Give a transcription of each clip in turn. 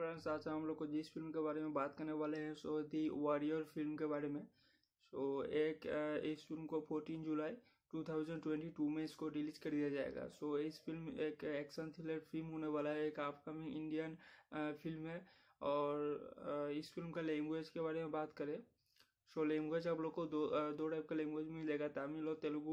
friends आज हम लोग को जिस फिल्म के बारे में बात करने वाले हैं सो दी वॉरियर फिल्म के बारे में सो so, एक इस फिल्म को 14 जुलाई 2022 में इसको रिलीज कर दिया जाएगा सो so, इस फिल्म एक एक्शन थ्रिलर फिल्म होने वाला है एक अपकमिंग इंडियन फिल्म है और इस फिल्म का लैंग्वेज के बारे में बात करें सो लैंग्वेज आप लोग को दो दो टाइप का लैंग्वेज मिलेगा तमिल और तेलुगू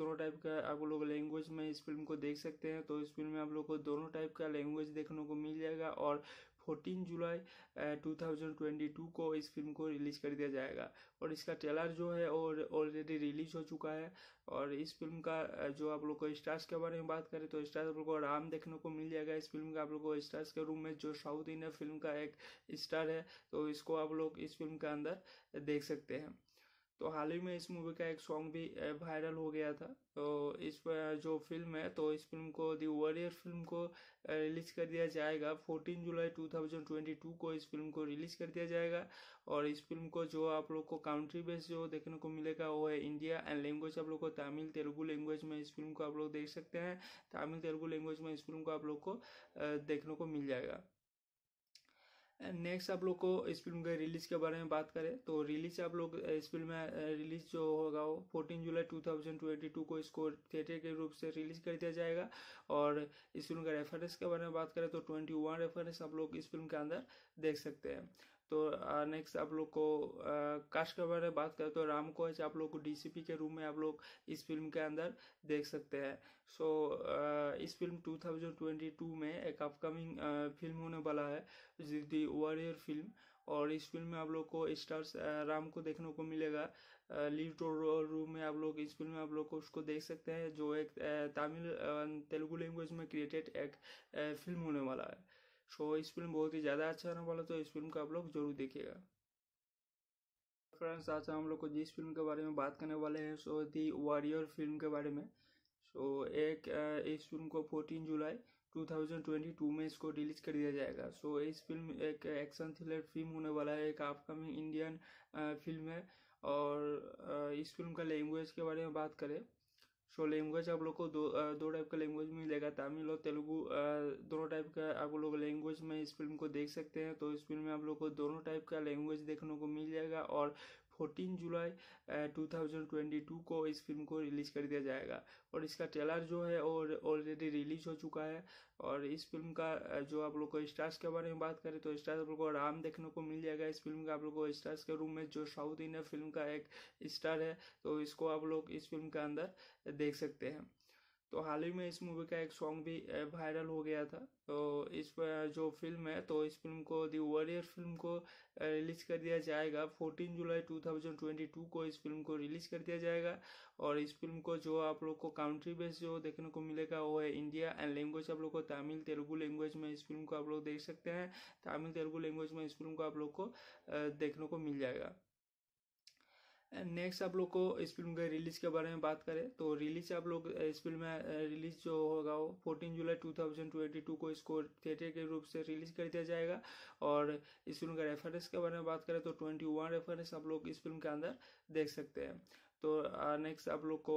दोनों टाइप का आप लोग लैंग्वेज में इस फिल्म को देख सकते हैं तो इस फिल्म में आप लोग को दोनों टाइप का लैंग्वेज देखने को मिल जाएगा और 14 जुलाई 2022 को इस फिल्म को रिलीज़ कर दिया जाएगा और इसका ट्रेलर जो है और ऑलरेडी रिलीज हो चुका है और इस फिल्म का जो आप लोग को स्टार्स के बारे में बात करें तो स्टार्स आप लोग को आराम देखने को मिल जाएगा इस फिल्म का आप लोग को स्टार्स के रूम में जो साउथ इंडियन फिल्म का एक स्टार है तो इसको आप लोग इस फिल्म के अंदर देख सकते हैं तो हाल ही में इस मूवी का एक सॉन्ग भी वायरल हो गया था तो इस जो फिल्म है तो इस फिल्म को दी वॉरियर फिल्म को रिलीज़ कर दिया जाएगा 14 जुलाई 2022 को इस फिल्म को रिलीज़ कर दिया जाएगा और इस फिल्म को जो आप लोग को काउंट्री बेस जो देखने को मिलेगा वो है इंडिया एंड लैंग्वेज आप लोग को तमिल तेलुगू लैंग्वेज में इस फिल्म को आप लोग देख सकते हैं तमिल तेलुगू लैंग्वेज में इस फिल्म को आप लोग को देखने को मिल जाएगा नेक्स्ट आप लोग को इस फिल्म के रिलीज के बारे में बात करें तो रिलीज आप लोग इस फिल्म में रिलीज जो होगा वो फोर्टीन जुलाई 2022 को इसको थिएटर के रूप से रिलीज कर दिया जाएगा और इस फिल्म का रेफरेंस के बारे में बात करें तो 21 रेफरेंस आप लोग इस फिल्म के अंदर देख सकते हैं तो नेक्स्ट आप लोग को कास्ट के बारे में बात करें तो राम को आप लोग को डीसीपी के रूम में आप लोग इस फिल्म के अंदर देख सकते हैं सो so, इस फिल्म 2022 में एक अपकमिंग फिल्म होने वाला है दी वॉरियर फिल्म और इस फिल्म में आप लोग को स्टार्स राम को देखने को मिलेगा लीव टो रूम में आप लोग इस फिल्म में आप लोग को उसको देख सकते हैं जो एक तमिल तेलुगु लैंग्वेज में क्रिएटेड एक फिल्म होने वाला है सो इस फिल्म बहुत ही ज़्यादा अच्छा आने वाला तो इस फिल्म का आप लोग जरूर देखिएगा फ्रेंड्स आज हम लोग को जिस फिल्म के बारे में बात करने वाले हैं सो दी वॉरियर फिल्म के बारे में सो एक इस फिल्म को फोर्टीन जुलाई 2022 में इसको रिलीज कर दिया जाएगा सो इस फिल्म एक एक्शन थ्रिलर फिल्म होने वाला है एक अपकमिंग इंडियन फिल्म है और इस फिल्म का लैंग्वेज के बारे में बात करें सो लैंग्वेज आप लोग को दो दो टाइप का लैंग्वेज मिलेगा तमिल और तेलुगु दोनों टाइप का आप लोग लैंग्वेज में इस फिल्म को देख सकते हैं तो इस फिल्म में आप लोग को दोनों टाइप का लैंग्वेज देखने को मिल जाएगा और 14 जुलाई 2022 को इस फिल्म को रिलीज़ कर दिया जाएगा और इसका ट्रेलर जो है और ऑलरेडी रिलीज हो चुका है और इस फिल्म का जो आप लोग को स्टार्स के बारे में बात करें तो स्टार्स आप लोग को राम देखने को मिल जाएगा इस फिल्म का आप लोग को स्टार्स के रूम में जो साउथ इंडियन फिल्म का एक स्टार है तो इसको आप लोग इस फिल्म के अंदर देख सकते हैं तो हाल ही में इस मूवी का एक सॉन्ग भी वायरल हो गया था तो इस जो फिल्म है तो इस फिल्म को दी वॉरियर फिल्म को रिलीज़ कर दिया जाएगा 14 जुलाई 2022 को इस फिल्म को रिलीज़ कर दिया जाएगा और इस फिल्म को जो आप लोग को काउंट्री बेस जो देखने को मिलेगा वो है इंडिया एंड लैंग्वेज आप लोग को तमिल तेलुगू लैंग्वेज में इस फिल्म को आप लोग देख सकते हैं तमिल तेलुगू लैंग्वेज में इस फिल्म को आप लोग को देखने को मिल जाएगा नेक्स्ट आप लोग को इस फिल्म के रिलीज के बारे में बात करें तो रिलीज आप लोग इस फिल्म में रिलीज जो होगा वो fourteen July two thousand twenty two को इसको थिएटर के रूप से रिलीज कर दिया जाएगा और इस फिल्म का रेफरेंस के बारे में बात करें तो ट्वेंटी वन रेफरेंस आप लोग इस फिल्म के अंदर देख सकते हैं तो नेक्स्ट आप लोग को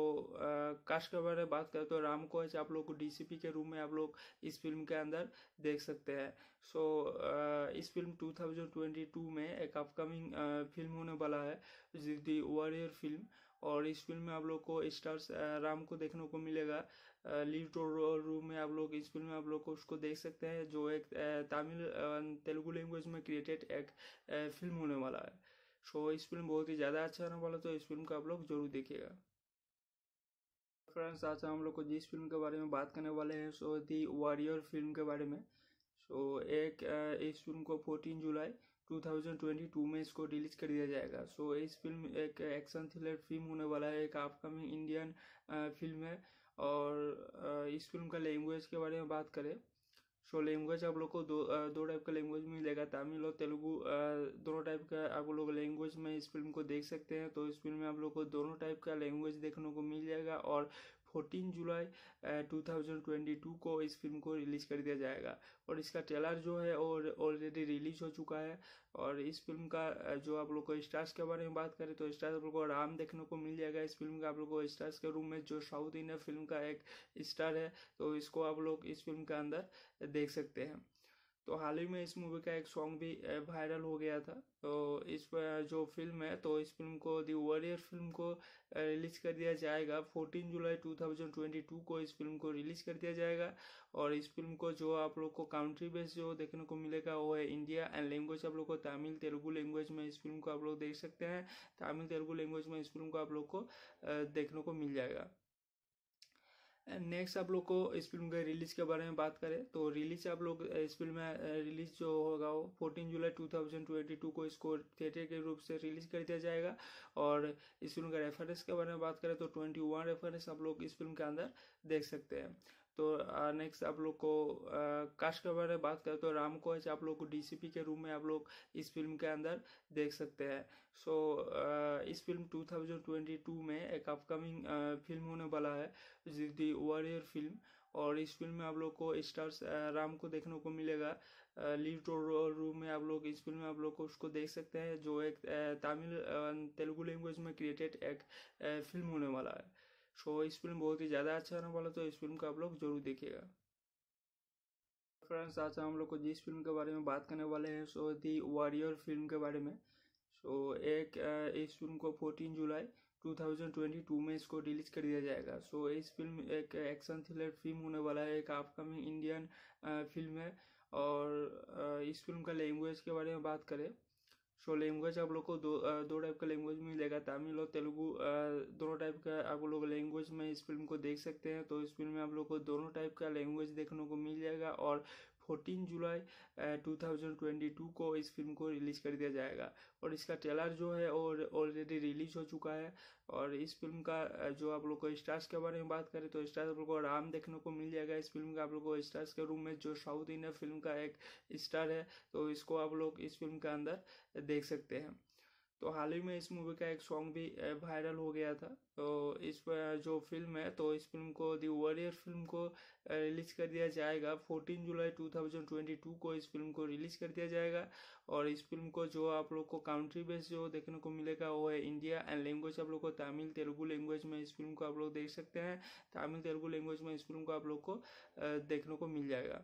कास्ट के बारे में बात करें तो राम को आप लोग को डीसीपी के रूम में आप लोग इस फिल्म के अंदर देख सकते हैं सो so, इस फिल्म 2022 में एक अपकमिंग फिल्म होने वाला है दी वॉरियर फिल्म और इस फिल्म में आप लोग को स्टार्स राम को देखने को मिलेगा लीव टो रूम में आप लोग इस फिल्म में आप लोग को उसको देख सकते हैं जो एक तमिल तेलुगु लैंग्वेज में क्रिएटेड एक फिल्म होने वाला है सो इस फिल्म बहुत ही ज़्यादा अच्छा होने वाला तो इस फिल्म का आप लोग जरूर देखिएगा फ्रेंड्स आज हम लोग को जिस फिल्म के बारे में बात करने वाले हैं सो दी वॉरियर फिल्म के बारे में सो एक इस फिल्म को 14 जुलाई 2022 में इसको रिलीज कर दिया जाएगा सो इस फिल्म एक एक्शन थ्रिलर फिल्म होने वाला है एक अपकमिंग इंडियन फिल्म है और इस फिल्म का लैंग्वेज के बारे में बात करें सो लैंग्वेज आप लोग को दो दो टाइप का लैंग्वेज मिलेगा तमिल और तेलुगु दोनों टाइप का आप लोग लैंग्वेज में इस फिल्म को देख सकते हैं तो इस फिल्म में आप लोग को दोनों टाइप का लैंग्वेज देखने को मिल जाएगा और fourteen July two thousand twenty two को इस फिल्म को रिलीज़ कर दिया जाएगा और इसका ट्रेलर जो है और ऑलरेडी रिलीज़ हो चुका है और इस फिल्म का जो आप लोग को स्टार्स के बारे में बात करें तो स्टार्स आप लोग को आराम देखने को मिल जाएगा इस फिल्म का आप लोग को स्टार्स के रूम में जो साउथ इंडियन फिल्म का एक स्टार है तो इसको आप लोग इस फिल्म के अंदर देख सकते हैं तो हाल ही में इस मूवी का एक सॉन्ग भी वायरल हो गया था तो इस जो फिल्म है तो इस फिल्म को दी वॉरियर फिल्म को रिलीज़ कर दिया जाएगा 14 जुलाई 2022 को इस फिल्म को रिलीज़ कर दिया जाएगा और इस फिल्म को जो आप लोग को कंट्री बेस जो देखने को मिलेगा वो है इंडिया एंड लैंग्वेज आप लोग को तमिल तेलुगु लैंग्वेज में इस फिल्म को आप लोग देख सकते हैं तमिल तेलुगु लैंग्वेज में इस फिल्म को आप लोग को देखने को मिल जाएगा नेक्स्ट आप लोग को इस फिल्म के रिलीज के बारे में बात करें तो रिलीज आप लोग इस फिल्म में रिलीज जो होगा वो फोर्टीन जुलाई 2022 को इसको थिएटर के रूप से रिलीज कर दिया जाएगा और इस फिल्म का रेफरेंस के बारे में बात करें तो 21 रेफरेंस आप लोग इस फिल्म के अंदर देख सकते हैं तो नेक्स्ट आप लोग को कास्ट के बारे में बात करें तो राम को आप लोग को डीसीपी के रूम में आप लोग इस फिल्म के अंदर देख सकते हैं सो so, इस फिल्म 2022 में एक अपकमिंग फिल्म होने वाला है दी वॉरियर फिल्म और इस फिल्म में आप लोग को स्टार्स राम को देखने को मिलेगा लीड रूम में आप लोग इस फिल्म में आप लोग को उसको देख सकते हैं जो एक तमिल तेलुगु लैंग्वेज में क्रिएटेड एक फिल्म होने वाला है सो so, इस फिल्म बहुत ही ज़्यादा अच्छा रहने वाला तो इस फिल्म का आप लोग जरूर देखिएगा फ्रेंड्स आज हम लोग को जिस फिल्म के बारे में बात करने वाले हैं सो दी वॉरियर फिल्म के बारे में सो so, एक इस फिल्म को फोर्टीन जुलाई 2022 में इसको रिलीज कर दिया जाएगा सो so, इस फिल्म एक एक्शन थ्रिलर फिल्म होने वाला है एक अपकमिंग इंडियन फिल्म है और इस फिल्म का लैंग्वेज के बारे में बात करें सो लैंग्वेज आप लोग को दो दो टाइप का लैंग्वेज मिलेगा तमिल और तेलुगु दोनों टाइप का आप लोग लैंग्वेज में इस फिल्म को देख सकते हैं तो इस फिल्म में आप लोग को दोनों टाइप का लैंग्वेज देखने को मिल जाएगा और 14 जुलाई 2022 को इस फिल्म को रिलीज़ कर दिया जाएगा और इसका ट्रेलर जो है और ऑलरेडी रिलीज हो चुका है और इस फिल्म का जो आप लोग को स्टार्स के बारे में बात करें तो स्टार्स आप लोग को आराम देखने को मिल जाएगा इस फिल्म का आप लोग को स्टार्स के रूम में जो साउथ इंडियन फिल्म का एक स्टार है तो इसको आप लोग इस फिल्म के अंदर देख सकते हैं तो हाल ही में इस मूवी का एक सॉन्ग भी वायरल हो गया था तो इस जो फिल्म है तो इस फिल्म को दी वॉरियर फिल्म को रिलीज कर दिया जाएगा 14 जुलाई 2022 को इस फिल्म को रिलीज कर दिया जाएगा और इस फिल्म को जो आप लोग को काउंट्री बेस जो देखने को मिलेगा वो है इंडिया एंड लैंग्वेज आप लोग को तमिल तेलुगु लैंग्वेज में इस फिल्म को आप लोग देख सकते हैं तमिल तेलुगु लैंग्वेज में इस फिल्म को आप लोग को देखने को मिल जाएगा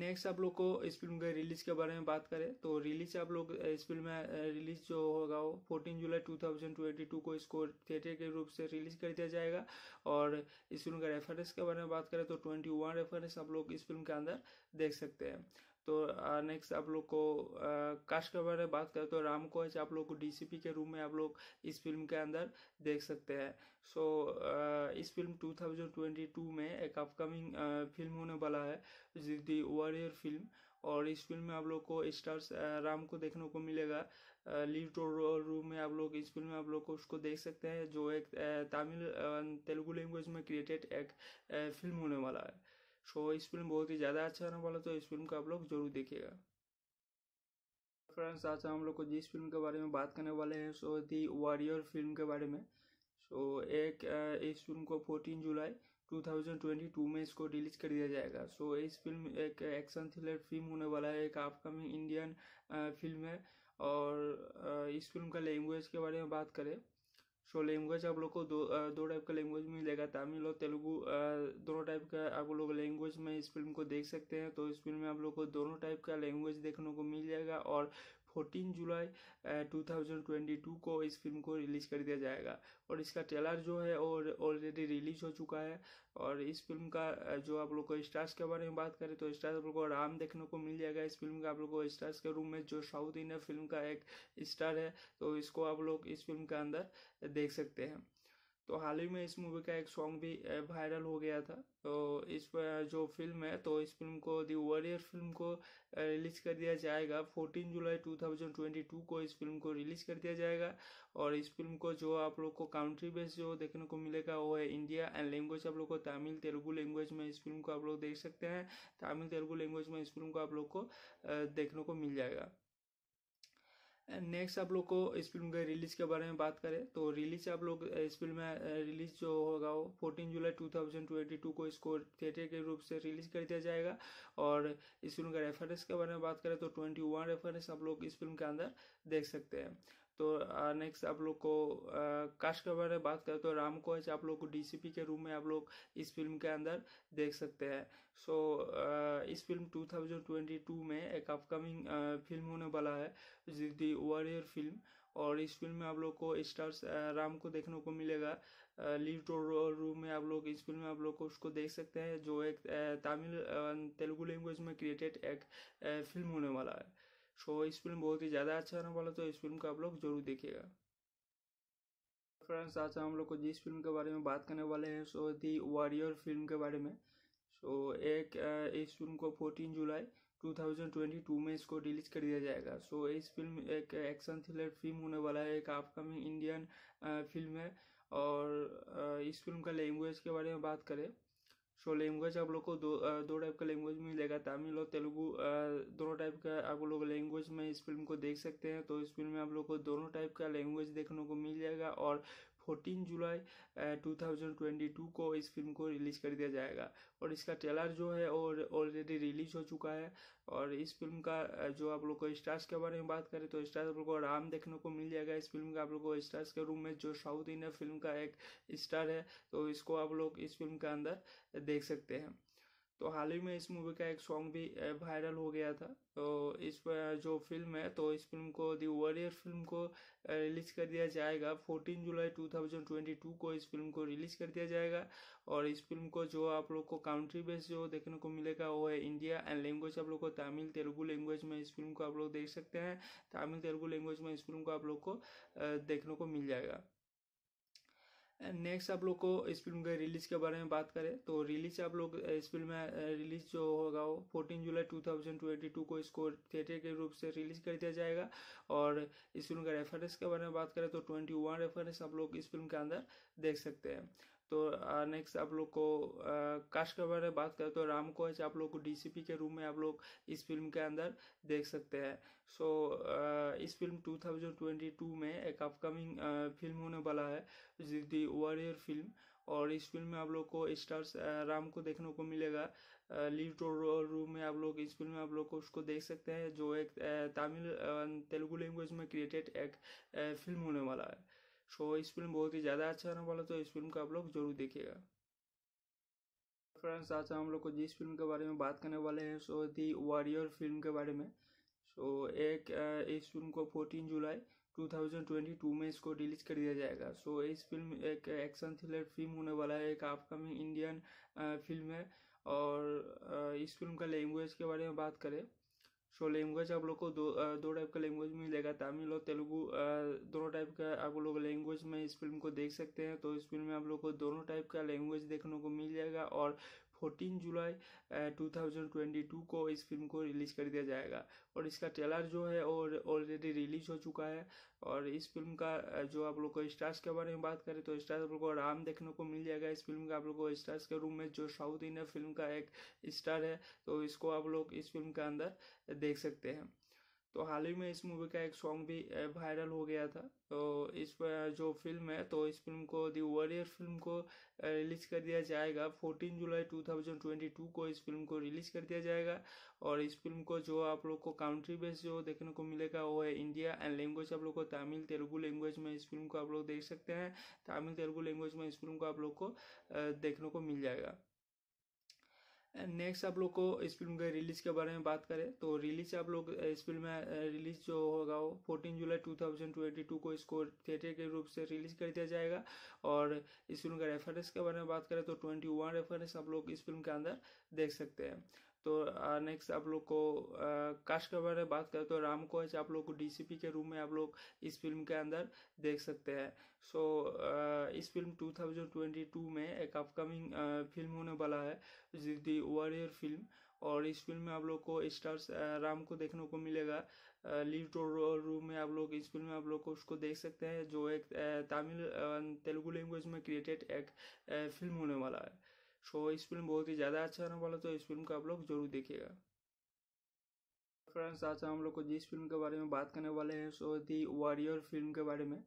नेक्स्ट आप लोग को इस फिल्म के रिलीज के बारे में बात करें तो रिलीज आप लोग इस फिल्म में रिलीज जो होगा वो फोर्टीन जुलाई 2022 को इसको थिएटर के रूप से रिलीज कर दिया जाएगा और इस फिल्म का रेफरेंस के बारे में बात करें तो 21 रेफरेंस आप लोग इस फिल्म के अंदर देख सकते हैं तो नेक्स्ट आप लोग को कास्ट के बारे में बात करें तो राम कोच आप लोग को पी के रूम में आप लोग इस फिल्म के अंदर देख सकते हैं सो so, इस फिल्म 2022 में एक अपकमिंग फिल्म होने वाला है दी वॉरियर फिल्म और इस फिल्म में आप लोग को स्टार्स राम को देखने को मिलेगा लीड रूम में आप लोग इस फिल्म में आप लोग को उसको देख सकते हैं जो एक तमिल तेलुगु लैंग्वेज में क्रिएटेड एक फिल्म होने वाला है सो इस फिल्म बहुत ही ज़्यादा अच्छा आने वाला तो इस फिल्म को आप लोग जरूर देखिएगा फ्रेंड्स आज हम लोग को जिस फिल्म के बारे में बात करने वाले हैं सो दी वॉरियर फिल्म के बारे में सो एक इस फिल्म को 14 जुलाई 2022 में इसको रिलीज कर दिया जाएगा सो so, इस फिल्म एक एक्शन थ्रिलर फिल्म होने वाला है एक अपकमिंग इंडियन फिल्म है और इस फिल्म का लैंग्वेज के बारे में बात करें सो लैंग्वेज आप लोग को दो दो टाइप का लैंग्वेज मिलेगा तमिल और तेलुगू दोनों टाइप का आप लोग लैंग्वेज में इस फिल्म को देख सकते हैं तो इस फिल्म में आप लोग को दोनों टाइप का लैंग्वेज देखने को मिल जाएगा और 14 जुलाई 2022 को इस फिल्म को रिलीज़ कर दिया जाएगा और इसका ट्रेलर जो है और ऑलरेडी रिलीज हो चुका है और इस फिल्म का जो आप लोग को स्टार्स के बारे में बात करें तो स्टार्स आप लोग को आराम देखने को मिल जाएगा इस फिल्म का आप लोग को स्टार्स के रूम में जो साउथ इंडियन फिल्म का एक स्टार है तो इसको आप लोग इस फिल्म के अंदर देख सकते हैं तो हाल ही में इस मूवी का एक सॉन्ग भी वायरल हो गया था तो इस जो फिल्म है तो इस फिल्म को दी वॉरियर फिल्म को रिलीज कर दिया जाएगा 14 जुलाई 2022 को इस फिल्म को रिलीज कर दिया जाएगा और इस फिल्म को जो आप लोग को काउंट्री बेस जो देखने को मिलेगा वो है इंडिया एंड लैंग्वेज आप लोग को तमिल तेलुगु लैंग्वेज में इस फिल्म को आप लोग देख सकते हैं तमिल तेलुगु लैंग्वेज में इस फिल्म को आप लोग को देखने को मिल जाएगा नेक्स्ट आप लोग को इस फिल्म के रिलीज के बारे में बात करें तो रिलीज आप लोग इस फिल्म में रिलीज जो होगा वो फोर्टीन जुलाई 2022 को इसको थिएटर के रूप से रिलीज कर दिया जाएगा और इस फिल्म का रेफरेंस के बारे में बात करें तो 21 रेफरेंस आप लोग इस फिल्म के अंदर देख सकते हैं तो नेक्स्ट आप लोग को कास्ट के बारे में बात करें तो राम को आप लोग को डीसीपी के रूम में आप लोग इस फिल्म के अंदर देख सकते हैं सो so, uh, इस फिल्म 2022 में एक अपकमिंग uh, फिल्म होने वाला है दी वॉरियर फिल्म और इस फिल्म में आप लोग को स्टार्स राम को देखने को मिलेगा लीव टो रूम में आप लोग इस फिल्म में आप लोग को उसको देख सकते हैं जो एक तमिल तेलुगु लैंग्वेज में क्रिएटेड एक फिल्म होने वाला है सो इस फिल्म बहुत ही ज़्यादा अच्छा होने वाला तो इस फिल्म का आप लोग जरूर देखिएगा फ्रेंड्स आज हम लोग को जिस फिल्म के बारे में बात करने वाले हैं सो दी वॉरियर फिल्म के बारे में सो एक इस फिल्म को 14 जुलाई 2022 में इसको रिलीज कर दिया जाएगा सो इस फिल्म एक एक्शन थ्रिलर फिल्म होने वाला है एक अपकमिंग इंडियन फिल्म है और इस फिल्म का लैंग्वेज के बारे में बात करें सो लैंग्वेज आप लोग को दो दो टाइप का लैंग्वेज मिलेगा तमिल और तेलुगु दोनों टाइप का आप लोग लैंग्वेज में इस फिल्म को देख सकते हैं तो इस फिल्म में आप लोग को दोनों टाइप का लैंग्वेज देखने को मिल जाएगा और 14 जुलाई 2022 को इस फिल्म को रिलीज़ कर दिया जाएगा और इसका ट्रेलर जो है और ऑलरेडी रिलीज हो चुका है और इस फिल्म का जो आप लोग को स्टार्स के बारे में बात करें तो स्टार्स आप लोग को राम देखने को मिल जाएगा इस फिल्म का आप लोग को स्टार्स के रूम में जो साउथ इंडियन फिल्म का एक स्टार है तो इसको आप लोग इस फिल्म के अंदर देख सकते हैं तो हाल ही में इस मूवी का एक सॉन्ग भी वायरल हो गया था तो इस जो फिल्म है तो इस फिल्म को दी वॉरियर फिल्म को रिलीज़ कर दिया जाएगा 14 जुलाई 2022 को इस फिल्म को रिलीज़ कर दिया जाएगा और इस फिल्म को जो आप लोग को कंट्री बेस जो देखने को मिलेगा वो है इंडिया एंड लैंग्वेज आप लोग को तमिल तेलुगु लैंग्वेज में इस फिल्म को आप लोग देख सकते हैं तमिल तेलुगु लैंग्वेज में इस फिल्म को आप लोग को देखने को मिल जाएगा नेक्स्ट आप लोग को इस फिल्म के रिलीज के बारे में बात करें तो रिलीज आप लोग इस फिल्म में रिलीज जो होगा वो fourteen July two thousand twenty two को इसको थिएटर के रूप से रिलीज कर दिया जाएगा और इस फिल्म का रेफरेंस के बारे में बात करें तो ट्वेंटी वन रेफरेंस आप लोग इस फिल्म के अंदर देख सकते हैं तो नेक्स्ट आप लोग को कास्ट के बारे में बात करें तो राम को आप लोग को डीसीपी के रूम में आप लोग इस फिल्म के अंदर देख सकते हैं सो so, इस फिल्म 2022 में एक अपकमिंग फिल्म होने वाला है दी वॉरियर फिल्म और इस फिल्म में आप लोग को स्टार्स राम को देखने को मिलेगा लीड रूम में आप लोग इस फिल्म में आप लोग को उसको देख सकते हैं जो एक तमिल तेलुगु लैंग्वेज में क्रिएटेड एक फिल्म होने वाला है सो इस फिल्म बहुत ही ज़्यादा अच्छा होने वाला तो इस फिल्म का आप लोग जरूर देखिएगा फ्रेंड्स आज हम लोग को जिस फिल्म के बारे में बात करने वाले हैं सो दी वॉरियर फिल्म के बारे में सो एक इस फिल्म को फोर्टीन जुलाई 2022 में इसको रिलीज कर दिया जाएगा सो so, इस फिल्म एक एक्शन थ्रिलर फिल्म होने वाला है एक अपकमिंग इंडियन फिल्म है और इस फिल्म का लैंग्वेज के बारे में बात करें सो लैंग्वेज आप लोग को दो दो टाइप का लैंग्वेज मिलेगा तमिल और तेलुगु दोनों टाइप का आप लोग लैंग्वेज में इस फिल्म को देख सकते हैं तो इस फिल्म में आप लोग को दोनों टाइप का लैंग्वेज देखने को मिल जाएगा और fourteen July two thousand twenty two को इस फिल्म को रिलीज़ कर दिया जाएगा और इसका ट्रेलर जो है और ऑलरेडी रिलीज हो चुका है और इस फिल्म का जो आप लोग को स्टार्स के बारे में बात करें तो स्टार्स आप लोग को आराम देखने को मिल जाएगा इस फिल्म का आप लोग को स्टार्स के रूम में जो साउथ इंडियन फिल्म का एक स्टार है तो इसको आप लोग इस फिल्म के अंदर देख सकते हैं तो हाल ही में इस मूवी का एक सॉन्ग भी वायरल हो गया था तो इस जो फिल्म है तो इस फिल्म को दी वॉरियर फिल्म को रिलीज़ कर दिया जाएगा 14 जुलाई 2022 को इस फिल्म को रिलीज़ कर दिया जाएगा और इस फिल्म को जो आप लोग को काउंट्री बेस जो देखने को मिलेगा वो है इंडिया एंड लैंग्वेज आप लोग को तमिल तेलुगु लैंग्वेज में इस फिल्म को आप लोग देख सकते हैं तमिल तेलुगु लैंग्वेज में इस फिल्म को आप लोग को देखने को मिल जाएगा नेक्स्ट आप लोग को इस फिल्म के रिलीज के बारे में बात करें तो रिलीज आप लोग इस फिल्म में रिलीज जो होगा वो फोर्टीन जुलाई 2022 को इसको थिएटर के रूप से रिलीज कर दिया जाएगा और इस फिल्म का रेफरेंस के बारे में बात करें तो 21 रेफरेंस आप लोग इस फिल्म के अंदर देख सकते हैं तो नेक्स्ट uh, आप लोग को uh, कास्ट के बारे में बात करें तो राम कोच आप लोग को डीसीपी के रूम में आप लोग इस फिल्म के अंदर देख सकते हैं सो so, uh, इस फिल्म 2022 में एक अपकमिंग फिल्म होने वाला है दी वॉरियर फिल्म और इस फिल्म में आप लोग को स्टार्स राम को देखने को मिलेगा लीड रूम में आप लोग इस फिल्म में आप लोग को उसको देख सकते हैं जो एक तमिल तेलुगु लैंग्वेज में क्रिएटेड एक फिल्म होने वाला है सो इस फिल्म बहुत ही ज़्यादा अच्छा होने वाला तो इस फिल्म को आप लोग जरूर देखिएगा फ्रेंड्स आज हम लोग को जिस फिल्म के बारे में बात करने वाले हैं सो दी वॉरियर फिल्म के बारे में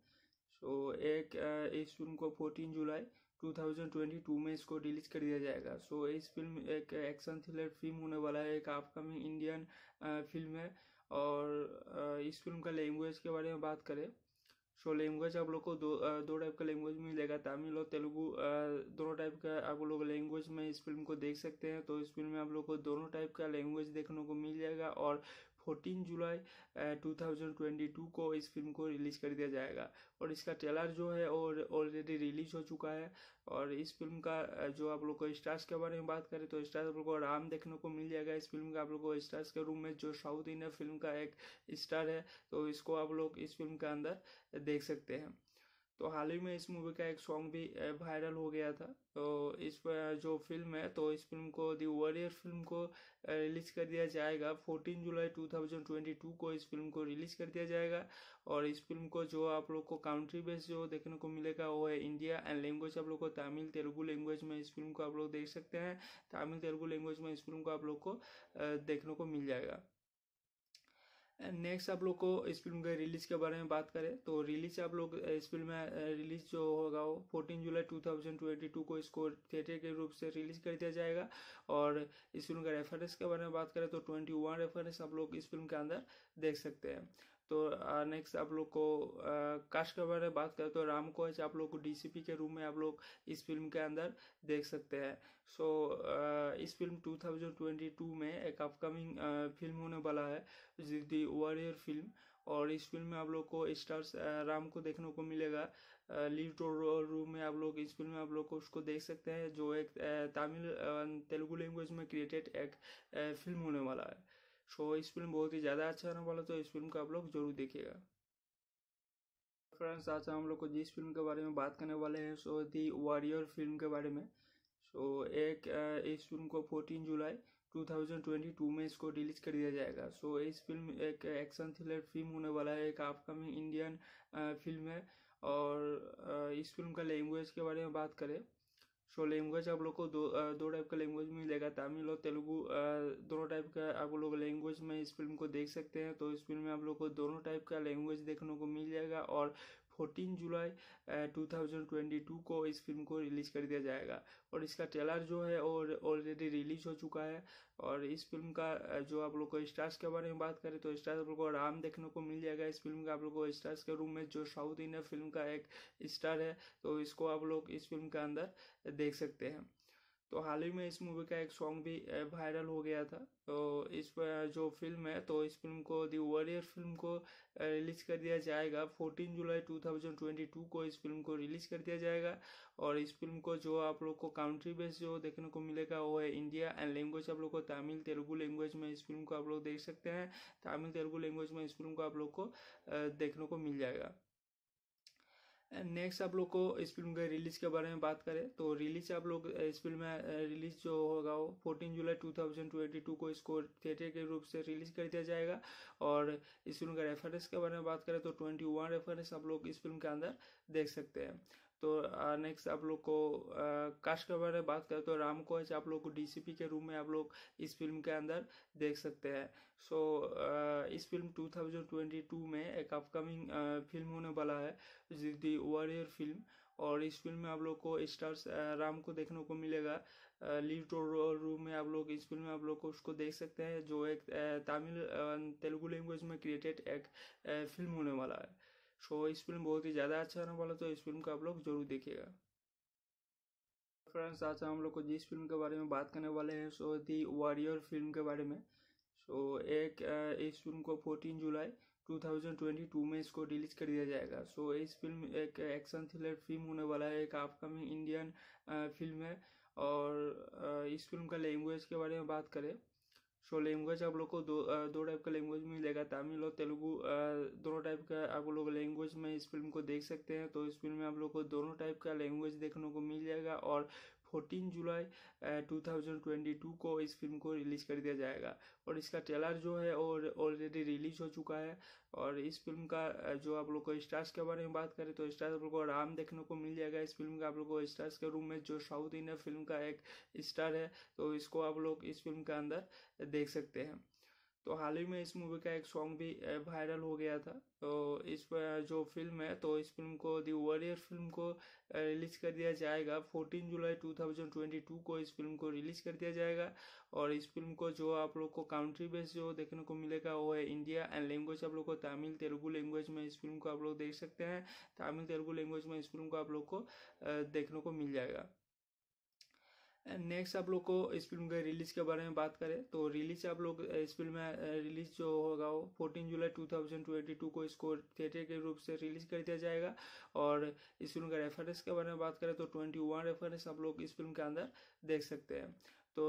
सो एक इस फिल्म को फोर्टीन जुलाई 2022 में इसको रिलीज कर दिया जाएगा सो so, इस फिल्म एक एक्शन थ्रिलर फिल्म होने वाला है एक अपकमिंग इंडियन फिल्म है और इस फिल्म का लैंग्वेज के बारे में बात करें सो लैंग्वेज आप लोग को दो दो टाइप का लैंग्वेज मिलेगा तमिल और तेलुगू दोनों टाइप का आप लोग लैंग्वेज में इस फिल्म को देख सकते हैं तो इस फिल्म में आप लोग को दोनों टाइप का लैंग्वेज देखने को मिल जाएगा और 14 जुलाई 2022 को इस फिल्म को रिलीज़ कर दिया जाएगा और इसका ट्रेलर जो है और ऑलरेडी रिलीज हो चुका है और इस फिल्म का जो आप लोग को स्टार्स के बारे में बात करें तो स्टार्स आप लोग को आराम देखने को मिल जाएगा इस फिल्म का आप लोग को स्टार्स के रूम में जो साउथ इंडियन फिल्म का एक स्टार है तो इसको आप लोग इस फिल्म के अंदर देख सकते हैं तो हाल ही में इस मूवी का एक सॉन्ग भी वायरल हो गया था तो इस जो फिल्म है तो इस फिल्म को दी वॉरियर फिल्म को रिलीज कर दिया जाएगा 14 जुलाई 2022 को इस फिल्म को रिलीज कर दिया जाएगा और इस फिल्म को जो आप लोग को काउंट्री बेस जो देखने को मिलेगा वो है इंडिया एंड लैंग्वेज आप लोग को तमिल तेलुगु लैंग्वेज में इस फिल्म को आप लोग देख सकते हैं तमिल तेलुगु लैंग्वेज में इस फिल्म को आप लोग को देखने को मिल जाएगा नेक्स्ट आप लोग को इस फिल्म के रिलीज के बारे में बात करें तो रिलीज आप लोग इस फिल्म में रिलीज जो होगा वो फोर्टीन जुलाई 2022 को इसको थिएटर के रूप से रिलीज कर दिया जाएगा और इस फिल्म का रेफरेंस के बारे में बात करें तो 21 रेफरेंस आप लोग इस फिल्म के अंदर देख सकते हैं तो नेक्स्ट आप लोग को कास्ट के बारे में बात करें तो राम कोच आप लोग को डीसीपी के रूम में आप लोग इस फिल्म के अंदर देख सकते हैं सो so, इस फिल्म 2022 में एक अपकमिंग फिल्म होने वाला है दी वॉरियर फिल्म और इस फिल्म में आप लोग को स्टार्स राम को देखने को मिलेगा लीड रूम में आप लोग इस फिल्म में आप लोग को उसको देख सकते हैं जो एक तमिल तेलुगु लैंग्वेज में क्रिएटेड एक फिल्म होने वाला है सो इस फिल्म बहुत ही ज़्यादा अच्छा आने वाला तो इस फिल्म को आप लोग जरूर देखिएगा फ्रेंड्स आज हम लोग को जिस फिल्म के बारे में बात करने वाले हैं सो दी वॉरियर फिल्म के बारे में सो एक इस फिल्म को 14 जुलाई 2022 में इसको रिलीज कर दिया जाएगा सो so, इस फिल्म एक एक्शन थ्रिलर फिल्म होने वाला है एक अपकमिंग इंडियन फिल्म है और इस फिल्म का लैंग्वेज के बारे में बात करें सो लैंग्वेज आप लोग को दो दो टाइप का लैंग्वेज मिलेगा तमिल और तेलुगू दोनों टाइप का आप लोग लैंग्वेज में इस फिल्म को देख सकते हैं तो इस फिल्म में आप लोग को दोनों टाइप का लैंग्वेज देखने को मिल जाएगा और 14 जुलाई 2022 को इस फिल्म को रिलीज़ कर दिया जाएगा और इसका ट्रेलर जो है और ऑलरेडी रिलीज हो चुका है और इस फिल्म का uh, जो आप लोग को स्टार्स के बारे में बात करें तो स्टार्स आप लोग को आराम देखने को मिल जाएगा इस फिल्म का आप लोग को स्टार्स के रूम में जो साउथ इंडियन फिल्म का एक स्टार है तो इसको आप लोग इस फिल्म के अंदर देख सकते हैं तो हाल ही में इस मूवी का एक सॉन्ग भी वायरल हो गया था तो इस जो फिल्म है तो इस फिल्म को दी वॉरियर फिल्म को रिलीज़ कर दिया जाएगा 14 जुलाई 2022 को इस फिल्म को रिलीज़ कर दिया जाएगा और इस फिल्म को जो आप लोग को काउंट्री बेस जो देखने को मिलेगा वो है इंडिया एंड लैंग्वेज आप लोग को तमिल तेलुगु लैंग्वेज में इस फिल्म को आप लोग देख सकते हैं तमिल तेलुगु लैंग्वेज में इस फिल्म को आप लोग को देखने को मिल जाएगा नेक्स्ट आप लोग को इस फिल्म के रिलीज के बारे में बात करें तो रिलीज आप लोग इस फिल्म में रिलीज जो होगा वो फोर्टीन जुलाई 2022 को इसको थिएटर के रूप से रिलीज कर दिया जाएगा और इस फिल्म का रेफरेंस के बारे में बात करें तो 21 रेफरेंस आप लोग इस फिल्म के अंदर देख सकते हैं तो नेक्स्ट आप लोग को कास्ट के बारे में बात करें तो राम को आप लोग को डीसीपी के रूम में आप लोग इस फिल्म के अंदर देख सकते हैं सो so, इस फिल्म 2022 में एक अपकमिंग फिल्म होने वाला है दी वॉरियर फिल्म और इस फिल्म में आप लोग को स्टार्स राम को देखने को मिलेगा लीव टोर रूम में आप लोग इस फिल्म में आप लोग को उसको देख सकते हैं जो एक तमिल तेलुगु लैंग्वेज में क्रिएटेड एक फिल्म होने वाला है सो इस फिल्म बहुत ही ज़्यादा अच्छा आने वाला तो इस फिल्म का आप लोग जरूर देखिएगा फ्रेंड्स आज हम लोग को जिस फिल्म के बारे में बात करने वाले हैं सो दी वॉरियर फिल्म के बारे में सो एक इस फिल्म को 14 जुलाई 2022 में इसको रिलीज कर दिया जाएगा सो इस फिल्म एक एक्शन थ्रिलर फिल्म होने वाला है एक अपकमिंग इंडियन फिल्म है और इस फिल्म का लैंग्वेज के बारे में बात करें सो लैंग्वेज आप लोग को दो दो टाइप का लैंग्वेज मिलेगा तमिल और तेलुगु दोनों टाइप का आप लोग लैंग्वेज में इस फिल्म को देख सकते हैं तो इस फिल्म में आप लोग को दोनों टाइप का लैंग्वेज देखने को मिल जाएगा और fourteen July two thousand twenty two को इस फिल्म को रिलीज़ कर दिया जाएगा और इसका ट्रेलर जो है और ऑलरेडी रिलीज हो चुका है और इस फिल्म का uh, जो आप लोग को स्टार्स के बारे में बात करें तो स्टार्स आप लोग को आराम देखने को मिल जाएगा इस फिल्म का आप लोग को स्टार्स के रूम में जो साउथ इंडियन फिल्म का एक स्टार है तो इसको आप लोग इस फिल्म के अंदर देख सकते हैं तो हाल ही में इस मूवी का एक सॉन्ग भी वायरल हो गया था तो इस जो फिल्म है तो इस फिल्म को दी वॉरियर फिल्म को रिलीज़ कर दिया जाएगा 14 जुलाई 2022 को इस फिल्म को रिलीज़ कर दिया जाएगा और इस फिल्म को जो आप लोग को काउंट्री बेस जो देखने को मिलेगा वो है इंडिया एंड लैंग्वेज आप लोग को तमिल तेलुगु लैंग्वेज में इस फिल्म को आप लोग देख सकते हैं तमिल तेलुगु लैंग्वेज में इस फिल्म को आप लोग को देखने को मिल जाएगा नेक्स्ट आप लोग को इस फिल्म के रिलीज के बारे में बात करें तो रिलीज आप लोग इस फिल्म में रिलीज जो होगा वो fourteen July two thousand twenty two को इसको थिएटर के रूप से रिलीज कर दिया जाएगा और इस फिल्म का रेफरेंस के बारे में बात करें तो ट्वेंटी वन रेफरेंस आप लोग इस फिल्म के अंदर देख सकते हैं तो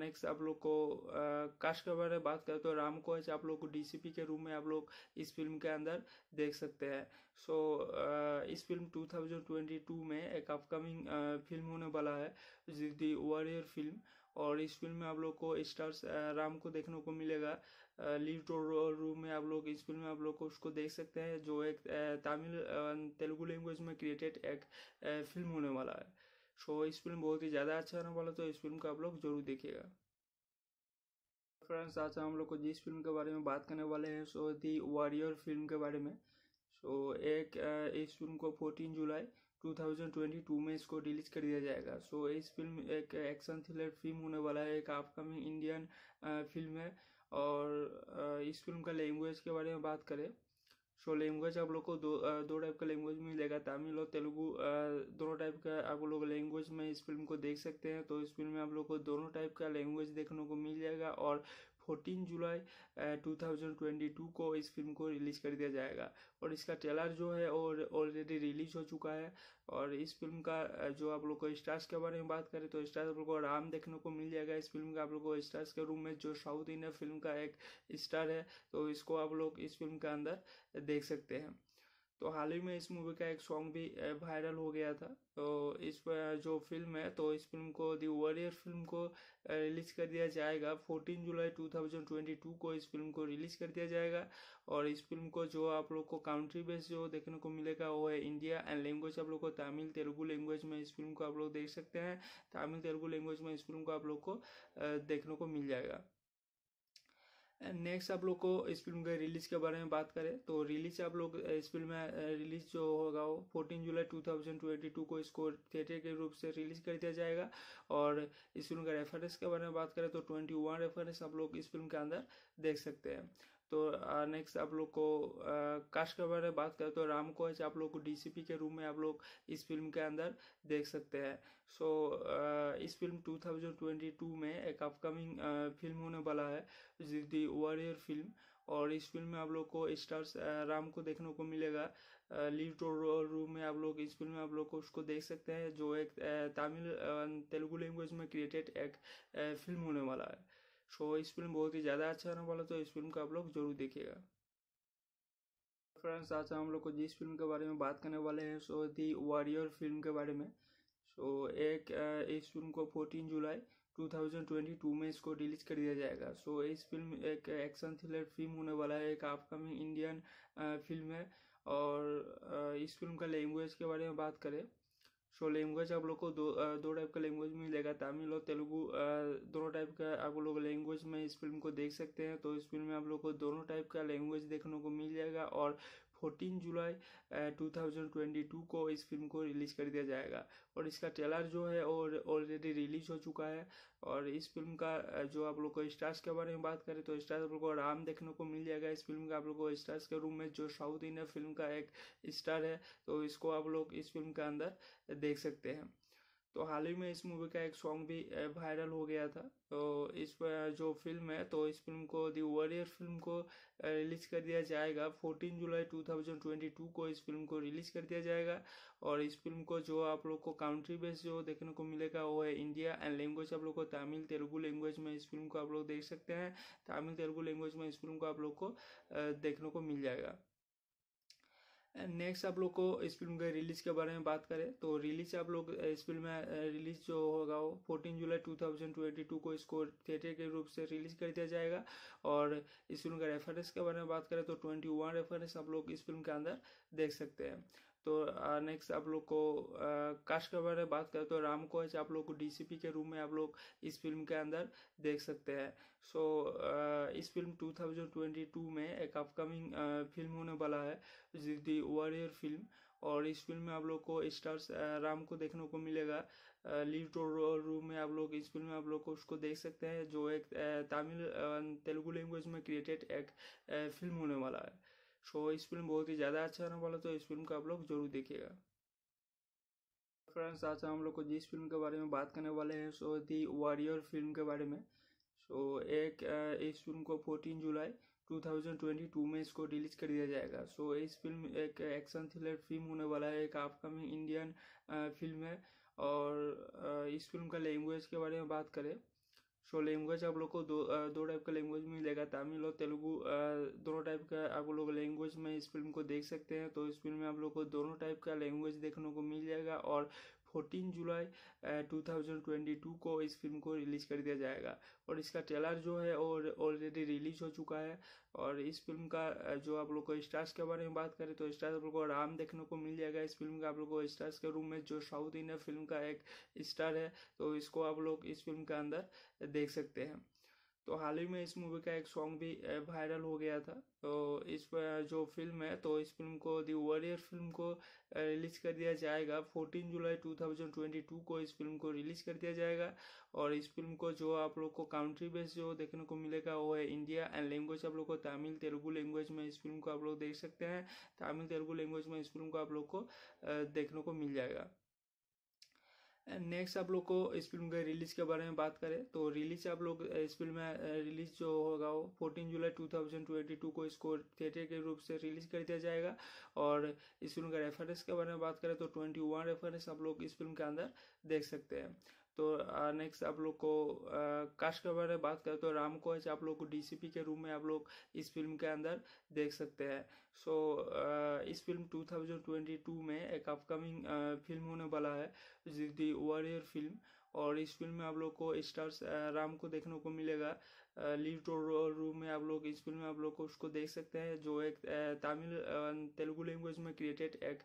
नेक्स्ट uh, आप लोग को uh, काश के बारे में बात करें तो राम कोच आप लोग को डीसीपी के रूम में आप लोग इस फिल्म के अंदर देख सकते हैं सो so, uh, इस फिल्म 2022 में एक अपकमिंग फिल्म होने वाला है दी वॉरियर फिल्म और इस फिल्म में आप लोग को स्टार्स राम को देखने को मिलेगा लीड रूम में आप लोग इस फिल्म में आप लोग को उसको देख सकते हैं जो एक तमिल तेलुगु लैंग्वेज में क्रिएटेड एक फिल्म होने वाला है सो इस फिल्म बहुत ही ज़्यादा अच्छा होने वाला तो इस फिल्म का आप लोग जरूर देखिएगा फ्रेंड्स आज हम लोग को जिस फिल्म के बारे में बात करने वाले हैं सो दी वॉरियर फिल्म के बारे में सो एक इस फिल्म को 14 जुलाई 2022 में इसको रिलीज कर दिया जाएगा सो so, इस फिल्म एक एक्शन थ्रिलर फिल्म होने वाला है एक अपकमिंग इंडियन फिल्म है और इस फिल्म का लैंग्वेज के बारे में बात करें सो लैंग्वेज आप लोग को दो दो टाइप का लैंग्वेज मिलेगा तमिल और तेलुगु दोनों टाइप का आप लोग लैंग्वेज में इस फिल्म को देख सकते हैं तो इस फिल्म में आप लोग को दोनों टाइप का लैंग्वेज देखने को मिल जाएगा और fourteen July two thousand twenty two को इस फिल्म को रिलीज़ कर दिया जाएगा और इसका ट्रेलर जो है और ऑलरेडी रिलीज हो चुका है और इस फिल्म का जो आप लोग को स्टार्स के बारे में बात करें तो स्टार्स आप लोग को आराम देखने को मिल जाएगा इस फिल्म का आप लोग को स्टार्स के रूम में जो साउथ इंडियन फिल्म का एक स्टार है तो इसको आप लोग इस फिल्म के अंदर देख सकते हैं तो हाल ही में इस मूवी का एक सॉन्ग भी वायरल हो गया था तो इस जो फिल्म है तो इस फिल्म को दी वॉरियर फिल्म को रिलीज़ कर दिया जाएगा 14 जुलाई 2022 को इस फिल्म को रिलीज़ कर दिया जाएगा और इस फिल्म को जो आप लोग को काउंट्री बेस जो देखने को मिलेगा वो है इंडिया एंड लैंग्वेज आप लोग को तमिल तेलुगु लैंग्वेज में इस फिल्म को आप लोग देख सकते हैं तमिल तेलुगु लैंग्वेज में इस फिल्म को आप लोग को देखने को मिल जाएगा नेक्स्ट आप लोग को इस फिल्म के रिलीज के बारे में बात करें तो रिलीज आप लोग इस फिल्म में रिलीज जो होगा वो फोर्टीन जुलाई 2022 को इसको थिएटर के रूप से रिलीज कर दिया जाएगा और इस फिल्म का रेफरेंस के बारे में बात करें तो 21 रेफरेंस आप लोग इस फिल्म के अंदर देख सकते हैं तो नेक्स्ट uh, आप लोग को uh, कास्ट के बारे में बात करें तो राम कोच आप लोग को डीसीपी के रूम में आप लोग इस फिल्म के अंदर देख सकते हैं सो so, uh, इस फिल्म 2022 में एक अपकमिंग फिल्म होने वाला है दी वॉरियर फिल्म और इस फिल्म में आप लोग को स्टार्स राम को देखने को मिलेगा लीड रूम में आप लोग इस फिल्म में आप लोग को उसको देख सकते हैं जो एक तमिल तेलुगु लैंग्वेज में क्रिएटेड एक फिल्म होने वाला है सो इस फिल्म बहुत ही ज़्यादा अच्छा होने वाला तो इस फिल्म को आप लोग जरूर देखिएगा फ्रेंड्स आज हम लोग को जिस फिल्म के बारे में बात करने वाले हैं सो दी वॉरियर फिल्म के बारे में सो एक इस फिल्म को फोर्टीन जुलाई 2022 में इसको रिलीज कर दिया जाएगा सो so, इस फिल्म एक एक्शन थ्रिलर फिल्म होने वाला है एक अपकमिंग इंडियन फिल्म है और इस फिल्म का लैंग्वेज के बारे में बात करें सो लैंग्वेज आप लोग को दो दो टाइप का लैंग्वेज मिलेगा तमिल और तेलुगू दोनों टाइप का आप लोग लैंग्वेज में इस फिल्म को देख सकते हैं तो इस फिल्म में आप लोग को दोनों टाइप का लैंग्वेज देखने को मिल जाएगा और 14 जुलाई 2022 को इस फिल्म को रिलीज़ कर दिया जाएगा और इसका ट्रेलर जो है और ऑलरेडी रिलीज हो चुका है और इस फिल्म का जो आप लोग को स्टार्स के बारे में बात करें तो स्टार्स आप लोग को आराम देखने को मिल जाएगा इस फिल्म का आप लोग को स्टार्स के रूम में जो साउथ इंडियन फिल्म का एक स्टार है तो इसको आप लोग इस फिल्म के अंदर देख सकते हैं तो हाल ही में इस मूवी का एक सॉन्ग भी वायरल हो गया था तो इस जो फिल्म है तो इस फिल्म को दी वॉरियर फिल्म को रिलीज़ कर दिया जाएगा 14 जुलाई 2022 को इस फिल्म को रिलीज़ कर दिया जाएगा और इस फिल्म को जो आप लोग को काउंट्री बेस जो देखने को मिलेगा वो है इंडिया एंड लैंग्वेज आप लोग को तमिल तेलुगु लैंग्वेज में इस फिल्म को आप लोग देख सकते हैं तमिल तेलुगु लैंग्वेज में इस फिल्म को आप लोग को देखने को मिल जाएगा नेक्स्ट आप लोग को इस फिल्म के रिलीज के बारे में बात करें तो रिलीज आप लोग इस फिल्म में रिलीज जो होगा वो fourteen July two thousand twenty two को इसको थिएटर के रूप से रिलीज कर दिया जाएगा और इस फिल्म का रेफरेंस के बारे में बात करें तो ट्वेंटी वन रेफरेंस आप लोग इस फिल्म के अंदर देख सकते हैं तो नेक्स्ट आप लोग को कास्ट के बारे में बात करें तो राम को आप लोग को डीसीपी के रूम में आप लोग इस फिल्म के अंदर देख सकते हैं सो so, इस फिल्म 2022 में एक अपकमिंग फिल्म होने वाला है दी वॉरियर फिल्म और इस फिल्म में आप लोग को स्टार्स राम को देखने को मिलेगा लीव टोर रूम में आप लोग इस फिल्म में आप लोग को उसको देख सकते हैं जो एक तमिल तेलुगु लैंग्वेज में क्रिएटेड एक फिल्म होने वाला है सो इस फिल्म बहुत ही ज़्यादा अच्छा रहने वाला तो इस फिल्म का आप लोग जरूर देखिएगा फ्रेंड्स आज हम लोग को जिस फिल्म के बारे में बात करने वाले हैं सो दी वॉरियर फिल्म के बारे में सो एक इस फिल्म को 14 जुलाई 2022 में इसको रिलीज कर दिया जाएगा सो इस फिल्म एक एक्शन थ्रिलर फिल्म होने वाला है एक अपकमिंग इंडियन फिल्म है और इस फिल्म का लैंग्वेज के बारे में बात करें सो लैंग्वेज आप लोग को दो दो टाइप का लैंग्वेज मिलेगा तमिल और तेलुगु दोनों टाइप का आप लोग लैंग्वेज में इस फिल्म को देख सकते हैं तो इस फिल्म में आप लोग को दोनों टाइप का लैंग्वेज देखने को मिल जाएगा और fourteen July two thousand twenty two को इस फिल्म को रिलीज़ कर दिया जाएगा और इसका ट्रेलर जो है और ऑलरेडी रिलीज हो चुका है और इस फिल्म का जो आप लोग को स्टार्स के बारे में बात करें तो स्टार्स आप लोग को राम देखने को मिल जाएगा इस फिल्म का आप लोग को स्टार्स के रूम में जो साउथ इंडियन फिल्म का एक स्टार है तो इसको आप लोग इस फिल्म के अंदर देख सकते हैं तो हाल ही में इस मूवी का एक सॉन्ग भी वायरल हो गया था तो इस जो फिल्म है तो इस फिल्म को दी वॉरियर फिल्म को रिलीज़ कर दिया जाएगा 14 जुलाई 2022 को इस फिल्म को रिलीज़ कर दिया जाएगा और इस फिल्म को जो आप लोग को कंट्री बेस जो देखने को मिलेगा वो है इंडिया एंड लैंग्वेज आप लोग को तमिल तेलुगू लैंग्वेज में इस फिल्म को आप लोग देख सकते हैं तमिल तेलुगू लैंग्वेज में इस फिल्म को आप लोग को देखने को मिल जाएगा नेक्स्ट आप लोग को इस फिल्म के रिलीज के बारे में बात करें तो रिलीज आप लोग इस फिल्म में रिलीज जो होगा वो fourteen July two thousand twenty two को इसको थिएटर के रूप से रिलीज कर दिया जाएगा और इस फिल्म का रेफरेंस के बारे में बात करें तो ट्वेंटी वन रेफरेंस आप लोग इस फिल्म के अंदर देख सकते हैं तो नेक्स्ट आप लोग को कास्ट के बारे में बात करें तो राम को आप लोग को डीसीपी के रूम में आप लोग इस फिल्म के अंदर देख सकते हैं सो so, इस फिल्म 2022 में एक अपकमिंग फिल्म होने वाला है दी वॉरियर फिल्म और इस फिल्म में आप लोग को स्टार्स राम को देखने को मिलेगा लीड रूम में आप लोग इस फिल्म में आप लोग को उसको देख सकते हैं जो एक तमिल तेलुगु लैंग्वेज में क्रिएटेड एक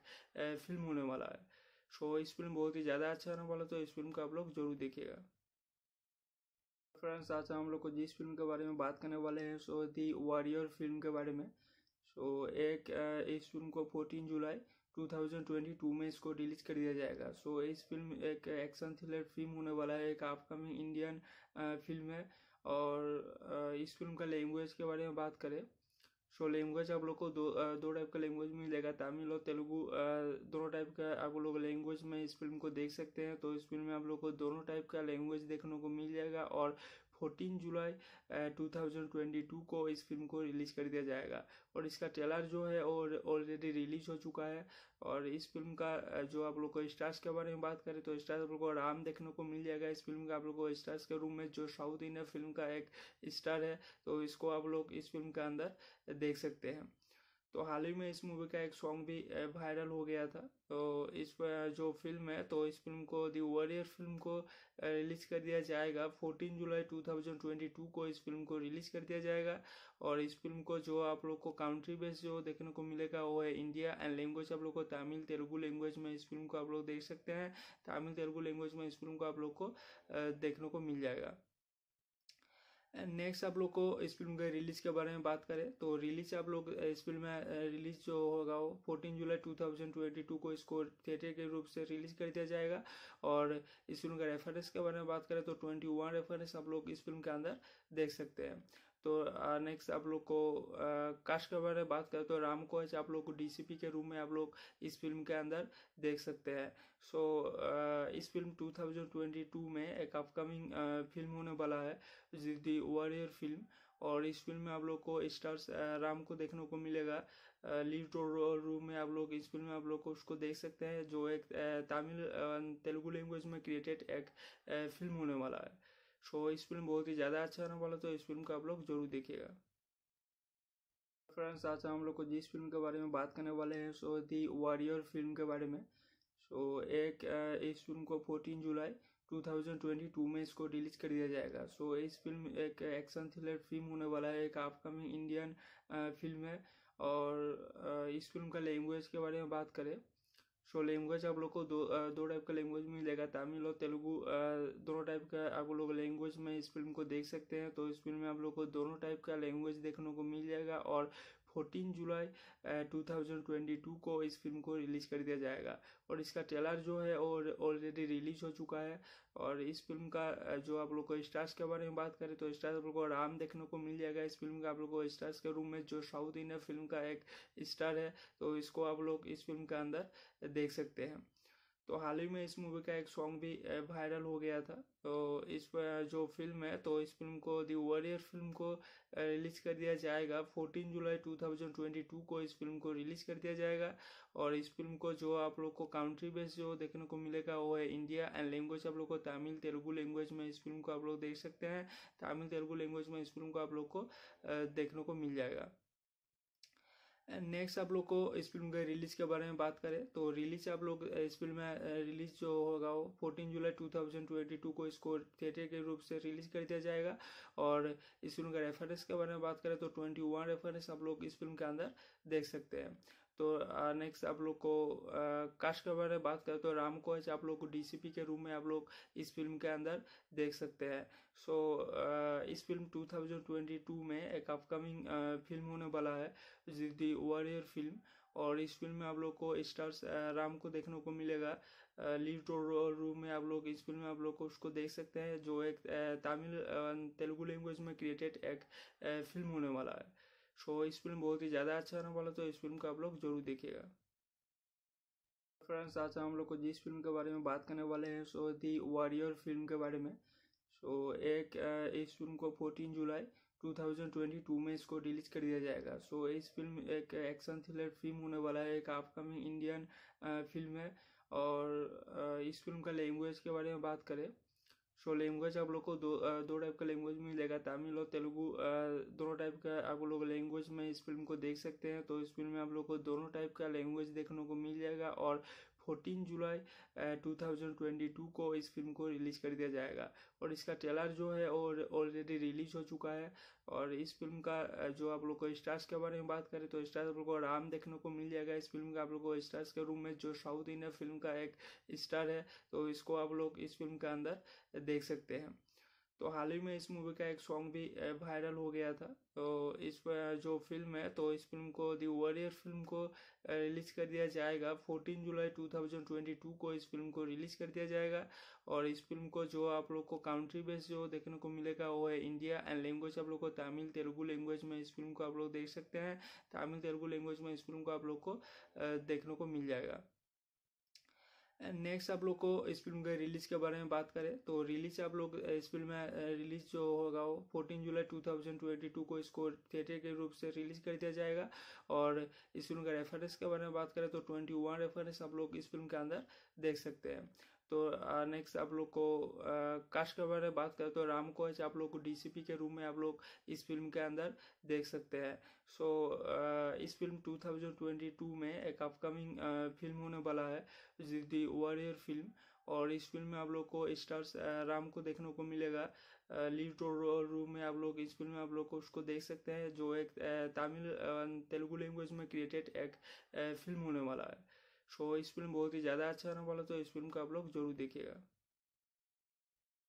फिल्म होने वाला है सो इस फिल्म बहुत ही ज़्यादा अच्छा आने वाला तो इस फिल्म का आप लोग जरूर देखिएगा फ्रेंड्स आज हम लोग को जिस फिल्म के बारे में बात करने वाले हैं सो दी वॉरियर फिल्म के बारे में सो एक इस फिल्म को 14 जुलाई 2022 में इसको रिलीज कर दिया जाएगा सो इस फिल्म एक एक्शन थ्रिलर फिल्म होने वाला है एक अपकमिंग इंडियन फिल्म है और इस फिल्म का लैंग्वेज के बारे में बात करें सो लैंग्वेज आप लोग को दो दो टाइप का लैंग्वेज मिलेगा तमिल और तेलुगु दोनों टाइप का आप लोग लैंग्वेज में इस फिल्म को देख सकते हैं तो इस फिल्म में आप लोग को दोनों टाइप का लैंग्वेज देखने को मिल जाएगा और fourteen July two thousand twenty two को इस फिल्म को रिलीज़ कर दिया जाएगा और इसका ट्रेलर जो है और ऑलरेडी रिलीज हो चुका है और इस फिल्म का जो आप लोग को स्टार्स के बारे में बात करें तो स्टार्स आप लोग को आराम देखने को मिल जाएगा इस फिल्म का आप लोग को स्टार्स के रूम में जो साउथ इंडियन फिल्म का एक स्टार है तो इसको आप लोग इस फिल्म के अंदर देख सकते हैं तो हाल ही में इस मूवी का एक सॉन्ग भी वायरल हो गया था तो इस जो फिल्म है तो इस फिल्म को दी वॉरियर फिल्म को रिलीज़ कर दिया जाएगा 14 जुलाई 2022 को इस फिल्म को रिलीज़ कर दिया जाएगा और इस फिल्म को जो आप लोग को कंट्री बेस जो देखने को मिलेगा वो है इंडिया एंड लैंग्वेज आप लोग को तमिल तेलुगु लैंग्वेज में इस फिल्म को आप लोग देख सकते हैं तमिल तेलुगु लैंग्वेज में इस फिल्म को आप लोग को देखने को मिल जाएगा नेक्स्ट आप लोग को इस फिल्म के रिलीज के बारे में बात करें तो रिलीज आप लोग इस फिल्म में रिलीज जो होगा वो fourteen July two thousand twenty two को इसको थिएटर के रूप से रिलीज कर दिया जाएगा और इस फिल्म का रेफरेंस के बारे में बात करें तो ट्वेंटी वन रेफरेंस आप लोग इस फिल्म के अंदर देख सकते हैं तो नेक्स्ट uh, आप लोग को uh, काश के बारे में बात करें तो राम को आप लोग को डीसीपी के रूम में आप लोग इस फिल्म के अंदर देख सकते हैं सो so, uh, इस फिल्म 2022 में एक अपकमिंग फिल्म होने वाला है दी वॉरियर फिल्म और इस फिल्म में आप लोग को स्टार्स राम को देखने को मिलेगा लीड रूम में आप लोग इस फिल्म में आप लोग को उसको देख सकते हैं जो एक तमिल तेलुगु लैंग्वेज में क्रिएटेड एक फिल्म होने वाला है सो इस फिल्म बहुत ही ज़्यादा अच्छा आने वाला तो इस फिल्म का आप लोग जरूर देखिएगा फ्रेंड्स आज हम लोग को जिस फिल्म के बारे में बात करने वाले हैं सो दी वॉरियर फिल्म के बारे में सो एक इस फिल्म को फोर्टीन जुलाई 2022 में इसको रिलीज कर दिया जाएगा सो so, इस फिल्म एक एक्शन थ्रिलर फिल्म होने वाला है एक अपकमिंग इंडियन फिल्म है और इस फिल्म का लैंग्वेज के बारे में बात करें सो लैंग्वेज आप लोग को दो दो टाइप का लैंग्वेज मिलेगा तमिल और तेलुगू दोनों टाइप का आप लोग लैंग्वेज में इस फिल्म को देख सकते हैं तो इस फिल्म में आप लोग को दोनों टाइप का लैंग्वेज देखने को मिल जाएगा और 14 जुलाई 2022 को इस फिल्म को रिलीज़ कर दिया जाएगा और इसका ट्रेलर जो है और ऑलरेडी रिलीज हो चुका है और इस फिल्म का जो आप लोग को स्टार्स के बारे में बात करें तो स्टार्स आप लोग को आराम देखने को मिल जाएगा इस फिल्म का आप लोग को स्टार्स के रूम में जो साउथ इंडियन फिल्म का एक स्टार है तो इसको आप लोग इस फिल्म के अंदर देख सकते हैं तो हाल ही में इस मूवी का एक सॉन्ग भी वायरल हो गया था तो इस जो फिल्म है तो इस फिल्म को दी वॉरियर फिल्म को रिलीज़ कर दिया जाएगा 14 जुलाई 2022 को इस फिल्म को रिलीज़ कर दिया जाएगा और इस फिल्म को जो आप लोग को काउंट्री बेस जो देखने को मिलेगा वो है इंडिया एंड लैंग्वेज आप लोग को तमिल तेलुगु लैंग्वेज में इस फिल्म को आप लोग देख सकते हैं तमिल तेलुगु लैंग्वेज में इस फिल्म को आप लोग को देखने को मिल जाएगा नेक्स्ट आप लोग को इस फिल्म के रिलीज के बारे में बात करें तो रिलीज आप लोग इस फिल्म में रिलीज जो होगा वो फोर्टीन जुलाई 2022 को इसको थिएटर के रूप से रिलीज कर दिया जाएगा और इस फिल्म का रेफरेंस के बारे में बात करें तो 21 रेफरेंस आप लोग इस फिल्म के अंदर देख सकते हैं तो नेक्स्ट आप लोग को कास्ट के बारे में बात करें तो राम कोच आप लोग को डीसीपी के रूम में आप लोग इस फिल्म के अंदर देख सकते हैं सो so, इस फिल्म 2022 में एक अपकमिंग फिल्म होने वाला है दी वॉरियर फिल्म और इस फिल्म में आप लोग को स्टार्स राम को देखने को मिलेगा लीड रूम में आप लोग इस फिल्म में आप लोग को उसको देख सकते हैं जो एक तमिल तेलुगु लैंग्वेज में क्रिएटेड एक फिल्म होने वाला है सो इस फिल्म बहुत ही ज़्यादा अच्छा होने वाला तो इस फिल्म का आप लोग जरूर देखेगा फ्रेंड्स आज हम लोग को जिस फिल्म के बारे में बात करने वाले हैं सो दी वॉरियर फिल्म के बारे में सो एक इस फिल्म को फोर्टीन जुलाई 2022 में इसको रिलीज कर दिया जाएगा सो so, इस फिल्म एक एक्शन थ्रिलर फिल्म होने वाला है एक अपकमिंग इंडियन फिल्म है और इस फिल्म का लैंग्वेज के बारे में बात करें सो लैंग्वेज आप लोग को दो दो टाइप का लैंग्वेज मिलेगा तमिल और तेलुगू दोनों टाइप का आप लोग लैंग्वेज में इस फिल्म को देख सकते हैं तो इस फिल्म में आप लोग को दोनों टाइप का लैंग्वेज देखने को मिल जाएगा और 14 जुलाई 2022 को इस फिल्म को रिलीज़ कर दिया जाएगा और इसका ट्रेलर जो है और ऑलरेडी रिलीज हो चुका है और इस फिल्म का जो आप लोग को स्टार्स के बारे में बात करें तो स्टार्स आप लोग को आराम देखने को मिल जाएगा इस फिल्म का आप लोग को स्टार्स के रूम में जो साउथ इंडियन फिल्म का एक स्टार है तो इसको आप लोग इस फिल्म के अंदर देख सकते हैं तो हाल ही में इस मूवी का एक सॉन्ग भी वायरल हो गया था तो इस जो फिल्म है तो इस फिल्म को दी वॉरियर फिल्म को रिलीज़ कर दिया जाएगा 14 जुलाई 2022 को इस फिल्म को रिलीज़ कर दिया जाएगा और इस फिल्म को जो आप लोग को काउंट्री बेस जो देखने को मिलेगा वो है इंडिया एंड लैंग्वेज आप लोग को तमिल तेलुगू लैंग्वेज में इस फिल्म को आप लोग देख सकते हैं तमिल तेलुगू लैंग्वेज में इस फिल्म को आप लोग को देखने को मिल जाएगा नेक्स्ट आप लोग को इस फिल्म के रिलीज के बारे में बात करें तो रिलीज आप लोग इस फिल्म में रिलीज जो होगा वो fourteen July two thousand twenty two को इसको थिएटर के रूप से रिलीज कर दिया जाएगा और इस फिल्म का रेफरेंस के बारे में बात करें तो ट्वेंटी वन रेफरेंस आप लोग इस फिल्म के अंदर देख सकते हैं तो नेक्स्ट आप लोग को कास्ट के बारे में बात करें तो राम को आप लोग को डीसीपी के रूम में आप लोग इस फिल्म के अंदर देख सकते हैं सो so, इस फिल्म 2022 में एक अपकमिंग फिल्म होने वाला है दी वॉरियर फिल्म और इस फिल्म में आप लोग को स्टार्स राम को देखने को मिलेगा लिव टो रूम में आप लोग इस फिल्म में आप लोग को उसको देख सकते हैं जो एक तमिल तेलुगु लैंग्वेज में क्रिएटेड एक फिल्म होने वाला है सो इस फिल्म बहुत ही ज़्यादा अच्छा रहने वाला तो इस फिल्म का आप लोग जरूर देखिएगा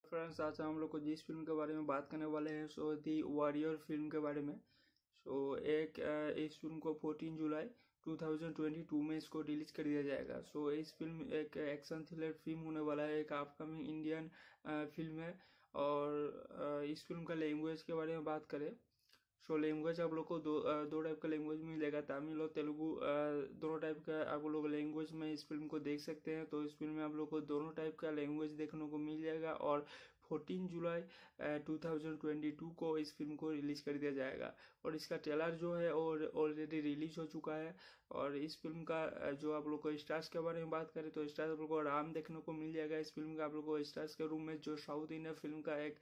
फ्रेंड्स आज हम लोग को जिस फिल्म के बारे में बात करने वाले हैं सो दी वॉरियर फिल्म के बारे में सो एक इस फिल्म को 14 जुलाई 2022 में इसको रिलीज कर दिया जाएगा सो इस फिल्म एक एक्शन थ्रिलर फिल्म होने वाला है एक अपकमिंग इंडियन फिल्म है और इस फिल्म का लैंग्वेज के बारे में बात करें सो लैंग्वेज आप लोग को दो दो टाइप का लैंग्वेज मिलेगा तमिल और तेलुगु दोनों टाइप का आप लोग लैंग्वेज में इस फिल्म को देख सकते हैं तो इस फिल्म में आप लोग को दोनों टाइप का लैंग्वेज देखने को मिल जाएगा और fourteen July two thousand twenty two को इस फिल्म को रिलीज़ कर दिया जाएगा और इसका ट्रेलर जो है और ऑलरेडी रिलीज हो चुका है और इस फिल्म का जो आप लोग को स्टार्स के बारे में बात करें तो स्टार्स आप लोग को राम देखने को मिल जाएगा इस फिल्म का आप लोग को स्टार्स के रूम में जो साउथ इंडियन फिल्म का एक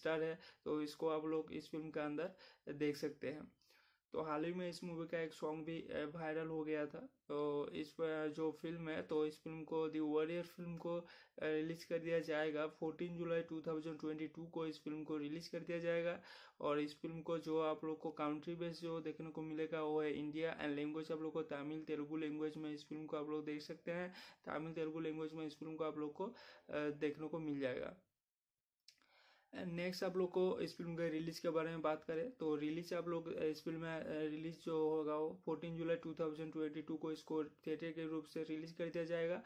स्टार है तो इसको आप लोग इस फिल्म के अंदर देख सकते हैं तो हाल ही में इस मूवी का एक सॉन्ग भी वायरल हो गया था तो इस जो फिल्म है तो इस फिल्म को दी वॉरियर फिल्म को रिलीज़ कर दिया जाएगा 14 जुलाई 2022 को इस फिल्म को रिलीज़ कर दिया जाएगा और इस फिल्म को जो आप लोग को काउंट्री बेस जो देखने को मिलेगा वो है इंडिया एंड लैंग्वेज आप लोग को तमिल तेलुगु लैंग्वेज में इस फिल्म को आप लोग देख सकते हैं तमिल तेलुगु लैंग्वेज में इस फिल्म को आप लोग को देखने को मिल जाएगा नेक्स्ट आप लोग को इस फिल्म के रिलीज के बारे में बात करें तो रिलीज आप लोग इस फिल्म में रिलीज जो होगा वो fourteen July two thousand twenty two को इसको थिएटर के रूप से रिलीज कर दिया जाएगा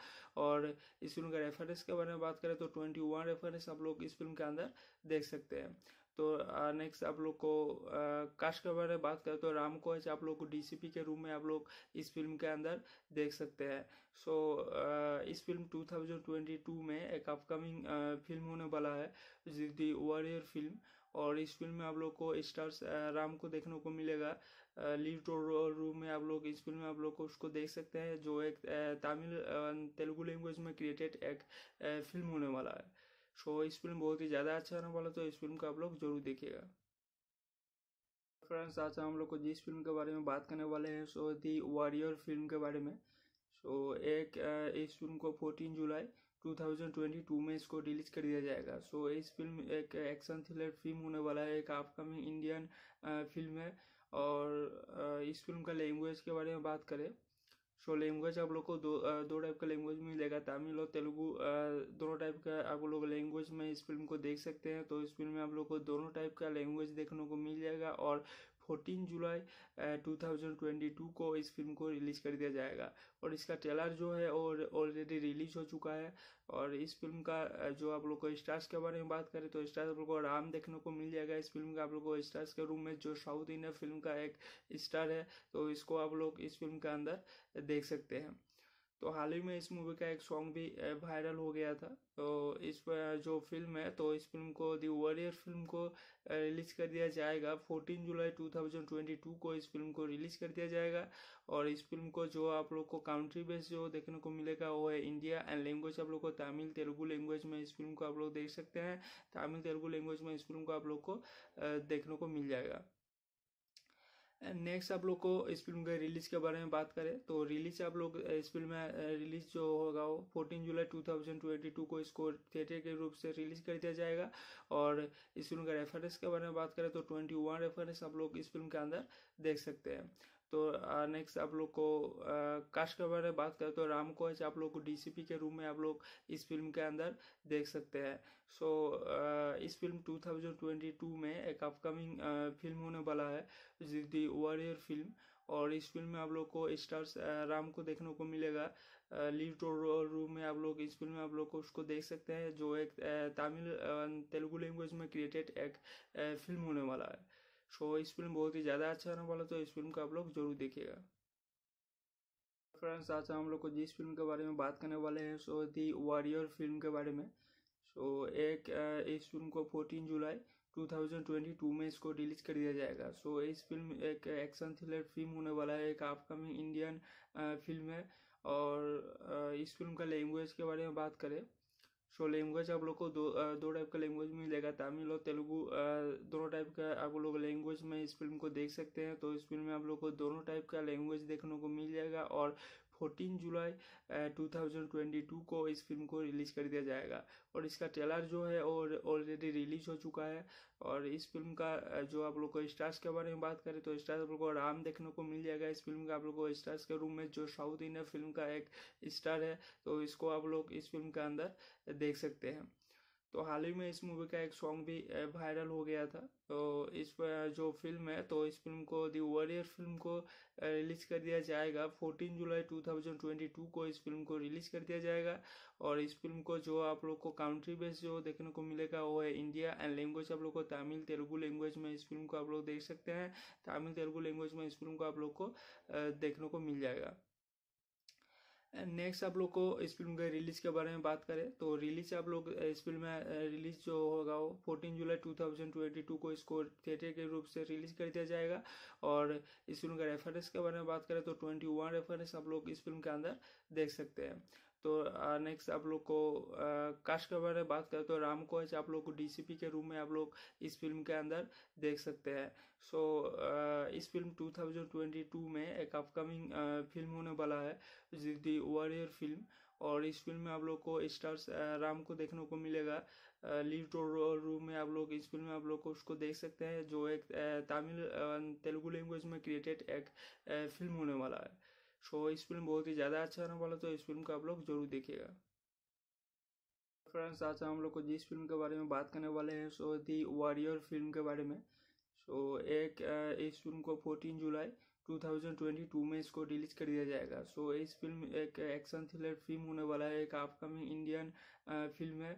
और इस फिल्म का रेफरेंस के बारे में बात करें तो ट्वेंटी वन रेफरेंस आप लोग इस फिल्म के अंदर देख सकते हैं तो नेक्स्ट आप लोग को कास्ट के बारे में बात करें तो राम को आप लोग को डीसीपी के रूम में आप लोग इस फिल्म के अंदर देख सकते हैं सो so, इस फिल्म 2022 में एक अपकमिंग फिल्म होने वाला है दी वॉरियर फिल्म और इस फिल्म में आप लोग को स्टार्स राम को देखने को मिलेगा लीड रूम में आप लोग इस फिल्म में आप लोग को उसको देख सकते हैं जो एक तमिल तेलुगु लैंग्वेज में क्रिएटेड एक फिल्म होने वाला है सो इस फिल्म बहुत ही ज़्यादा अच्छा रहने वाला तो इस फिल्म का आप लोग जरूर देखिएगा फ्रेंड्स आज हम लोग को जिस फिल्म के बारे में बात करने वाले हैं सो दी वॉरियर फिल्म के बारे में सो एक इस फिल्म को फोर्टीन जुलाई 2022 में इसको रिलीज कर दिया जाएगा सो so, इस फिल्म एक एक्शन थ्रिलर फिल्म होने वाला है एक अपकमिंग इंडियन फिल्म है और इस फिल्म का लैंग्वेज के बारे में बात करें सो लैंग्वेज आप लोग को दो दो टाइप का लैंग्वेज मिलेगा तमिल और तेलुगु दोनों टाइप का आप लोग लैंग्वेज में इस फिल्म को देख सकते हैं तो इस फिल्म में आप लोग को दोनों टाइप का लैंग्वेज देखने को मिल जाएगा और fourteen July two thousand twenty two को इस फिल्म को रिलीज़ कर दिया जाएगा और इसका ट्रेलर जो है और ऑलरेडी रिलीज हो चुका है और इस फिल्म का जो आप लोग को स्टार्स के बारे में बात करें तो स्टार्स आप लोग को आराम देखने को मिल जाएगा इस फिल्म का आप लोग को स्टार्स के रूम में जो साउथ इंडियन फिल्म का एक स्टार है तो इसको आप लोग इस फिल्म के अंदर देख सकते हैं तो हाल ही में इस मूवी का एक सॉन्ग भी वायरल हो गया था तो इस जो फिल्म है तो इस फिल्म को दी वॉरियर फिल्म को रिलीज कर दिया जाएगा 14 जुलाई 2022 को इस फिल्म को रिलीज कर दिया जाएगा और इस फिल्म को जो आप लोग को काउंट्री बेस जो देखने को मिलेगा वो है इंडिया एंड लैंग्वेज आप लोग को तमिल तेलुगु लैंग्वेज में इस फिल्म को आप लोग देख सकते हैं तमिल तेलुगु लैंग्वेज में इस फिल्म को आप लोग को देखने को मिल जाएगा नेक्स्ट आप लोग को इस फिल्म के रिलीज के बारे में बात करें तो रिलीज आप लोग इस फिल्म में रिलीज जो होगा वो फोर्टीन जुलाई 2022 को इसको थिएटर के रूप से रिलीज कर दिया जाएगा और इस फिल्म का रेफरेंस के बारे में बात करें तो 21 रेफरेंस आप लोग इस फिल्म के अंदर देख सकते हैं तो नेक्स्ट uh, आप लोग को uh, कास्ट के बारे में बात करें तो राम कोच आप लोग को डीसीपी के रूम में आप लोग इस फिल्म के अंदर देख सकते हैं सो so, uh, इस फिल्म 2022 में एक अपकमिंग फिल्म होने वाला है दी वॉरियर फिल्म और इस फिल्म में आप लोग को स्टार्स राम को देखने को मिलेगा लीड रूम में आप लोग इस फिल्म में आप लोग को उसको देख सकते हैं जो एक तमिल तेलुगु लैंग्वेज में क्रिएटेड एक फिल्म होने वाला है सो इस फिल्म बहुत ही ज़्यादा अच्छा होने वाला तो इस फिल्म को आप लोग जरूर देखिएगा फ्रेंड्स आज हम लोग को जिस फिल्म के बारे में बात करने वाले हैं सो दी वॉरियर फिल्म के बारे में सो एक इस फिल्म को 14 जुलाई 2022 में इसको रिलीज कर दिया जाएगा सो so, इस फिल्म एक एक्शन थ्रिलर फिल्म होने वाला है एक अपकमिंग इंडियन फिल्म है और इस फिल्म का लैंग्वेज के बारे में बात करें सो लैंग्वेज आप लोग को दो दो टाइप का लैंग्वेज मिलेगा तमिल और तेलुगू दोनों टाइप का आप लोग लैंग्वेज में इस फिल्म को देख सकते हैं तो इस फिल्म में आप लोग को दोनों टाइप का लैंग्वेज देखने को मिल जाएगा और 14 जुलाई 2022 को इस फिल्म को रिलीज़ कर दिया जाएगा और इसका ट्रेलर जो है और ऑलरेडी रिलीज हो चुका है और इस फिल्म का जो आप लोग को स्टार्स के बारे में बात करें तो स्टार्स आप लोग को आराम देखने को मिल जाएगा इस फिल्म का आप लोग को स्टार्स के रूम में जो साउथ इंडियन फिल्म का एक स्टार है तो इसको आप लोग इस फिल्म के अंदर देख सकते हैं तो हाल ही में इस मूवी का एक सॉन्ग भी वायरल हो गया था तो इस जो फिल्म है तो इस फिल्म को दी वॉरियर फिल्म को रिलीज़ कर दिया जाएगा 14 जुलाई 2022 को इस फिल्म को रिलीज़ कर दिया जाएगा और इस फिल्म को जो आप लोग को काउंट्री बेस जो देखने को मिलेगा वो है इंडिया एंड लैंग्वेज आप लोग को तमिल तेलुगु लैंग्वेज में इस फिल्म को आप लोग देख सकते हैं तमिल तेलुगु लैंग्वेज में इस फिल्म को आप लोग को देखने को मिल जाएगा नेक्स्ट आप लोग को इस फिल्म के रिलीज के बारे में बात करें तो रिलीज आप लोग इस फिल्म में रिलीज जो होगा वो fourteen July two thousand twenty two को इसको थिएटर के रूप से रिलीज कर दिया जाएगा और इस फिल्म का रेफरेंस के बारे में बात करें तो ट्वेंटी वन रेफरेंस आप लोग इस फिल्म के अंदर देख सकते हैं तो नेक्स्ट आप लोग को कास्ट के बारे में बात करें तो राम को आप लोग को डीसीपी के रूम में आप लोग इस फिल्म के अंदर देख सकते हैं सो so, इस फिल्म 2022 में एक अपकमिंग फिल्म होने वाला है दी वॉरियर फिल्म और इस फिल्म में आप लोग को स्टार्स राम को देखने को मिलेगा लीड रूम में आप लोग इस फिल्म में आप लोग को उसको देख सकते हैं जो एक तमिल तेलुगु लैंग्वेज में क्रिएटेड एक फिल्म होने वाला है सो इस फिल्म बहुत ही ज़्यादा अच्छा होने वाला तो इस फिल्म को आप लोग जरूर देखिएगा फ्रेंड्स आज हम लोग को जिस फिल्म के बारे में बात करने वाले हैं सो दी वॉरियर फिल्म के बारे में सो एक इस फिल्म को फोर्टीन जुलाई 2022 में इसको रिलीज कर दिया जाएगा सो इस फिल्म एक एक्शन थ्रिलर फिल्म होने वाला है एक अपकमिंग इंडियन फिल्म है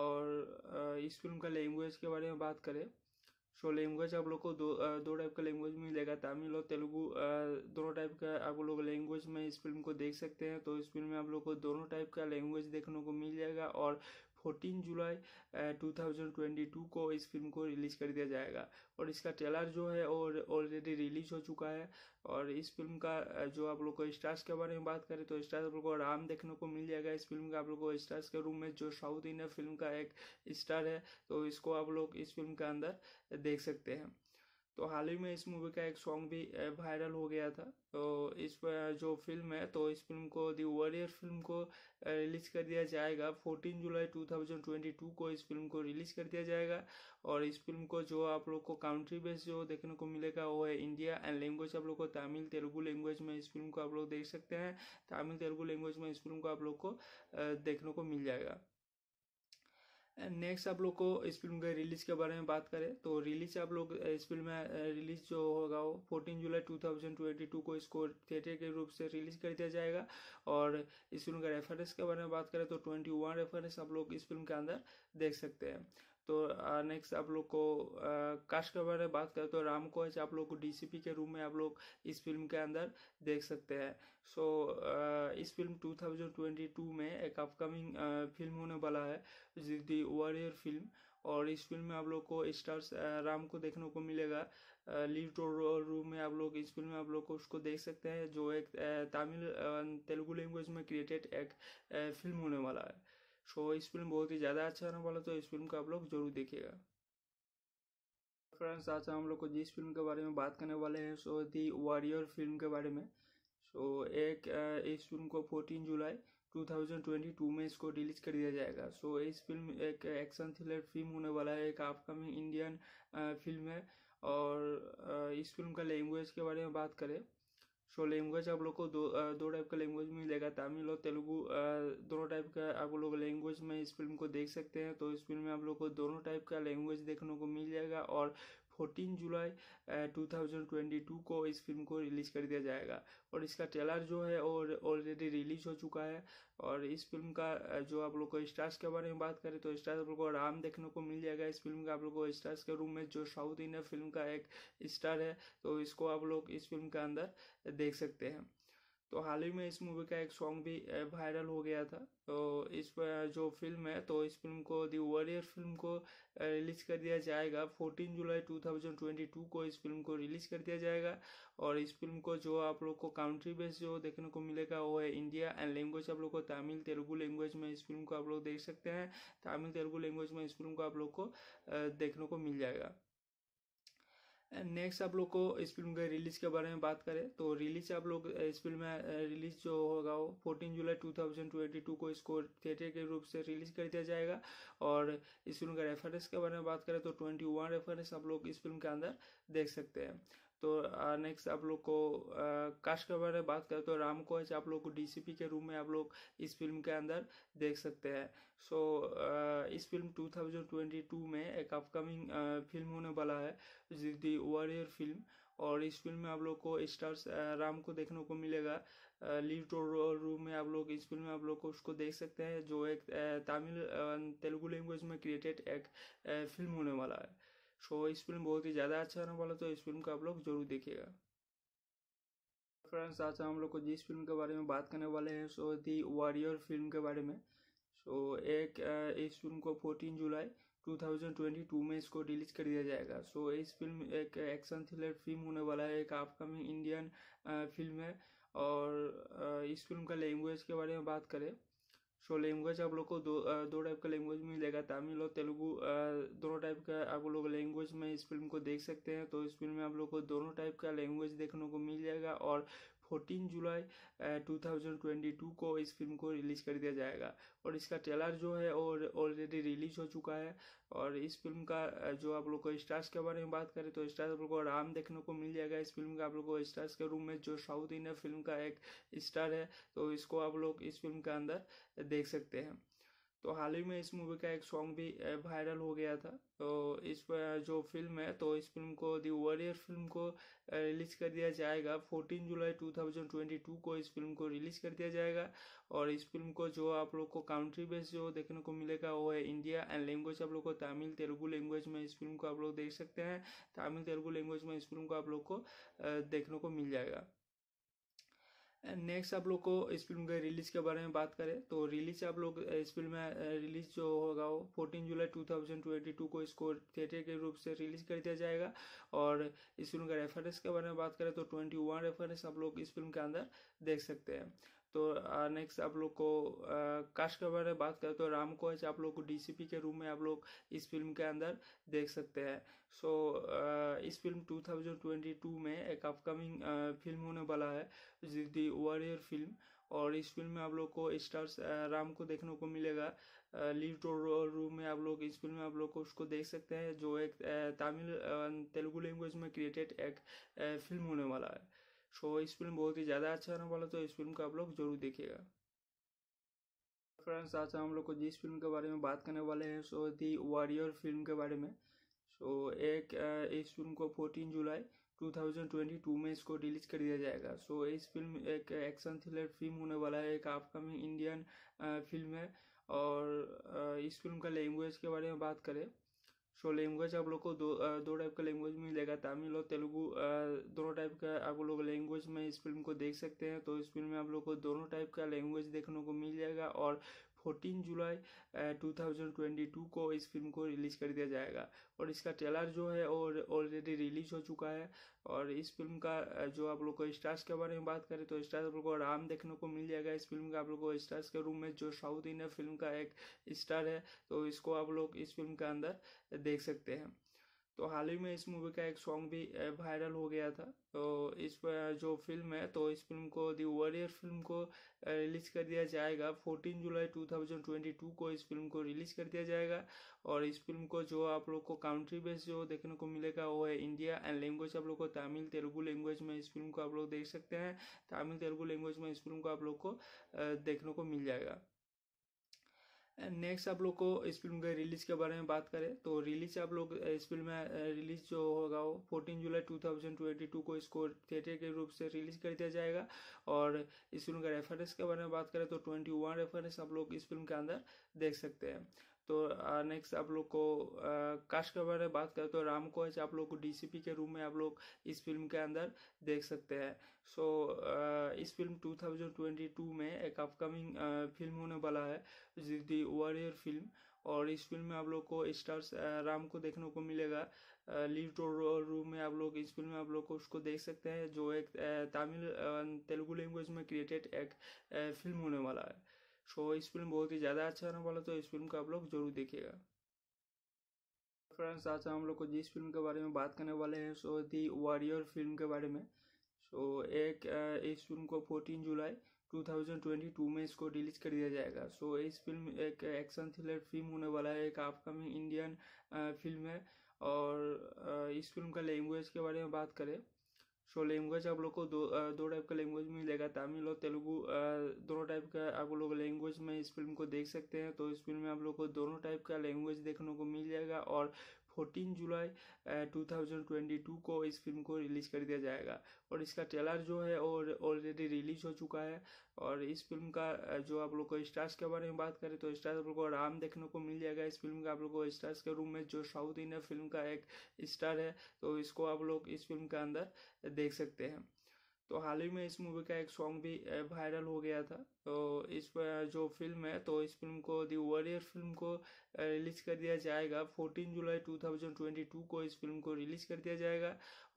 और इस फिल्म का लैंग्वेज के बारे में बात करें सो लैंग्वेज आप लोग को दो दो टाइप का लैंग्वेज मिलेगा तमिल और तेलुगू दोनों टाइप का आप लोग लैंग्वेज में इस फिल्म को देख सकते हैं तो इस फिल्म में आप लोग को दोनों टाइप का लैंग्वेज देखने को मिल जाएगा और 14 जुलाई 2022 को इस फिल्म को रिलीज़ कर दिया जाएगा और इसका ट्रेलर जो है और ऑलरेडी रिलीज हो चुका है और इस फिल्म का uh, जो आप लोग को स्टार्स के बारे में बात करें तो स्टार्स आप लोग को आराम देखने को मिल जाएगा इस फिल्म का आप लोग को स्टार्स के रूम में जो साउथ इंडियन फिल्म का एक स्टार है तो इसको आप लोग इस फिल्म के अंदर देख सकते हैं तो हाल ही में इस मूवी का एक सॉन्ग भी वायरल हो गया था तो इस जो फिल्म है तो इस फिल्म को दी वॉरियर फिल्म को रिलीज़ कर दिया जाएगा 14 जुलाई 2022 को इस फिल्म को रिलीज़ कर दिया जाएगा और इस फिल्म को जो आप लोग को काउंट्री बेस जो देखने को मिलेगा वो है इंडिया एंड लैंग्वेज आप लोग को तमिल तेलुगु लैंग्वेज में इस फिल्म को आप लोग देख सकते हैं तमिल तेलुगु लैंग्वेज में इस फिल्म को आप लोग को देखने को मिल जाएगा नेक्स्ट आप लोग को इस फिल्म के रिलीज के बारे में बात करें तो रिलीज आप लोग इस फिल्म में रिलीज जो होगा वो fourteen July two thousand twenty two को इसको थिएटर के रूप से रिलीज कर दिया जाएगा और इस फिल्म का रेफरेंस के बारे में बात करें तो ट्वेंटी वन रेफरेंस आप लोग इस फिल्म के अंदर देख सकते हैं तो नेक्स्ट आप लोग को कास्ट के बारे में बात करें तो राम को आप लोग को डीसीपी के रूम में आप लोग इस फिल्म के अंदर देख सकते हैं सो so, इस फिल्म 2022 में एक अपकमिंग फिल्म होने वाला है दी वॉरियर फिल्म और इस फिल्म में आप लोग को स्टार्स राम को देखने को मिलेगा लिव टोर रूम में आप लोग इस फिल्म में आप लोग को उसको देख सकते हैं जो एक तमिल तेलुगु लैंग्वेज में क्रिएटेड एक फिल्म होने वाला है सो इस फिल्म बहुत ही ज़्यादा अच्छा रहने वाला तो इस फिल्म का आप लोग जरूर देखेगा फ्रेंड्स आज हम लोग को जिस फिल्म के बारे में बात करने वाले हैं सो दी वॉरियर फिल्म के बारे में सो एक इस फिल्म को फोर्टीन जुलाई 2022 में इसको रिलीज कर दिया जाएगा सो so, इस फिल्म एक एक्शन थ्रिलर फिल्म होने वाला है एक अपकमिंग इंडियन फिल्म है और इस फिल्म का लैंग्वेज के बारे में बात करें सो लैंग्वेज आप लोग को दो दो टाइप का लैंग्वेज मिलेगा तमिल और तेलुगु दोनों टाइप का आप लोग लैंग्वेज में इस फिल्म को देख सकते हैं तो इस फिल्म में आप लोग को दोनों टाइप का लैंग्वेज देखने को मिल जाएगा और fourteen July two thousand twenty two को इस फिल्म को रिलीज़ कर दिया जाएगा और इसका ट्रेलर जो है और ऑलरेडी रिलीज हो चुका है और इस फिल्म का uh, जो आप लोग को स्टार्स के बारे में बात करें तो स्टार्स आप लोग को आराम देखने को मिल जाएगा इस फिल्म का आप लोग को स्टार्स के रूम में जो साउथ इंडियन फिल्म का एक स्टार है तो इसको आप लोग इस फिल्म के अंदर देख सकते हैं तो हाल ही में इस मूवी का एक सॉन्ग भी वायरल हो गया था तो इस जो फिल्म है तो इस फिल्म को दी वॉरियर फिल्म को रिलीज़ कर दिया जाएगा 14 जुलाई 2022 को इस फिल्म को रिलीज़ कर दिया जाएगा और इस फिल्म को जो आप लोग को काउंट्री बेस जो देखने को मिलेगा वो है इंडिया एंड लैंग्वेज आप लोग को तमिल तेलुगु लैंग्वेज में इस फिल्म को आप लोग देख सकते हैं तमिल तेलुगु लैंग्वेज में इस फिल्म को आप लोग को देखने को मिल जाएगा नेक्स्ट आप लोग को इस फिल्म के रिलीज के बारे में बात करें तो रिलीज आप लोग इस फिल्म में रिलीज जो होगा वो फोर्टीन जुलाई 2022 को इसको थिएटर के रूप से रिलीज कर दिया जाएगा और इस फिल्म का रेफरेंस के बारे में बात करें तो 21 रेफरेंस आप लोग इस फिल्म के अंदर देख सकते हैं तो नेक्स्ट uh, आप लोग को uh, कास्ट के बारे में बात करें तो राम कोच आप लोग को डीसीपी के रूम में आप लोग इस फिल्म के अंदर देख सकते हैं सो so, uh, इस फिल्म 2022 में एक अपकमिंग फिल्म होने वाला है दी वॉरियर फिल्म और इस फिल्म में आप लोग को स्टार्स राम को देखने को मिलेगा लीड रूम में आप लोग इस फिल्म में आप लोग को उसको देख सकते हैं जो एक तमिल तेलुगु लैंग्वेज में क्रिएटेड एक फिल्म होने वाला है सो इस फिल्म बहुत ही ज़्यादा अच्छा आने वाला तो इस फिल्म को आप लोग जरूर देखिएगा फ्रेंड्स आज हम लोग को जिस फिल्म के बारे में बात करने वाले हैं सो दी वॉरियर फिल्म के बारे में सो एक इस फिल्म को फोर्टीन जुलाई 2022 में इसको रिलीज कर दिया जाएगा सो so, इस फिल्म एक एक्शन थ्रिलर फिल्म होने वाला है एक अपकमिंग इंडियन फिल्म है और इस फिल्म का लैंग्वेज के बारे में बात करें सो लैंग्वेज आप लोग को दो दो टाइप का लैंग्वेज मिलेगा तमिल और तेलुगू दोनों टाइप का आप लोग लैंग्वेज में इस फिल्म को देख सकते हैं तो इस फिल्म में आप लोग को दोनों टाइप का लैंग्वेज देखने को मिल जाएगा और fourteen July two thousand twenty two को इस फिल्म को रिलीज़ कर दिया जाएगा और इसका ट्रेलर जो है और ऑलरेडी रिलीज हो चुका है और इस फिल्म का जो आप लोग को स्टार्स के बारे में बात करें तो स्टार्स आप लोग को आराम देखने को मिल जाएगा इस फिल्म का आप लोग को स्टार्स के रूम में जो साउथ इंडियन फिल्म का एक स्टार है तो इसको आप लोग इस फिल्म के अंदर देख सकते हैं तो हाल ही में इस मूवी का एक सॉन्ग भी वायरल हो गया था तो इस जो फिल्म है तो इस फिल्म को दी वॉरियर फिल्म को रिलीज कर दिया जाएगा 14 जुलाई 2022 को इस फिल्म को रिलीज कर दिया जाएगा और इस फिल्म को जो आप लोग को काउंट्री बेस जो देखने को मिलेगा वो है इंडिया एंड लैंग्वेज आप लोग को तमिल तेलुगु लैंग्वेज में इस फिल्म को आप लोग देख सकते हैं तमिल तेलुगु लैंग्वेज में इस फिल्म को आप लोग को देखने को मिल जाएगा नेक्स्ट आप लोग को इस फिल्म के रिलीज के बारे में बात करें तो रिलीज आप लोग इस फिल्म में रिलीज जो होगा वो फोर्टीन जुलाई 2022 को इसको थिएटर के रूप से रिलीज कर दिया जाएगा और इस फिल्म का रेफरेंस के बारे में बात करें तो 21 रेफरेंस आप लोग इस फिल्म के अंदर देख सकते हैं तो नेक्स्ट uh, आप लोग को uh, कास्ट के बारे में बात करें तो राम कोच आप लोग को डीसीपी के रूम में आप लोग इस फिल्म के अंदर देख सकते हैं सो so, uh, इस फिल्म 2022 में एक अपकमिंग फिल्म होने वाला है दी वॉरियर फिल्म और इस फिल्म में आप लोग को स्टार्स राम को देखने को मिलेगा लीड रूम में आप लोग इस फिल्म में आप लोग को उसको देख सकते हैं जो एक तमिल तेलुगु लैंग्वेज में क्रिएटेड एक फिल्म होने वाला है सो इस फिल्म बहुत ही ज़्यादा अच्छा होने वाला तो इस फिल्म को आप लोग जरूर देखिएगा फ्रेंड्स आज हम लोग को जिस फिल्म के बारे में बात करने वाले हैं सो दी वॉरियर फिल्म के बारे में सो एक इस फिल्म को फोर्टीन जुलाई 2022 में इसको रिलीज कर दिया जाएगा सो इस फिल्म एक एक्शन थ्रिलर फिल्म होने वाला है एक अपकमिंग इंडियन फिल्म है और इस फिल्म का लैंग्वेज के बारे में बात करें सो लैंग्वेज आप लोग को दो दो टाइप का लैंग्वेज मिलेगा तमिल और तेलुगु दोनों टाइप का आप लोग लैंग्वेज में इस फिल्म को देख सकते हैं तो इस फिल्म में आप लोग को दोनों टाइप का लैंग्वेज देखने को मिल जाएगा और 14 जुलाई 2022 को इस फिल्म को रिलीज़ कर दिया जाएगा और इसका ट्रेलर जो है और ऑलरेडी रिलीज हो चुका है और इस फिल्म का जो आप लोग को स्टार्स के बारे में बात करें तो स्टार्स आप लोग को राम देखने को मिल जाएगा इस फिल्म का आप लोग को स्टार्स के रूम में जो साउथ इंडियन फिल्म का एक स्टार है तो इसको आप लोग इस फिल्म के अंदर देख सकते हैं तो हाल ही में इस मूवी का एक सॉन्ग भी वायरल हो गया था तो इस जो फिल्म है तो इस फिल्म को दी वॉरियर फिल्म को रिलीज़ कर दिया जाएगा 14 जुलाई 2022 को इस फिल्म को रिलीज़ कर दिया जाएगा और इस फिल्म को जो आप लोग को कंट्री बेस जो देखने को मिलेगा वो है इंडिया एंड लैंग्वेज आप लोग को तमिल तेलुगू लैंग्वेज में इस फिल्म को आप लोग देख सकते हैं तमिल तेलुगू लैंग्वेज में इस फिल्म को आप लोग को देखने को मिल जाएगा नेक्स्ट आप लोग को इस फिल्म के रिलीज के बारे में बात करें तो रिलीज आप लोग इस फिल्म में रिलीज जो होगा वो फोर्टीन जुलाई 2022 को इसको थिएटर के रूप से रिलीज कर दिया जाएगा और इस फिल्म का रेफरेंस के बारे में बात करें तो 21 रेफरेंस आप लोग इस फिल्म के अंदर देख सकते हैं तो नेक्स्ट आप लोग को कास्ट के बारे में बात करें तो राम को आप लोग को डीसीपी के रूम में आप लोग इस फिल्म के अंदर देख सकते हैं सो so, इस फिल्म 2022 में एक अपकमिंग फिल्म होने वाला है दी वॉरियर फिल्म और इस फिल्म में आप लोग को स्टार्स राम को देखने को मिलेगा लीव टोर रूम में आप लोग इस फिल्म में आप लोग को उसको देख सकते हैं जो एक तमिल तेलुगु लैंग्वेज में क्रिएटेड एक फिल्म होने वाला है सो इस फिल्म बहुत ही ज़्यादा अच्छा रहने वाला तो इस फिल्म का आप लोग जरूर देखिएगा फ्रेंड्स आज हम लोग को जिस फिल्म के बारे में बात करने वाले हैं सो दी वॉरियर फिल्म के बारे में सो एक इस फिल्म को 14 जुलाई 2022 में इसको रिलीज कर दिया जाएगा सो इस फिल्म एक एक्शन थ्रिलर फिल्म होने वाला है एक अपकमिंग इंडियन फिल्म है और इस फिल्म का लैंग्वेज के बारे में बात करें सो लैंग्वेज आप लोग को दो दो टाइप का लैंग्वेज मिलेगा तमिल और तेलुगु दोनों टाइप का आप लोग लैंग्वेज में इस फिल्म को देख सकते हैं तो इस फिल्म में आप लोग को दोनों टाइप का लैंग्वेज देखने को मिल जाएगा और 14 जुलाई 2022 को इस फिल्म को रिलीज़ कर दिया जाएगा और इसका ट्रेलर जो है और रिलीज हो चुका है और इस फिल्म का जो आप लोग को स्टार्स के बारे में बात करें तो स्टार्स आप लोग को आराम देखने को मिल जाएगा इस फिल्म का आप लोग को स्टार्स के रूम में जो साउथ इंडियन फिल्म का एक स्टार है तो इसको आप लोग इस फिल्म के अंदर देख सकते हैं तो हाल ही में इस मूवी का एक सॉन्ग भी वायरल हो गया था तो इस जो फिल्म है तो इस फिल्म को दी वॉरियर फिल्म को रिलीज़ कर दिया जाएगा 14 जुलाई 2022 को इस फिल्म को रिलीज़ कर दिया जाएगा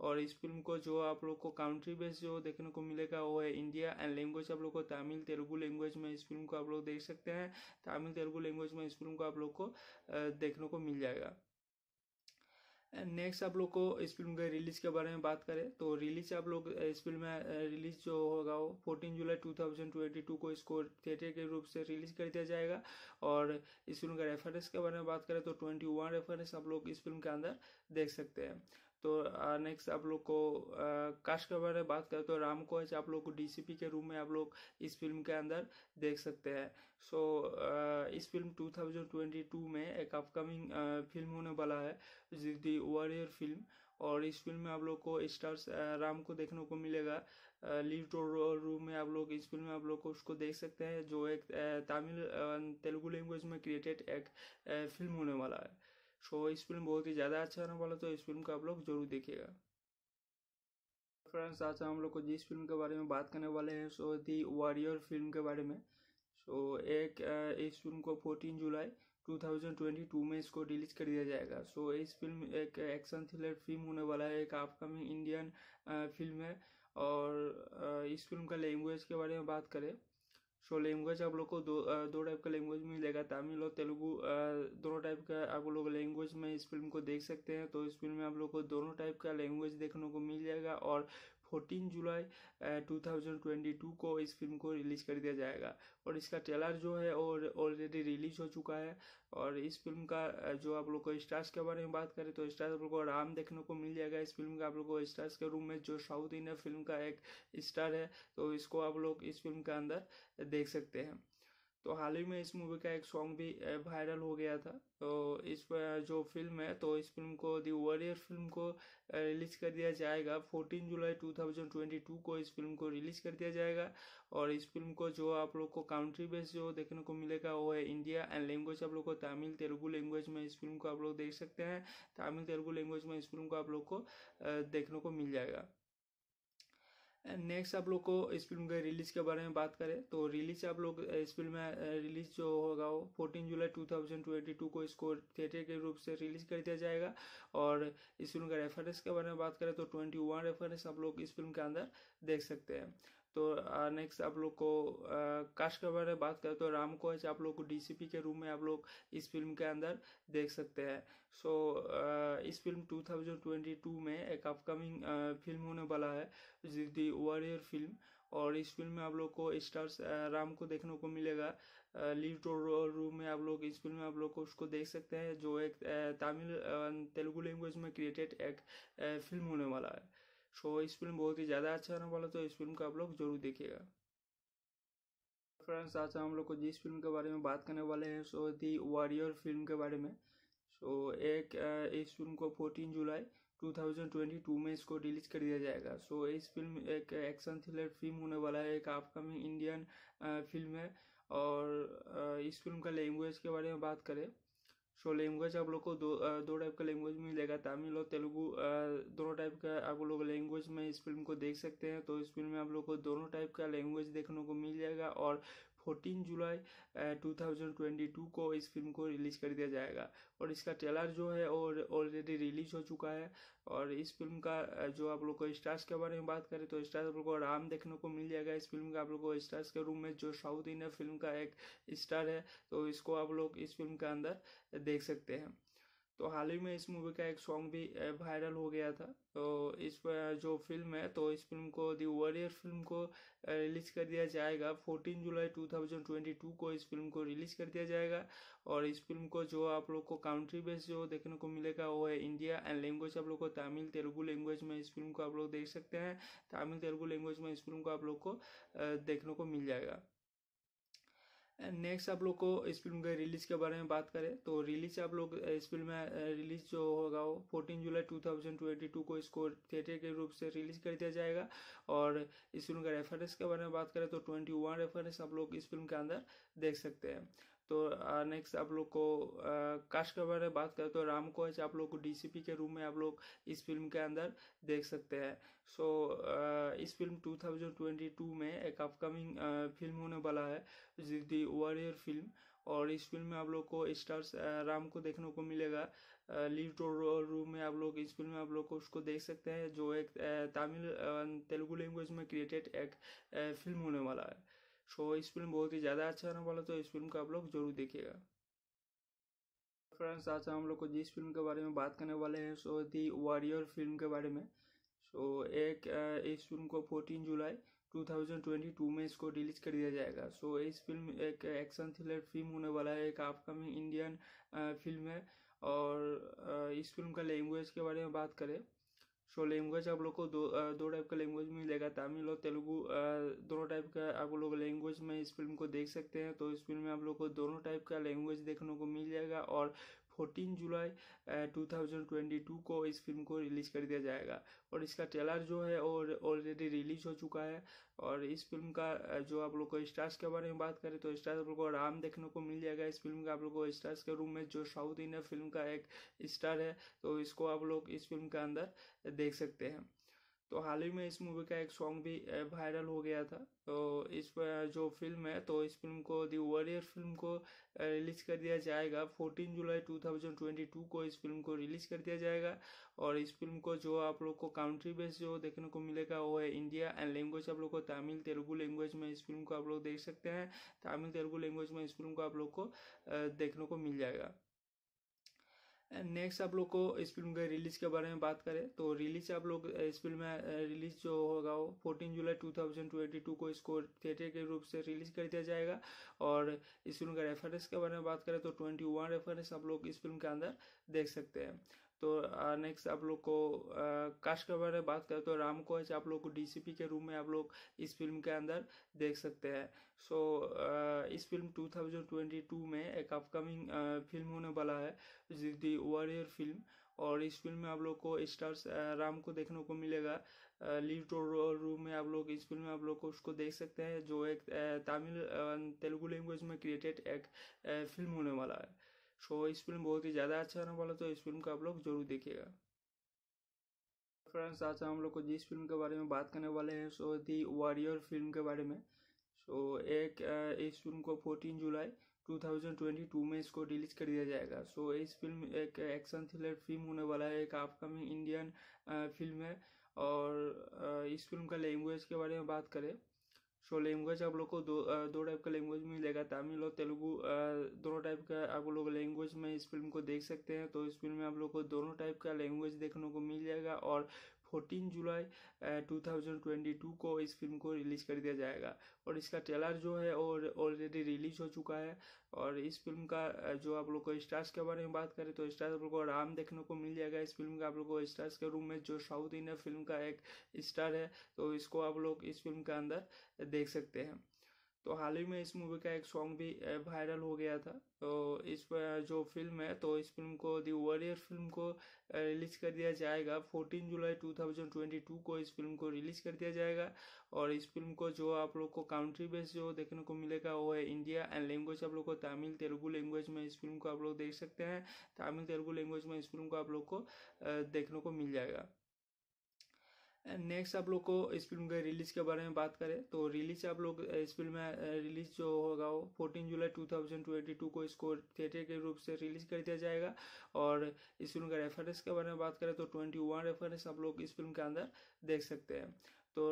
और इस फिल्म को जो आप लोग को कंट्री बेस जो देखने को मिलेगा वो है इंडिया एंड लैंग्वेज आप लोग को तमिल तेलुगु लैंग्वेज में इस फिल्म को आप लोग देख सकते हैं तमिल तेलुगु लैंग्वेज में इस फिल्म को आप लोग को देखने को मिल जाएगा नेक्स्ट आप लोग को इस फिल्म के रिलीज के बारे में बात करें तो रिलीज आप लोग इस फिल्म में रिलीज जो होगा वो फोर्टीन जुलाई 2022 को इसको थिएटर के रूप से रिलीज कर दिया जाएगा और इस फिल्म का रेफरेंस के बारे में बात करें तो 21 रेफरेंस आप लोग इस फिल्म के अंदर देख सकते हैं तो नेक्स्ट आप लोग को कास्ट के बारे में बात करें तो राम को आप लोग को डीसीपी के रूम में आप लोग इस फिल्म के अंदर देख सकते हैं सो so, इस फिल्म 2022 में एक अपकमिंग फिल्म होने वाला है दी वॉरियर फिल्म और इस फिल्म में आप लोग को स्टार्स राम को देखने को मिलेगा लीड रूम में आप लोग इस फिल्म में आप लोग को उसको देख सकते हैं जो एक तमिल तेलुगु लैंग्वेज में क्रिएटेड एक फिल्म होने वाला है सो इस फिल्म बहुत ही ज़्यादा अच्छा आने वाला तो इस फिल्म का आप लोग जरूर देखिएगा फ्रेंड्स आज हम लोग को जिस फिल्म के बारे में बात करने वाले हैं सो दी वॉरियर फिल्म के बारे में सो एक इस फिल्म को 14 जुलाई 2022 में इसको रिलीज कर दिया जाएगा सो so, इस फिल्म एक एक्शन थ्रिलर फिल्म होने वाला है एक अपकमिंग इंडियन फिल्म है और इस फिल्म का लैंग्वेज के बारे में बात करें सो लैंग्वेज आप लोग को दो दो टाइप का लैंग्वेज मिलेगा तमिल और तेलुगु दोनों टाइप का आप लोग लैंग्वेज में इस फिल्म को देख सकते हैं तो इस फिल्म में आप लोग को दोनों टाइप का लैंग्वेज देखने को मिल जाएगा और fourteen July two thousand twenty two को इस फिल्म को रिलीज़ कर दिया जाएगा और इसका ट्रेलर जो है और ऑलरेडी रिलीज हो चुका है और इस फिल्म का uh, जो आप लोग को स्टार्स के बारे में बात करें तो स्टार्स आप लोग को आराम देखने को मिल जाएगा इस फिल्म का आप लोग को स्टार्स के रूम में जो साउथ इंडियन फिल्म का एक स्टार है तो इसको आप लोग इस फिल्म के अंदर देख सकते हैं तो हाल ही में इस मूवी का एक सॉन्ग भी वायरल हो गया था तो इस जो फिल्म है तो इस फिल्म को दी वॉरियर फिल्म को रिलीज़ कर दिया जाएगा 14 जुलाई 2022 को इस फिल्म को रिलीज़ कर दिया जाएगा और इस फिल्म को जो आप लोग को काउंट्री बेस जो देखने को मिलेगा वो है इंडिया एंड लैंग्वेज आप लोग को तमिल तेलुगु लैंग्वेज में इस फिल्म को आप लोग देख सकते हैं तमिल तेलुगु लैंग्वेज में इस फिल्म को आप लोग को देखने को मिल जाएगा नेक्स्ट आप लोग को इस फिल्म के रिलीज के बारे में बात करें तो रिलीज आप लोग इस फिल्म में रिलीज जो होगा वो fourteen July two thousand twenty two को इसको थिएटर के रूप से रिलीज कर दिया जाएगा और इस फिल्म का रेफरेंस के बारे में बात करें तो ट्वेंटी वन रेफरेंस आप लोग इस फिल्म के अंदर देख सकते हैं तो नेक्स्ट uh, आप लोग को uh, कास्ट के बारे में बात करें तो राम कोच आप लोग को डीसीपी के रूम में आप लोग इस फिल्म के अंदर देख सकते हैं सो so, uh, इस फिल्म 2022 में एक अपकमिंग फिल्म होने वाला है दी वॉरियर फिल्म और इस फिल्म में आप लोग को स्टार्स राम को देखने को मिलेगा लीड रूम में आप लोग इस फिल्म में आप लोग को उसको देख सकते हैं जो एक तमिल तेलुगु लैंग्वेज में क्रिएटेड एक फिल्म होने वाला है सो इस फिल्म बहुत ही ज़्यादा अच्छा होने वाला तो इस फिल्म का आप लोग जरूर देखिएगा फ्रेंड्स आज हम लोग को जिस फिल्म के बारे में बात करने वाले हैं सो दी वॉरियर फिल्म के बारे में सो एक इस फिल्म को फोर्टीन जुलाई 2022 में इसको रिलीज कर दिया जाएगा सो so, इस फिल्म एक एक्शन थ्रिलर फिल्म होने वाला है एक अपकमिंग इंडियन फिल्म है और इस फिल्म का लैंग्वेज के बारे में बात करें सो लैंग्वेज आप लोग को दो दो टाइप का लैंग्वेज मिलेगा तमिल और तेलुगू दोनों टाइप का आप लोग लैंग्वेज में इस फिल्म को देख सकते हैं तो इस फिल्म में आप लोग को दोनों टाइप का लैंग्वेज देखने को मिल जाएगा और 14 जुलाई 2022 को इस फिल्म को रिलीज़ कर दिया जाएगा और इसका ट्रेलर जो है और ऑलरेडी रिलीज हो चुका है और इस फिल्म का जो आप लोग को स्टार्स के बारे में बात करें तो स्टार्स आप लोग को आराम देखने को मिल जाएगा इस फिल्म का आप लोग को स्टार्स के रूम में जो साउथ इंडियन फिल्म का एक स्टार है तो इसको आप लोग इस फिल्म के अंदर देख सकते हैं तो हाल ही में इस मूवी का एक सॉन्ग भी वायरल हो गया था तो इस जो फिल्म है तो इस फिल्म को दी वॉरियर फिल्म को रिलीज़ कर दिया जाएगा 14 जुलाई 2022 को इस फिल्म को रिलीज़ कर दिया जाएगा और इस फिल्म को जो आप लोग को काउंट्री बेस जो देखने को मिलेगा वो है इंडिया एंड लैंग्वेज आप लोग को तमिल तेलुगू लैंग्वेज में इस फिल्म को आप लोग देख सकते हैं तमिल तेलुगू लैंग्वेज में इस फिल्म को आप लोग को देखने को मिल जाएगा नेक्स्ट आप लोग को इस फिल्म के रिलीज के बारे में बात करें तो रिलीज आप लोग इस फिल्म में रिलीज जो होगा वो fourteen July two thousand twenty two को इसको थिएटर के रूप से रिलीज कर दिया जाएगा और इस फिल्म का रेफरेंस के बारे में बात करें तो ट्वेंटी वन रेफरेंस आप लोग इस फिल्म के अंदर देख सकते हैं तो नेक्स्ट आप लोग को कास्ट के बारे में बात करें तो राम को आप लोग को डीसीपी के रूम में आप लोग इस फिल्म के अंदर देख सकते हैं सो so, इस फिल्म 2022 में एक अपकमिंग फिल्म होने वाला है दी वॉरियर फिल्म और इस फिल्म में आप लोग को स्टार्स राम को देखने को मिलेगा लीव टो रूम में आप लोग इस फिल्म में आप लोग को उसको देख सकते हैं जो एक तमिल तेलुगु लैंग्वेज में क्रिएटेड एक फिल्म होने वाला है सो इस फिल्म बहुत ही ज़्यादा अच्छा होने वाला तो इस फिल्म का आप लोग जरूर देखिएगा फ्रेंड्स आज हम लोग को जिस फिल्म के बारे में बात करने वाले हैं सो दी वॉरियर फिल्म के बारे में सो एक इस फिल्म को फोर्टीन जुलाई 2022 में इसको रिलीज कर दिया जाएगा सो इस फिल्म एक एक्शन थ्रिलर फिल्म होने वाला है एक अपकमिंग इंडियन फिल्म है और इस फिल्म का लैंग्वेज के बारे में बात करें सो लैंग्वेज आप लोग को दो दो टाइप का लैंग्वेज मिलेगा तमिल और तेलुगु दोनों टाइप का आप लोग लैंग्वेज में इस फिल्म को देख सकते हैं तो इस फिल्म में आप लोग को दोनों टाइप का लैंग्वेज देखने को मिल जाएगा और 14 जुलाई 2022 को इस फिल्म को रिलीज़ कर दिया जाएगा और इसका ट्रेलर जो है और ऑलरेडी रिलीज हो चुका है और इस फिल्म का जो आप लोग को स्टार्स के बारे में बात करें तो स्टार्स आप लोग को राम देखने को मिल जाएगा इस फिल्म का आप लोग को स्टार्स के रूम में जो साउथ इंडियन फिल्म का एक स्टार है तो इसको आप लोग इस फिल्म के अंदर देख सकते हैं तो हाल ही में इस मूवी का एक सॉन्ग भी वायरल हो गया था तो इस जो फिल्म है तो इस फिल्म को दी वॉरियर फिल्म को रिलीज़ कर दिया जाएगा 14 जुलाई 2022 को इस फिल्म को रिलीज़ कर दिया जाएगा और इस फिल्म को जो आप लोग को कंट्री बेस जो देखने को मिलेगा वो है इंडिया एंड लैंग्वेज आप लोग को तमिल तेलुगु लैंग्वेज में इस फिल्म को आप लोग देख सकते हैं तमिल तेलुगु लैंग्वेज में इस फिल्म को आप लोग को देखने को मिल जाएगा नेक्स्ट आप लोग को इस फिल्म के रिलीज के बारे में बात करें तो रिलीज आप लोग इस फिल्म में रिलीज जो होगा वो fourteen July two thousand twenty two को इसको थिएटर के रूप से रिलीज कर दिया जाएगा और इस फिल्म का रेफरेंस के बारे में बात करें तो ट्वेंटी वन रेफरेंस आप लोग इस फिल्म के अंदर देख सकते हैं तो नेक्स्ट आप लोग को कास्ट के बारे में बात करें तो राम को आप लोग को डीसीपी के रूम में आप लोग इस फिल्म के अंदर देख सकते हैं सो so, इस फिल्म 2022 में एक अपकमिंग फिल्म होने वाला है दी वॉरियर फिल्म और इस फिल्म में आप लोग को स्टार्स राम को देखने को मिलेगा लीड रूम में आप लोग इस फिल्म में आप लोग को उसको देख सकते हैं जो एक तमिल तेलुगु लैंग्वेज में क्रिएटेड एक फिल्म होने वाला है सो इस फिल्म बहुत ही ज़्यादा अच्छा रहने वाला तो इस फिल्म का आप लोग जरूर देखिएगा फ्रेंड्स आज हम लोग को जिस फिल्म के बारे में बात करने वाले हैं सो दी वॉरियर फिल्म के बारे में सो एक इस फिल्म को 14 जुलाई 2022 में इसको रिलीज कर दिया जाएगा सो so, इस फिल्म एक एक्शन थ्रिलर फिल्म होने वाला है एक अपकमिंग इंडियन फिल्म है और इस फिल्म का लैंग्वेज के बारे में बात करें सो लैंग्वेज आप लोग को दो दो टाइप का लैंग्वेज मिलेगा तमिल और तेलुगु दोनों टाइप का आप लोग लैंग्वेज में इस फिल्म को देख सकते हैं तो इस फिल्म में आप लोग को दोनों टाइप का लैंग्वेज देखने को मिल जाएगा और fourteen July two thousand twenty two को इस फिल्म को रिलीज़ कर दिया जाएगा और इसका ट्रेलर जो है और ऑलरेडी रिलीज हो चुका है और इस फिल्म का जो आप लोग को स्टार्स के बारे में बात करें तो स्टार्स आप लोग को आराम देखने को मिल जाएगा इस फिल्म का आप लोग को स्टार्स के रूम में जो साउथ इंडियन फिल्म का एक स्टार है तो इसको आप लोग इस फिल्म के अंदर देख सकते हैं तो हाल ही में इस मूवी का एक सॉन्ग भी वायरल हो गया था तो इस जो फिल्म है तो इस फिल्म को दी वॉरियर फिल्म को रिलीज़ कर दिया जाएगा 14 जुलाई 2022 को इस फिल्म को रिलीज़ कर दिया जाएगा और इस फिल्म को जो आप लोग को काउंट्री बेस जो देखने को मिलेगा वो है इंडिया एंड लैंग्वेज आप लोग को तमिल तेलुगु लैंग्वेज में इस फिल्म को आप लोग देख सकते हैं तमिल तेलुगु लैंग्वेज में इस फिल्म को आप लोग को देखने को मिल जाएगा नेक्स्ट आप लोग को इस फिल्म के रिलीज के बारे में बात करें तो रिलीज आप लोग इस फिल्म में रिलीज जो होगा वो फोर्टीन जुलाई 2022 को इसको थिएटर के रूप से रिलीज कर दिया जाएगा और इस फिल्म का रेफरेंस के बारे में बात करें तो 21 रेफरेंस आप लोग इस फिल्म के अंदर देख सकते हैं तो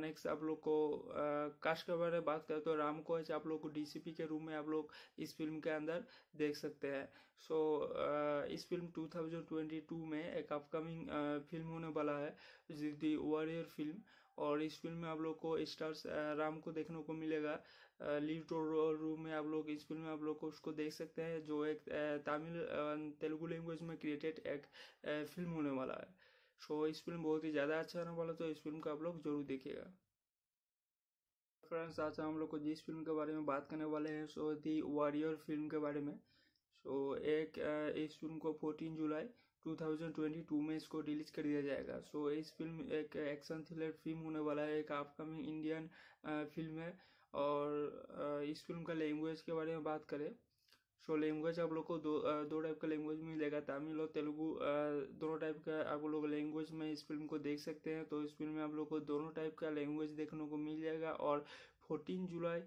नेक्स्ट uh, आप लोग को uh, कास्ट के बारे में बात करें तो राम कोच आप लोग को डीसीपी के रूम में आप लोग इस फिल्म के अंदर देख सकते हैं सो so, uh, इस फिल्म 2022 में एक अपकमिंग फिल्म होने वाला है दी वॉरियर फिल्म और इस फिल्म में आप लोग को स्टार्स राम को देखने को मिलेगा लीड रूम में आप लोग इस फिल्म में आप लोग को उसको देख सकते हैं जो एक तमिल तेलुगु लैंग्वेज में क्रिएटेड एक फिल्म होने वाला है सो इस फिल्म बहुत ही ज़्यादा अच्छा होने वाला तो इस फिल्म को आप लोग जरूर देखिएगा फ्रेंड्स आज हम लोग को जिस फिल्म के बारे में बात करने वाले हैं सो दी वॉरियर फिल्म के बारे में सो एक इस फिल्म को 14 जुलाई 2022 में इसको रिलीज कर दिया जाएगा सो so, इस फिल्म एक एक्शन थ्रिलर फिल्म होने वाला है एक अपकमिंग इंडियन फिल्म है और इस फिल्म का लैंग्वेज के बारे में बात करें सो लैंग्वेज आप लोग को दो दो टाइप का लैंग्वेज मिलेगा तमिल और तेलुगू दोनों टाइप का आप लोग लैंग्वेज में इस फिल्म को देख सकते हैं तो इस फिल्म में आप लोग को दोनों टाइप का लैंग्वेज देखने को मिल जाएगा और 14 जुलाई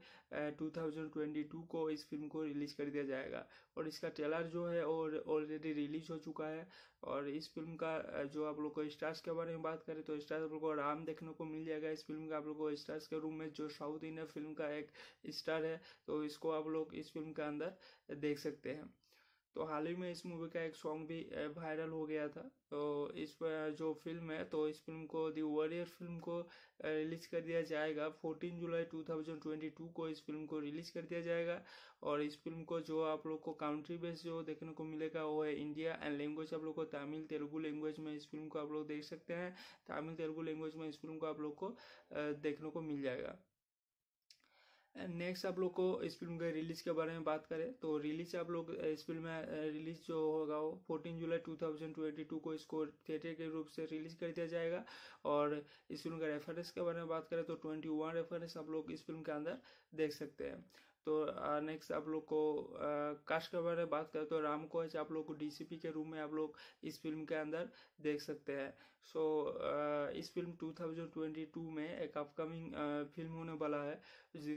2022 को इस फिल्म को रिलीज़ कर दिया जाएगा और इसका ट्रेलर जो है और ऑलरेडी रिलीज हो चुका है और इस फिल्म का जो आप लोग को स्टार्स के बारे में बात करें तो स्टार्स आप लोग को आराम देखने को मिल जाएगा इस फिल्म का आप लोग को स्टार्स के रूम में जो साउथ इंडियन फिल्म का एक स्टार है तो इसको आप लोग इस फिल्म के अंदर देख सकते हैं तो हाल ही में इस मूवी का एक सॉन्ग भी वायरल हो गया था तो इस जो फिल्म है तो इस फिल्म को दी वॉरियर फिल्म को रिलीज कर दिया जाएगा 14 जुलाई 2022 को इस फिल्म को रिलीज कर दिया जाएगा और इस फिल्म को जो आप लोग को काउंट्री बेस जो देखने को मिलेगा वो है इंडिया एंड लैंग्वेज आप लोग को तमिल तेलुगु लैंग्वेज में इस फिल्म को आप लोग देख सकते हैं तमिल तेलुगु लैंग्वेज में इस फिल्म को आप लोग को देखने को मिल जाएगा नेक्स्ट आप लोग को इस फिल्म के रिलीज के बारे में बात करें तो रिलीज आप लोग इस फिल्म में रिलीज जो होगा वो फोर्टीन जुलाई 2022 को इसको थिएटर के रूप से रिलीज कर दिया जाएगा और इस फिल्म का रेफरेंस के बारे में बात करें तो 21 रेफरेंस आप लोग इस फिल्म के अंदर देख सकते हैं तो नेक्स्ट आप लोग को कास्ट के बारे में बात करें तो राम कोच आप लोग को डीसीपी के रूम में आप लोग इस फिल्म के अंदर देख सकते हैं सो so, इस फिल्म 2022 में एक अपकमिंग फिल्म होने वाला है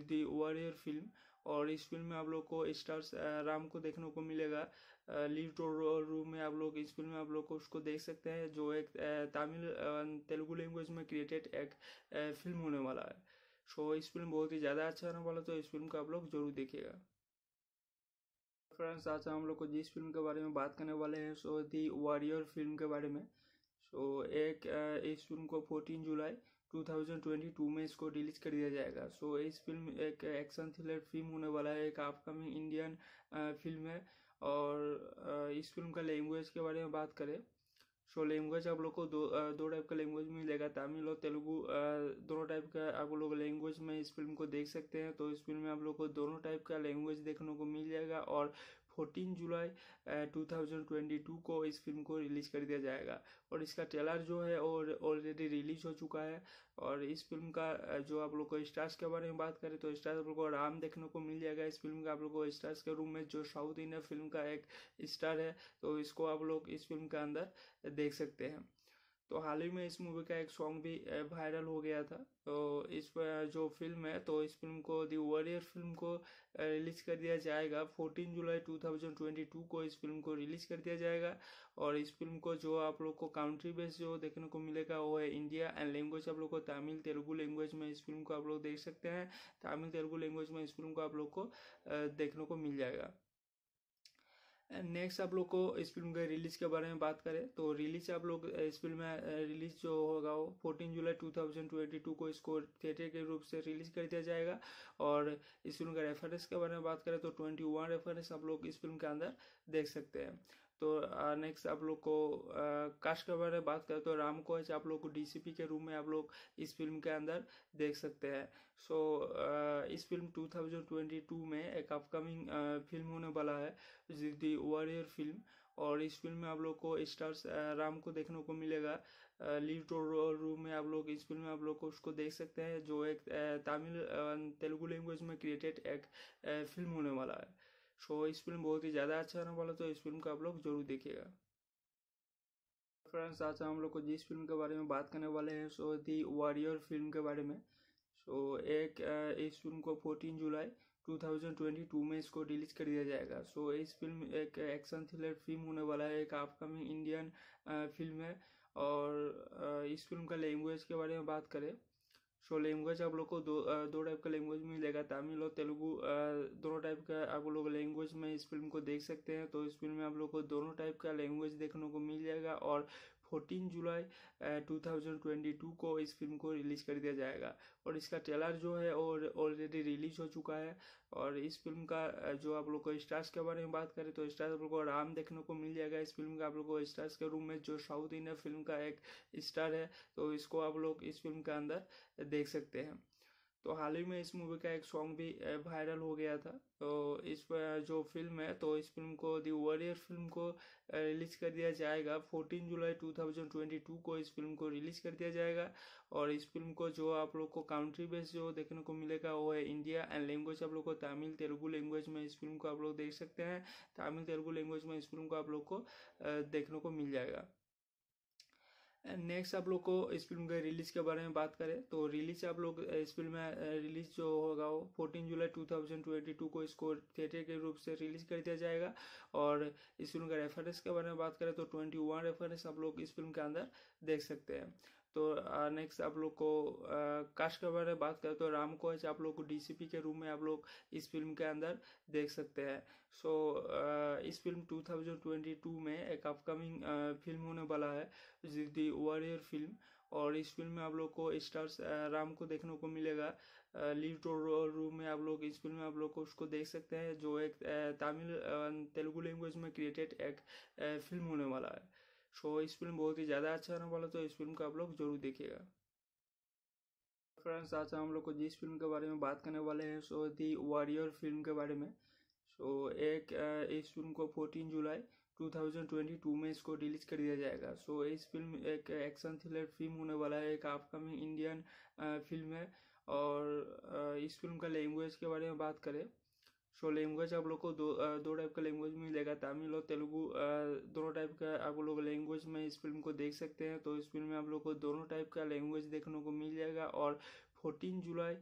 दी वॉरियर फिल्म और इस फिल्म में आप लोग को स्टार्स राम को देखने को मिलेगा लीड रूम में आप लोग इस फिल्म में आप लोग को उसको देख सकते हैं जो एक तमिल तेलुगु लैंग्वेज में क्रिएटेड एक फिल्म होने वाला है सो इस फिल्म बहुत ही ज़्यादा अच्छा आने वाला तो इस फिल्म को आप लोग जरूर देखिएगा फ्रेंड्स आज हम लोग को जिस फिल्म के बारे में बात करने वाले हैं सो दी वॉरियर फिल्म के बारे में सो एक इस फिल्म को 14 जुलाई 2022 में इसको रिलीज कर दिया जाएगा सो so, इस फिल्म एक एक्शन थ्रिलर फिल्म होने वाला है एक अपकमिंग इंडियन फिल्म है और इस फिल्म का लैंग्वेज के बारे में बात करें सो लैंग्वेज आप लोग को दो दो टाइप का लैंग्वेज मिलेगा तमिल और तेलुगू दोनों टाइप का आप लोग लैंग्वेज में इस फिल्म को देख सकते हैं तो इस फिल्म में आप लोग को दोनों टाइप का लैंग्वेज देखने को मिल जाएगा और 14 जुलाई 2022 को इस फिल्म को रिलीज़ कर दिया जाएगा और इसका ट्रेलर जो है और ऑलरेडी रिलीज हो चुका है और इस फिल्म का जो आप लोग को स्टार्स के बारे में बात करें तो स्टार्स आप लोग को आराम देखने को मिल जाएगा इस फिल्म का आप लोग को स्टार्स के रूम में जो साउथ इंडियन फिल्म का एक स्टार है तो इसको आप लोग इस फिल्म के अंदर देख सकते हैं तो हाल ही में इस मूवी का एक सॉन्ग भी वायरल हो गया था तो इस जो फिल्म है तो इस फिल्म को दी वॉरियर फिल्म को रिलीज़ कर दिया जाएगा 14 जुलाई 2022 को इस फिल्म को रिलीज़ कर दिया जाएगा और इस फिल्म को जो आप लोग को काउंट्री बेस जो देखने को मिलेगा वो है इंडिया एंड लैंग्वेज आप लोग को तमिल तेलुगु लैंग्वेज में इस फिल्म को आप लोग देख सकते हैं तमिल तेलुगु लैंग्वेज में इस फिल्म को आप लोग को देखने को मिल जाएगा नेक्स्ट आप लोग को इस फिल्म के रिलीज के बारे में बात करें तो रिलीज आप लोग इस फिल्म में रिलीज जो होगा वो फोर्टीन जुलाई 2022 को इसको थिएटर के रूप से रिलीज कर दिया जाएगा और इस फिल्म का रेफरेंस के बारे में बात करें तो 21 रेफरेंस आप लोग इस फिल्म के अंदर देख सकते हैं तो नेक्स्ट आप लोग को कास्ट के बारे में बात करें तो राम को आप लोग को डीसीपी के रूम में आप लोग इस फिल्म के अंदर देख सकते हैं सो so, इस फिल्म 2022 में एक अपकमिंग फिल्म होने वाला है दी वॉरियर फिल्म और इस फिल्म में आप लोग को स्टार्स राम को देखने को मिलेगा टो रूम में आप लोग इस फिल्म में आप लोग को उसको देख सकते हैं जो एक तमिल तेलुगु लैंग्वेज में क्रिएटेड एक फिल्म होने वाला है सो इस फिल्म बहुत ही ज़्यादा अच्छा होने वाला तो इस फिल्म का आप लोग जरूर देखिएगा फ्रेंड्स आज हम लोग को जिस फिल्म के बारे में बात करने वाले हैं सो दी वॉरियर फिल्म के बारे में सो एक इस फिल्म को 14 जुलाई 2022 में इसको रिलीज कर दिया जाएगा सो इस फिल्म एक एक्शन थ्रिलर फिल्म होने वाला है एक अपकमिंग इंडियन फिल्म है और इस फिल्म का लैंग्वेज के बारे में बात करें सो लैंग्वेज आप लोग को दो दो टाइप का लैंग्वेज मिलेगा तमिल और तेलुगु दोनों टाइप का आप लोग लैंग्वेज में इस फिल्म को देख सकते हैं तो इस फिल्म में आप लोग को दोनों टाइप का लैंग्वेज देखने को मिल जाएगा और fourteen July two thousand twenty two को इस फिल्म को रिलीज़ कर दिया जाएगा और इसका ट्रेलर जो है और ऑलरेडी रिलीज हो चुका है और इस फिल्म का uh, जो आप लोग को स्टार्स के बारे में बात करें तो स्टार्स आप लोग को आराम देखने को मिल जाएगा इस फिल्म का आप लोग को स्टार्स के रूम में जो साउथ इंडियन फिल्म का एक स्टार है तो इसको आप लोग इस फिल्म के अंदर देख सकते हैं तो हाल ही में इस मूवी का एक सॉन्ग भी वायरल हो गया था तो इस जो फिल्म है तो इस फिल्म को दी वॉरियर फिल्म को रिलीज़ कर दिया जाएगा 14 जुलाई 2022 को इस फिल्म को रिलीज़ कर दिया जाएगा और इस फिल्म को जो आप लोग को काउंट्री बेस जो देखने को मिलेगा वो है इंडिया एंड लैंग्वेज आप लोग को तमिल तेलुगु लैंग्वेज में इस फिल्म को आप लोग देख सकते हैं तमिल तेलुगु लैंग्वेज में इस फिल्म को आप लोग को देखने को मिल जाएगा नेक्स्ट आप लोग को इस फिल्म के रिलीज के बारे में बात करें तो रिलीज आप लोग इस फिल्म में रिलीज जो होगा वो fourteen July two thousand twenty two को इसको थिएटर के रूप से रिलीज कर दिया जाएगा और इस फिल्म का रेफरेंस के बारे में बात करें तो ट्वेंटी वन रेफरेंस आप लोग इस फिल्म के अंदर देख सकते हैं तो नेक्स्ट uh, आप लोग को uh, कास्ट के बारे में बात करें तो राम कोच आप लोग को डीसीपी के रूम में आप लोग इस फिल्म के अंदर देख सकते हैं सो so, uh, इस फिल्म 2022 में एक अपकमिंग फिल्म होने वाला है दी वॉरियर फिल्म और इस फिल्म में आप लोग को स्टार्स राम को देखने को मिलेगा लीड रूम में आप लोग इस फिल्म में आप लोग को उसको देख सकते हैं जो एक तमिल तेलुगु लैंग्वेज में क्रिएटेड एक फिल्म होने वाला है सो इस फिल्म बहुत ही ज़्यादा अच्छा आने वाला तो इस फिल्म का आप लोग जरूर देखिएगा फ्रेंड्स आज हम लोग को जिस फिल्म के बारे में बात करने वाले हैं सो दी वॉरियर फिल्म के बारे में सो एक इस फिल्म को 14 जुलाई 2022 में इसको रिलीज कर दिया जाएगा सो इस फिल्म एक एक्शन थ्रिलर फिल्म होने वाला है एक अपकमिंग इंडियन फिल्म है और इस फिल्म का लैंग्वेज के बारे में बात करें सो लैंग्वेज आप लोग को दो दो टाइप का लैंग्वेज मिलेगा तमिल और तेलुगु दोनों टाइप का आप लोग लैंग्वेज में इस फिल्म को देख सकते हैं तो इस फिल्म में आप लोग को दोनों टाइप का लैंग्वेज देखने को मिल जाएगा और fourteen July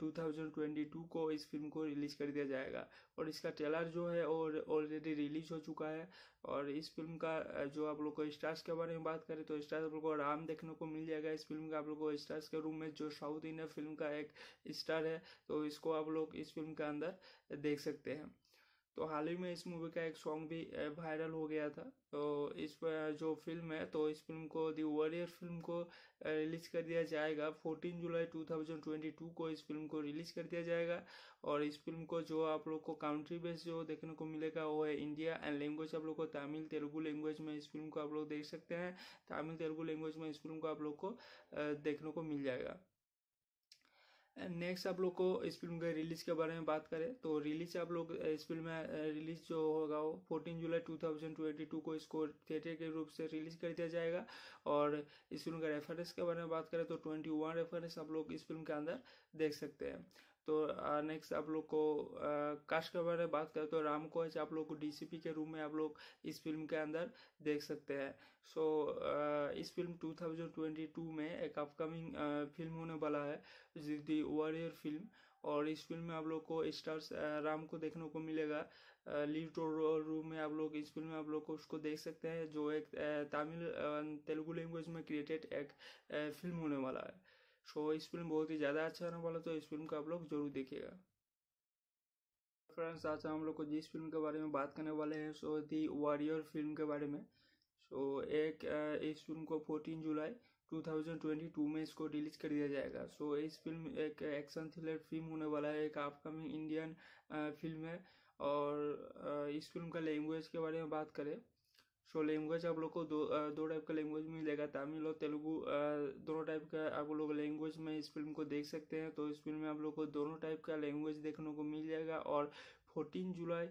two thousand twenty two को इस फिल्म को रिलीज़ कर दिया जाएगा और इसका ट्रेलर जो है और ऑलरेडी रिलीज हो चुका है और इस फिल्म का जो आप लोग को स्टार्स के बारे में बात करें तो स्टार्स आप लोग को आराम देखने को मिल जाएगा इस फिल्म का आप लोग को स्टार्स के रूम में जो साउथ इंडियन फिल्म का एक स्टार है तो इसको आप लोग इस फिल्म के अंदर देख सकते हैं तो हाल ही में इस मूवी का एक सॉन्ग भी वायरल हो गया था तो इस जो फिल्म है तो इस फिल्म को दी वॉरियर फिल्म को रिलीज़ कर दिया जाएगा 14 जुलाई 2022 को इस फिल्म को रिलीज़ कर दिया जाएगा और इस फिल्म को जो आप लोग को काउंट्री बेस जो देखने को मिलेगा वो है इंडिया एंड लैंग्वेज आप लोग को तमिल तेलुगु लैंग्वेज में इस फिल्म को आप लोग देख सकते हैं तमिल तेलुगु लैंग्वेज में इस फिल्म को आप लोग को देखने को मिल जाएगा नेक्स्ट आप लोग को इस फिल्म के रिलीज के बारे में बात करें तो रिलीज आप लोग इस फिल्म में रिलीज जो होगा वो फोर्टीन जुलाई 2022 को इसको थिएटर के रूप से रिलीज कर दिया जाएगा और इस फिल्म का रेफरेंस के बारे में बात करें तो 21 रेफरेंस आप लोग इस फिल्म के अंदर देख सकते हैं तो नेक्स्ट uh, आप लोग को uh, कास्ट के बारे में बात करें तो राम कोच आप लोग को डीसीपी के रूम में आप लोग इस फिल्म के अंदर देख सकते हैं सो so, uh, इस फिल्म 2022 में एक अपकमिंग फिल्म होने वाला है दी वॉरियर फिल्म और इस फिल्म में आप लोग को स्टार्स राम को देखने को मिलेगा लीड रूम में आप लोग इस फिल्म में आप लोग को उसको देख सकते हैं जो एक तमिल तेलुगु लैंग्वेज में क्रिएटेड एक फिल्म होने वाला है सो इस फिल्म बहुत ही ज़्यादा अच्छा होने वाला तो इस फिल्म को आप लोग जरूर देखिएगा फ्रेंड्स आज हम लोग को जिस फिल्म के बारे में बात करने वाले हैं सो दी वॉरियर फिल्म के बारे में सो एक इस फिल्म को 14 जुलाई 2022 में इसको रिलीज कर दिया जाएगा सो so, इस फिल्म एक एक्शन थ्रिलर फिल्म होने वाला है एक अपकमिंग इंडियन फिल्म है और इस फिल्म का लैंग्वेज के बारे में बात करें सो लैंग्वेज आप लोग को दो दो टाइप का लैंग्वेज मिलेगा तमिल और तेलुगू दोनों टाइप का आप लोग लैंग्वेज में इस फिल्म को देख सकते हैं तो इस फिल्म में आप लोग को दोनों टाइप का लैंग्वेज देखने को मिल जाएगा और 14 जुलाई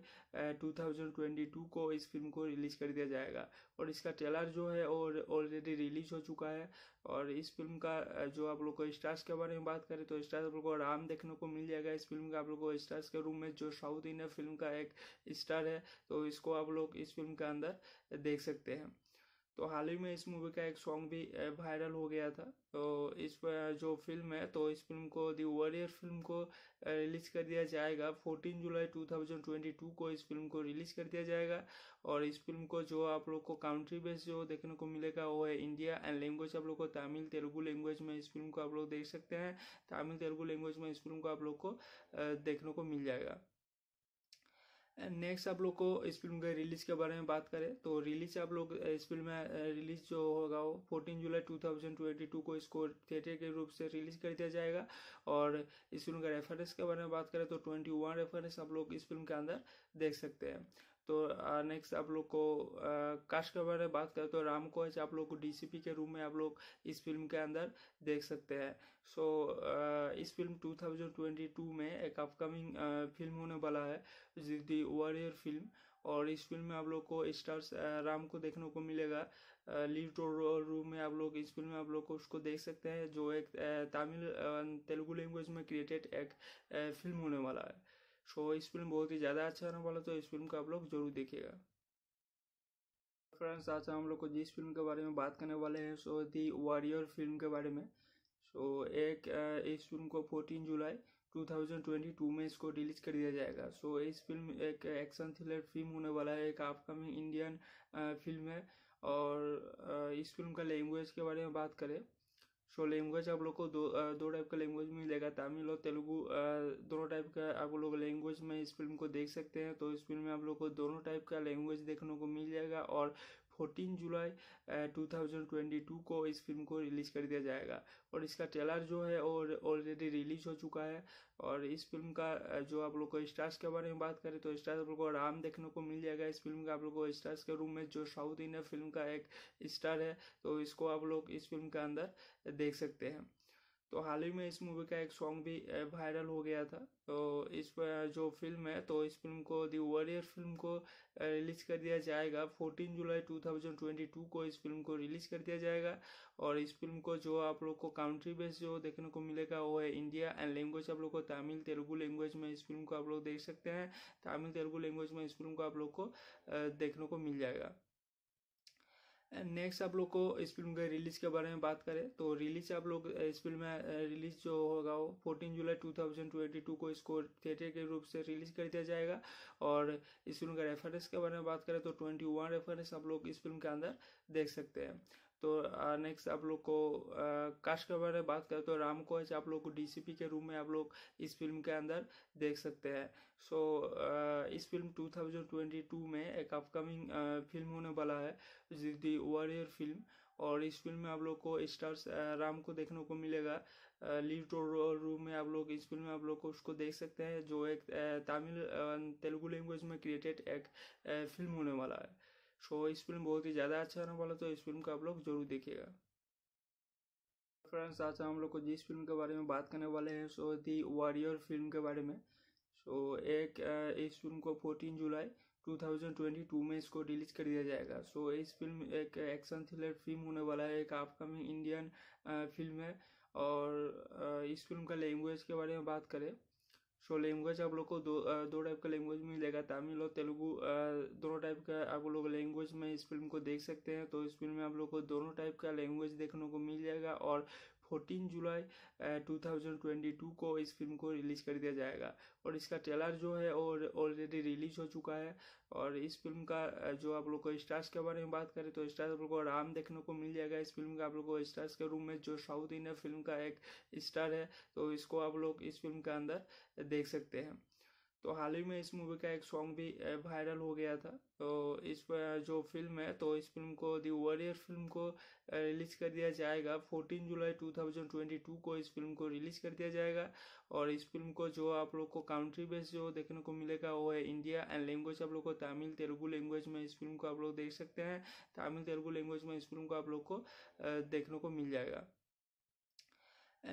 2022 को इस फिल्म को रिलीज़ कर दिया जाएगा और इसका ट्रेलर जो है और ऑलरेडी रिलीज हो चुका है और इस फिल्म का जो आप लोग को स्टार्स के बारे में बात करें तो स्टार्स आप लोग को आराम देखने को मिल जाएगा इस फिल्म का आप लोग को स्टार्स के रूम में जो साउथ इंडियन फिल्म का एक स्टार है तो इसको आप लोग इस फिल्म के अंदर देख सकते हैं तो हाल ही में इस मूवी का एक सॉन्ग भी वायरल हो गया था तो इस जो फिल्म है तो इस फिल्म को दी वॉरियर फिल्म को रिलीज कर दिया जाएगा 14 जुलाई 2022 को इस फिल्म को रिलीज कर दिया जाएगा और इस फिल्म को जो आप लोग को काउंट्री बेस जो देखने को मिलेगा वो है इंडिया एंड लैंग्वेज आप लोग को तमिल तेलुगु लैंग्वेज में इस फिल्म को आप लोग देख सकते हैं तमिल तेलुगु लैंग्वेज में इस फिल्म को आप लोग को देखने को मिल जाएगा नेक्स्ट आप लोग को इस फिल्म के रिलीज के बारे में बात करें तो रिलीज आप लोग इस फिल्म में रिलीज जो होगा वो फोर्टीन जुलाई 2022 को इसको थिएटर के रूप से रिलीज कर दिया जाएगा और इस फिल्म का रेफरेंस के बारे में बात करें तो 21 रेफरेंस आप लोग इस फिल्म के अंदर देख सकते हैं तो नेक्स्ट आप लोग को कास्ट के बारे में बात करें तो राम कोच आप लोग को पी के रूम में आप लोग इस फिल्म के अंदर देख सकते हैं सो so, इस फिल्म 2022 में एक अपकमिंग फिल्म होने वाला है दी वॉरियर फिल्म और इस फिल्म में आप लोग को स्टार्स राम को देखने को मिलेगा लीड रूम में आप लोग इस फिल्म में आप लोग को उसको देख सकते हैं जो एक तमिल तेलुगु लैंग्वेज में क्रिएटेड एक फिल्म होने वाला है सो इस फिल्म बहुत ही ज़्यादा अच्छा होने वाला तो इस फिल्म को आप लोग जरूर देखिएगा फ्रेंड्स आज हम लोग को जिस फिल्म के बारे में बात करने वाले हैं सो दी वॉरियर फिल्म के बारे में सो एक इस फिल्म को 14 जुलाई 2022 में इसको रिलीज कर दिया जाएगा सो इस फिल्म एक एक्शन थ्रिलर फिल्म होने वाला है एक अपकमिंग इंडियन फिल्म है और इस फिल्म का लैंग्वेज के बारे में बात करें सो लैंग्वेज आप लोग को दो दो टाइप का लैंग्वेज मिलेगा तमिल और तेलुगु दोनों टाइप का आप लोग लैंग्वेज में इस फिल्म को देख सकते हैं तो इस फिल्म में आप लोग को दोनों टाइप का लैंग्वेज देखने को मिल जाएगा और fourteen July two thousand twenty two को इस फिल्म को रिलीज़ कर दिया जाएगा और इसका ट्रेलर जो है और ऑलरेडी रिलीज हो चुका है और इस फिल्म का जो आप लोग को स्टार्स के बारे में बात करें तो स्टार्स आप लोग को राम देखने को मिल जाएगा इस फिल्म का आप लोग को स्टार्स के रूम में जो साउथ इंडियन फिल्म का एक स्टार है तो इसको आप लोग इस फिल्म के अंदर देख सकते हैं तो हाल ही में इस मूवी का एक सॉन्ग भी वायरल हो गया था तो इस जो फिल्म है तो इस फिल्म को दी वॉरियर फिल्म को रिलीज़ कर दिया जाएगा 14 जुलाई 2022 को इस फिल्म को रिलीज़ कर दिया जाएगा और इस फिल्म को जो आप लोग को कंट्री बेस जो देखने को मिलेगा वो है इंडिया एंड लैंग्वेज आप लोग को तमिल तेलुगु लैंग्वेज में इस फिल्म को आप लोग देख सकते हैं तमिल तेलुगु लैंग्वेज में इस फिल्म को आप लोग को देखने को मिल जाएगा नेक्स्ट आप लोग को इस फिल्म के रिलीज के बारे में बात करें तो रिलीज आप लोग इस फिल्म में रिलीज जो होगा वो fourteen July two thousand twenty two को इसको थिएटर के रूप से रिलीज कर दिया जाएगा और इस फिल्म का रेफरेंस के बारे में बात करें तो ट्वेंटी वन रेफरेंस आप लोग इस फिल्म के अंदर देख सकते हैं तो नेक्स्ट आप लोग को कास्ट के बारे में बात करें तो राम को आप लोग को डीसीपी के रूम में आप लोग इस फिल्म के अंदर देख सकते हैं सो so, इस फिल्म 2022 में एक अपकमिंग फिल्म होने वाला है दी वॉरियर फिल्म और इस फिल्म में आप लोग को स्टार्स राम को देखने को मिलेगा लीड रूम में आप लोग इस फिल्म में आप लोग को उसको देख सकते हैं जो एक तमिल तेलुगु लैंग्वेज में क्रिएटेड एक फिल्म होने वाला है सो इस फिल्म बहुत ही ज़्यादा अच्छा होने वाला तो इस फिल्म का आप लोग जरूर देखिएगा फ्रेंड्स आज हम लोग को जिस फिल्म के बारे में बात करने वाले हैं सो दी वॉरियर फिल्म के बारे में सो एक इस फिल्म को 14 जुलाई 2022 में इसको रिलीज कर दिया जाएगा सो इस फिल्म एक एक्शन थ्रिलर फिल्म होने वाला है एक अपकमिंग इंडियन फिल्म है और इस फिल्म का लैंग्वेज के बारे में बात करें सो लैंग्वेज आप लोग को दो दो टाइप का लैंग्वेज मिलेगा तमिल और तेलुगु दोनों टाइप का आप लोग लैंग्वेज में इस फिल्म को देख सकते हैं तो इस फिल्म में आप लोग को दोनों टाइप का लैंग्वेज देखने को मिल जाएगा और fourteen July two thousand twenty two को इस फिल्म को रिलीज़ कर दिया जाएगा और इसका ट्रेलर जो है और ऑलरेडी रिलीज हो चुका है और इस फिल्म का uh, जो आप लोग को स्टार्स के बारे में बात करें तो स्टार्स आप लोग को आराम देखने को मिल जाएगा इस फिल्म का आप लोग को स्टार्स के रूम में जो साउथ इंडियन फिल्म का एक स्टार है तो इसको आप लोग इस फिल्म के अंदर देख सकते हैं तो हाल ही में इस मूवी का एक सॉन्ग भी वायरल हो गया था तो इस जो फिल्म है तो इस फिल्म को दी वॉरियर फिल्म को रिलीज़ कर दिया जाएगा 14 जुलाई 2022 को इस फिल्म को रिलीज़ कर दिया जाएगा और इस फिल्म को जो आप लोग को काउंट्री बेस जो देखने को मिलेगा वो है इंडिया एंड लैंग्वेज आप लोग को तमिल तेलुगु लैंग्वेज में इस फिल्म को आप लोग देख सकते हैं तमिल तेलुगु लैंग्वेज में इस फिल्म को आप लोग को देखने को मिल जाएगा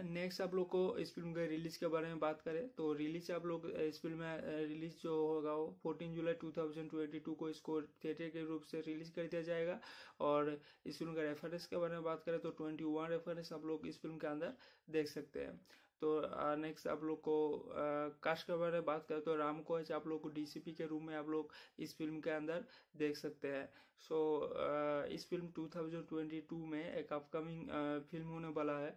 नेक्स्ट आप लोग को इस फिल्म के रिलीज के बारे में बात करें तो रिलीज आप लोग इस फिल्म में रिलीज जो होगा वो fourteen July two thousand twenty two को इसको थिएटर के रूप से रिलीज कर दिया जाएगा और इस फिल्म का रेफरेंस के बारे में बात करें तो ट्वेंटी वन रेफरेंस आप लोग इस फिल्म के अंदर देख सकते हैं तो नेक्स्ट uh, आप लोग को uh, कास्ट के बारे में बात करें तो राम कोच आप लोग को डीसीपी के रूम में आप लोग इस फिल्म के अंदर देख सकते हैं सो so, uh, इस फिल्म 2022 में एक अपकमिंग फिल्म होने वाला है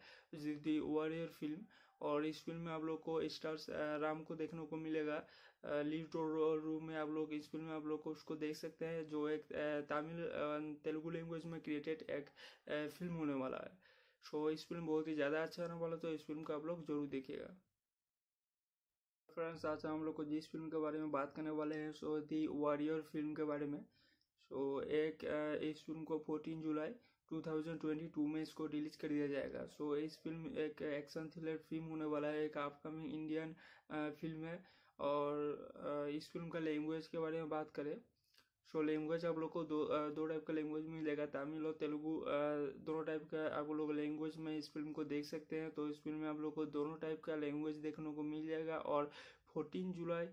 दी वॉरियर फिल्म और इस फिल्म में आप लोग को स्टार्स राम को देखने को मिलेगा लीड रूम में आप लोग इस फिल्म में आप लोग को उसको देख सकते हैं जो एक तमिल तेलुगु लैंग्वेज में क्रिएटेड एक फिल्म होने वाला है सो इस फिल्म बहुत ही ज़्यादा अच्छा होने वाला तो इस फिल्म का आप लोग जरूर देखिएगा फ्रेंड्स आज हम लोग को जिस फिल्म के बारे में बात करने वाले हैं सो दी वॉरियर फिल्म के बारे में सो एक इस फिल्म को फोर्टीन जुलाई 2022 में इसको रिलीज कर दिया जाएगा सो so, इस फिल्म एक एक्शन थ्रिलर फिल्म होने वाला है एक अपकमिंग इंडियन फिल्म है और इस फिल्म का लैंग्वेज के बारे में बात करें सो लैंग्वेज आप लोग को दो दो टाइप का लैंग्वेज मिलेगा तमिल और तेलुगू दोनों टाइप का आप लोग लैंग्वेज में इस फिल्म को देख सकते हैं तो इस फिल्म में आप लोग को दोनों टाइप का लैंग्वेज देखने को मिल जाएगा और 14 जुलाई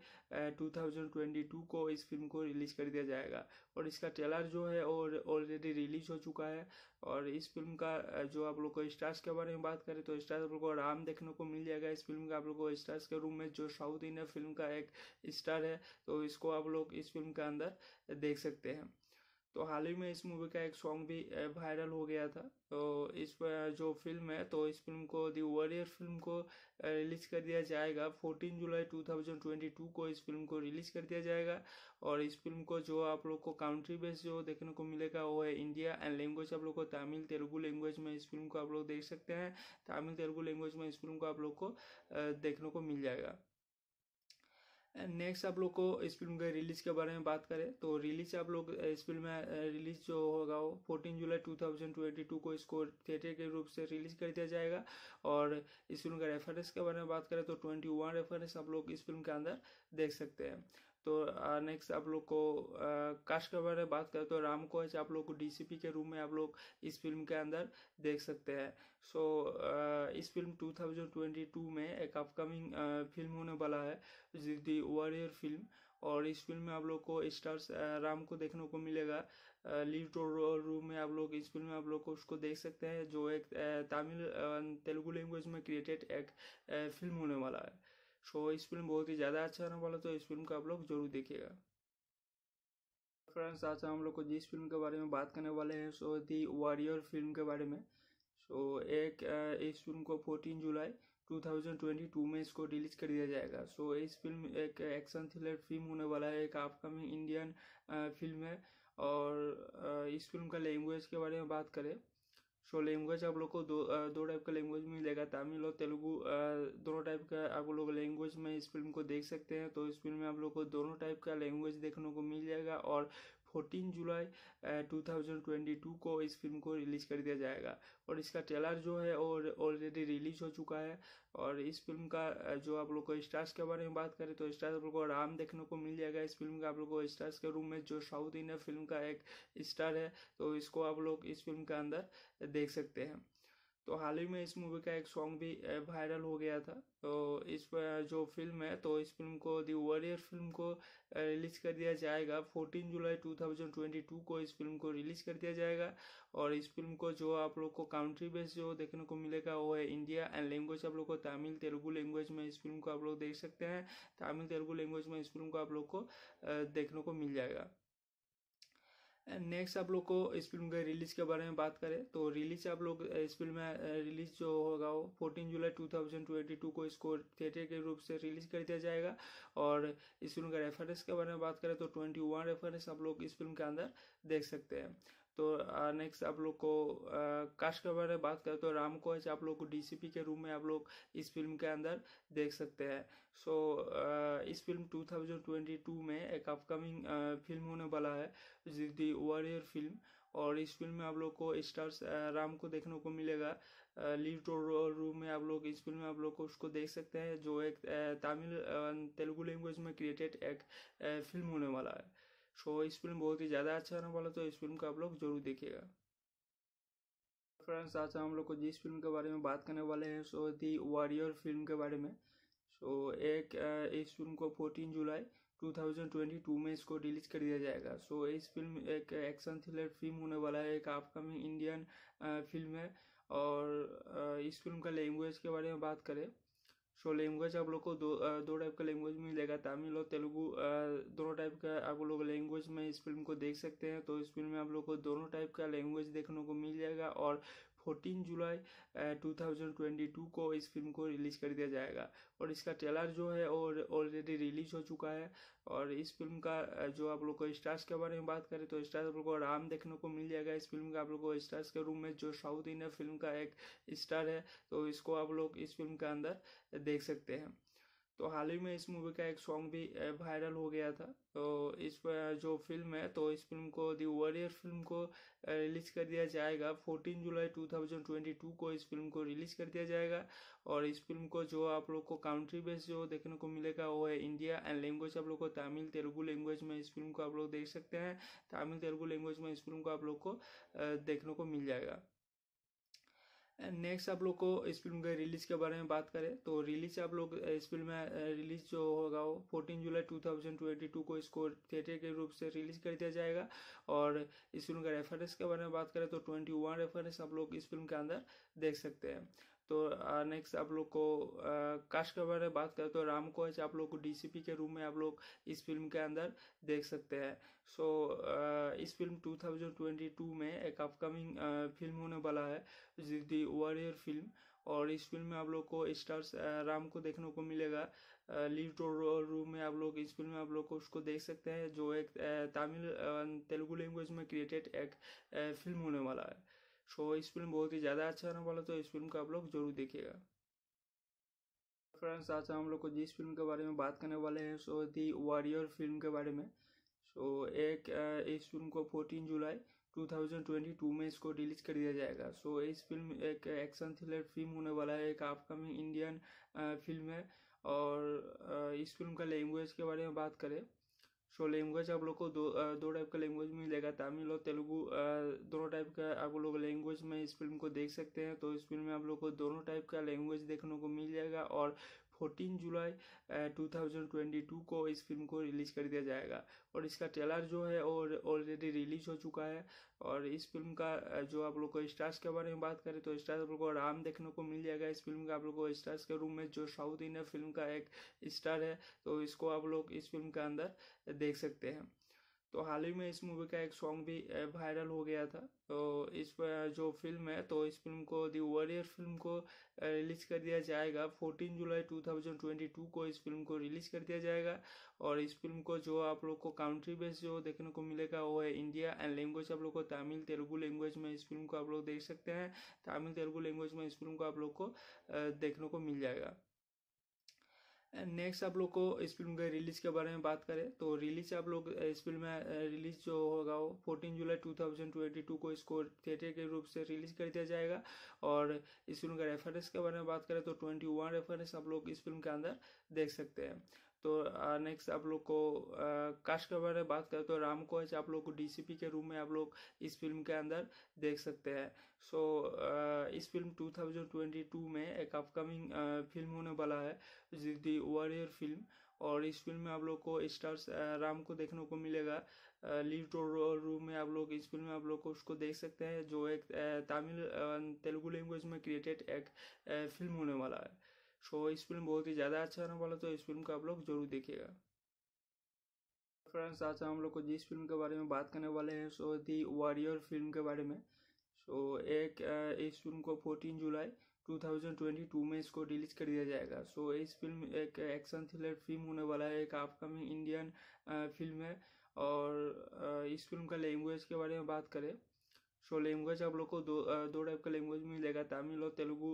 2022 को इस फिल्म को रिलीज़ कर दिया जाएगा और इसका ट्रेलर जो है और ऑलरेडी रिलीज हो चुका है और इस फिल्म का जो आप लोग को स्टार्स के बारे में बात करें तो स्टार्स आप लोग को आराम देखने को मिल जाएगा इस फिल्म का आप लोग को स्टार्स के रूम में जो साउथ इंडियन फिल्म का एक स्टार है तो इसको आप लोग इस फिल्म के अंदर देख सकते हैं तो हाल ही में इस मूवी का एक सॉन्ग भी वायरल हो गया था तो इस जो फिल्म है तो इस फिल्म को दी वॉरियर फिल्म को रिलीज़ कर दिया जाएगा 14 जुलाई 2022 को इस फिल्म को रिलीज़ कर दिया जाएगा और इस फिल्म को जो आप लोग को काउंट्री बेस जो देखने को मिलेगा वो है इंडिया एंड लैंग्वेज आप लोग को तमिल तेलुगु लैंग्वेज में इस फिल्म को आप लोग देख सकते हैं तमिल तेलुगु लैंग्वेज में इस फिल्म को आप लोग को देखने को मिल जाएगा नेक्स्ट आप लोग को इस फिल्म के रिलीज के बारे में बात करें तो रिलीज आप लोग इस फिल्म में रिलीज जो होगा वो फोर्टीन जुलाई 2022 को इसको थिएटर के रूप से रिलीज कर दिया जाएगा और इस फिल्म का रेफरेंस के बारे में बात करें तो 21 रेफरेंस आप लोग इस फिल्म के अंदर देख सकते हैं तो नेक्स्ट आप लोग को कास्ट के बारे में बात करें तो राम कोच आप लोग को डीसीपी के रूम में आप लोग इस फिल्म के अंदर देख सकते हैं सो so, इस फिल्म 2022 में एक अपकमिंग फिल्म होने वाला है दी वॉरियर फिल्म और इस फिल्म में आप लोग को स्टार्स राम को देखने को मिलेगा लीड रूम में आप लोग इस फिल्म में आप लोग को उसको देख सकते हैं जो एक तमिल तेलुगु लैंग्वेज में क्रिएटेड एक फिल्म होने वाला है सो इस फिल्म बहुत ही ज़्यादा अच्छा होने वाला तो इस फिल्म का आप लोग जरूर देखिएगा फ्रेंड्स आज हम लोग को जिस फिल्म के बारे में बात करने वाले हैं सो दी वॉरियर फिल्म के बारे में सो एक इस फिल्म को फोर्टीन जुलाई 2022 में इसको रिलीज कर दिया जाएगा सो so, इस फिल्म एक एक्शन थ्रिलर फिल्म होने वाला है एक अपकमिंग इंडियन फिल्म है और इस फिल्म का लैंग्वेज के बारे में बात करें सो लैंग्वेज आप लोग को दो दो टाइप का लैंग्वेज मिलेगा तमिल और तेलुगू दोनों टाइप का आप लोग लैंग्वेज में इस फिल्म को देख सकते हैं तो इस फिल्म में आप लोग को दोनों टाइप का लैंग्वेज देखने को मिल जाएगा और 14 जुलाई 2022 को इस फिल्म को रिलीज़ कर दिया जाएगा और इसका ट्रेलर जो है और ऑलरेडी रिलीज हो चुका है और इस फिल्म का uh, जो आप लोग को स्टार्स के बारे में बात करें तो स्टार्स आप लोग को आराम देखने को मिल जाएगा इस फिल्म का आप लोग को स्टार्स के रूम में जो साउथ इंडियन फिल्म का एक स्टार है तो इसको आप लोग इस फिल्म के अंदर देख सकते हैं तो हाल ही में इस मूवी का एक सॉन्ग भी वायरल हो गया था तो इस जो फिल्म है तो इस फिल्म को दी वॉरियर फिल्म को रिलीज़ कर दिया जाएगा 14 जुलाई 2022 को इस फिल्म को रिलीज़ कर दिया जाएगा और इस फिल्म को जो आप लोग को काउंट्री बेस जो देखने को मिलेगा वो है इंडिया एंड लैंग्वेज आप लोग को तमिल तेलुगु लैंग्वेज में इस फिल्म को आप लोग देख सकते हैं तमिल तेलुगु लैंग्वेज में इस फिल्म को आप लोग को देखने को मिल जाएगा नेक्स्ट आप लोग को इस फिल्म के रिलीज के बारे में बात करें तो रिलीज आप लोग इस फिल्म में रिलीज जो होगा वो fourteen July two thousand twenty two को इसको थिएटर के रूप से रिलीज कर दिया जाएगा और इस फिल्म का रेफरेंस के बारे में बात करें तो ट्वेंटी वन रेफरेंस आप लोग इस फिल्म के अंदर देख सकते हैं तो नेक्स्ट आप लोग को कास्ट के बारे में बात करें तो राम को आप लोग को डीसीपी के रूम में आप लोग इस फिल्म के अंदर देख सकते हैं सो so, इस फिल्म 2022 में एक अपकमिंग फिल्म होने वाला है दी वॉरियर फिल्म और इस फिल्म में आप लोग को स्टार्स राम को देखने को मिलेगा लीव टो रूम में आप लोग इस फिल्म में आप लोग को उसको देख सकते हैं जो एक तमिल तेलुगु लैंग्वेज में क्रिएटेड एक फिल्म होने वाला है सो इस फिल्म बहुत ही ज़्यादा अच्छा रहने वाला तो इस फिल्म का आप लोग जरूर देखिएगा फ्रेंड्स आज हम लोग को जिस फिल्म के बारे में बात करने वाले हैं सो दी वॉरियर फिल्म के बारे में सो एक इस फिल्म को 14 जुलाई 2022 में इसको रिलीज कर दिया जाएगा सो so, इस फिल्म एक एक्शन थ्रिलर फिल्म होने वाला है एक अपकमिंग इंडियन फिल्म है और इस फिल्म का लैंग्वेज के बारे में बात करें सो लैंग्वेज आप लोग को दो दो टाइप का लैंग्वेज मिलेगा तमिल और तेलुगु दोनों टाइप का आप लोग लैंग्वेज में इस फिल्म को देख सकते हैं तो इस फिल्म में आप लोग को दोनों टाइप का लैंग्वेज देखने को मिल जाएगा और fourteen July two thousand twenty two को इस फिल्म को रिलीज़ कर दिया जाएगा और इसका ट्रेलर जो है और ऑलरेडी रिलीज हो चुका है और इस फिल्म का जो आप लोग को स्टार्स के बारे में बात करें तो स्टार्स आप लोग को राम देखने को मिल जाएगा इस फिल्म का आप लोग को स्टार्स के रूम में जो साउथ इंडियन फिल्म का एक स्टार है तो इसको आप लोग इस फिल्म के अंदर देख सकते हैं तो हाल ही में इस मूवी का एक सॉन्ग भी वायरल हो गया था तो इस जो फिल्म है तो इस फिल्म को दी वॉरियर फिल्म को रिलीज़ कर दिया जाएगा 14 जुलाई 2022 को इस फिल्म को रिलीज़ कर दिया जाएगा और इस फिल्म को जो आप लोग को कंट्री बेस जो देखने को मिलेगा वो है इंडिया एंड लैंग्वेज आप लोग को तमिल तेलुगु लैंग्वेज में इस फिल्म को आप लोग देख सकते हैं तमिल तेलुगु लैंग्वेज में इस फिल्म को आप लोग को देखने को मिल जाएगा नेक्स्ट आप लोग को इस फिल्म के रिलीज के बारे में बात करें तो रिलीज आप लोग इस फिल्म में रिलीज जो होगा वो fourteen July two thousand twenty two को इसको थिएटर के रूप से रिलीज कर दिया जाएगा और इस फिल्म का रेफरेंस के बारे में बात करें तो ट्वेंटी वन रेफरेंस आप लोग इस फिल्म के अंदर देख सकते हैं तो नेक्स्ट आप लोग को कास्ट के बारे में बात करें तो राम को आप लोग को डीसीपी के रूम में आप लोग इस फिल्म के अंदर देख सकते हैं सो so, इस फिल्म 2022 में एक अपकमिंग फिल्म होने वाला है दी वॉरियर फिल्म और इस फिल्म में आप लोग को स्टार्स राम को देखने को मिलेगा लीड रूम में आप लोग इस फिल्म में आप लोग को उसको देख सकते हैं जो एक तमिल तेलुगु लैंग्वेज में क्रिएटेड एक फिल्म होने वाला है सो इस फिल्म बहुत ही ज़्यादा अच्छा रहने वाला तो इस फिल्म का आप लोग जरूर देखिएगा फ्रेंड्स आज हम लोग को जिस फिल्म के बारे में बात करने वाले हैं सो दी वॉरियर फिल्म के बारे में सो एक इस फिल्म को 14 जुलाई 2022 में इसको रिलीज कर दिया जाएगा सो so, इस फिल्म एक एक्शन थ्रिलर फिल्म होने वाला है एक अपकमिंग इंडियन फिल्म है और इस फिल्म का लैंग्वेज के बारे में बात करें सो लैंग्वेज आप लोग को दो दो टाइप का लैंग्वेज मिलेगा तमिल और तेलुगु दोनों टाइप का आप लोग लैंग्वेज में इस फिल्म को देख सकते हैं तो इस फिल्म में आप लोग को दोनों टाइप का लैंग्वेज देखने को मिल जाएगा और fourteen July two thousand twenty two को इस फिल्म को रिलीज़ कर दिया जाएगा और इसका ट्रेलर जो है और ऑलरेडी रिलीज हो चुका है और इस फिल्म का जो आप लोग को स्टार्स के बारे में बात करें तो स्टार्स आप लोग को आराम देखने को मिल जाएगा इस फिल्म का आप लोग को स्टार्स के रूम में जो साउथ इंडियन फिल्म का एक स्टार है तो इसको आप लोग इस फिल्म के अंदर देख सकते हैं तो हाल ही में इस मूवी का एक सॉन्ग भी वायरल हो गया था तो इस जो फिल्म है तो इस फिल्म को दी वॉरियर फिल्म को रिलीज कर दिया जाएगा 14 जुलाई 2022 को इस फिल्म को रिलीज कर दिया जाएगा और इस फिल्म को जो आप लोग को काउंट्री बेस जो देखने को मिलेगा वो है इंडिया एंड लैंग्वेज आप लोग को तमिल तेलुगु लैंग्वेज में इस फिल्म को आप लोग देख सकते हैं तमिल तेलुगु लैंग्वेज में इस फिल्म को आप लोग को देखने को मिल जाएगा नेक्स्ट आप लोग को इस फिल्म के रिलीज के बारे में बात करें तो रिलीज आप लोग इस फिल्म में रिलीज जो होगा वो फोर्टीन जुलाई 2022 को इसको थिएटर के रूप से रिलीज कर दिया जाएगा और इस फिल्म का रेफरेंस के बारे में बात करें तो 21 रेफरेंस आप लोग इस फिल्म के अंदर देख सकते हैं तो नेक्स्ट uh, आप लोग को uh, कास्ट के बारे में बात करें तो राम कोच आप लोग को डीसीपी के रूम में आप लोग इस फिल्म के अंदर देख सकते हैं सो so, uh, इस फिल्म 2022 में एक अपकमिंग फिल्म होने वाला है दी वॉरियर फिल्म और इस फिल्म में आप लोग को स्टार्स राम को देखने को मिलेगा लीड रूम में आप लोग इस फिल्म में आप लोग को उसको देख सकते हैं जो एक तमिल तेलुगु लैंग्वेज में क्रिएटेड एक फिल्म होने वाला है सो इस फिल्म बहुत ही ज़्यादा अच्छा होने वाला तो इस फिल्म को आप लोग जरूर देखिएगा फ्रेंड्स आज हम लोग को जिस फिल्म के बारे में बात करने वाले हैं सो दी वॉरियर फिल्म के बारे में सो एक इस फिल्म को 14 जुलाई 2022 में इसको रिलीज कर दिया जाएगा सो so, इस फिल्म एक एक्शन थ्रिलर फिल्म होने वाला है एक अपकमिंग इंडियन फिल्म है और इस फिल्म का लैंग्वेज के बारे में बात करें सो लैंग्वेज आप लोग को दो दो टाइप का लैंग्वेज मिलेगा तमिल और तेलुगू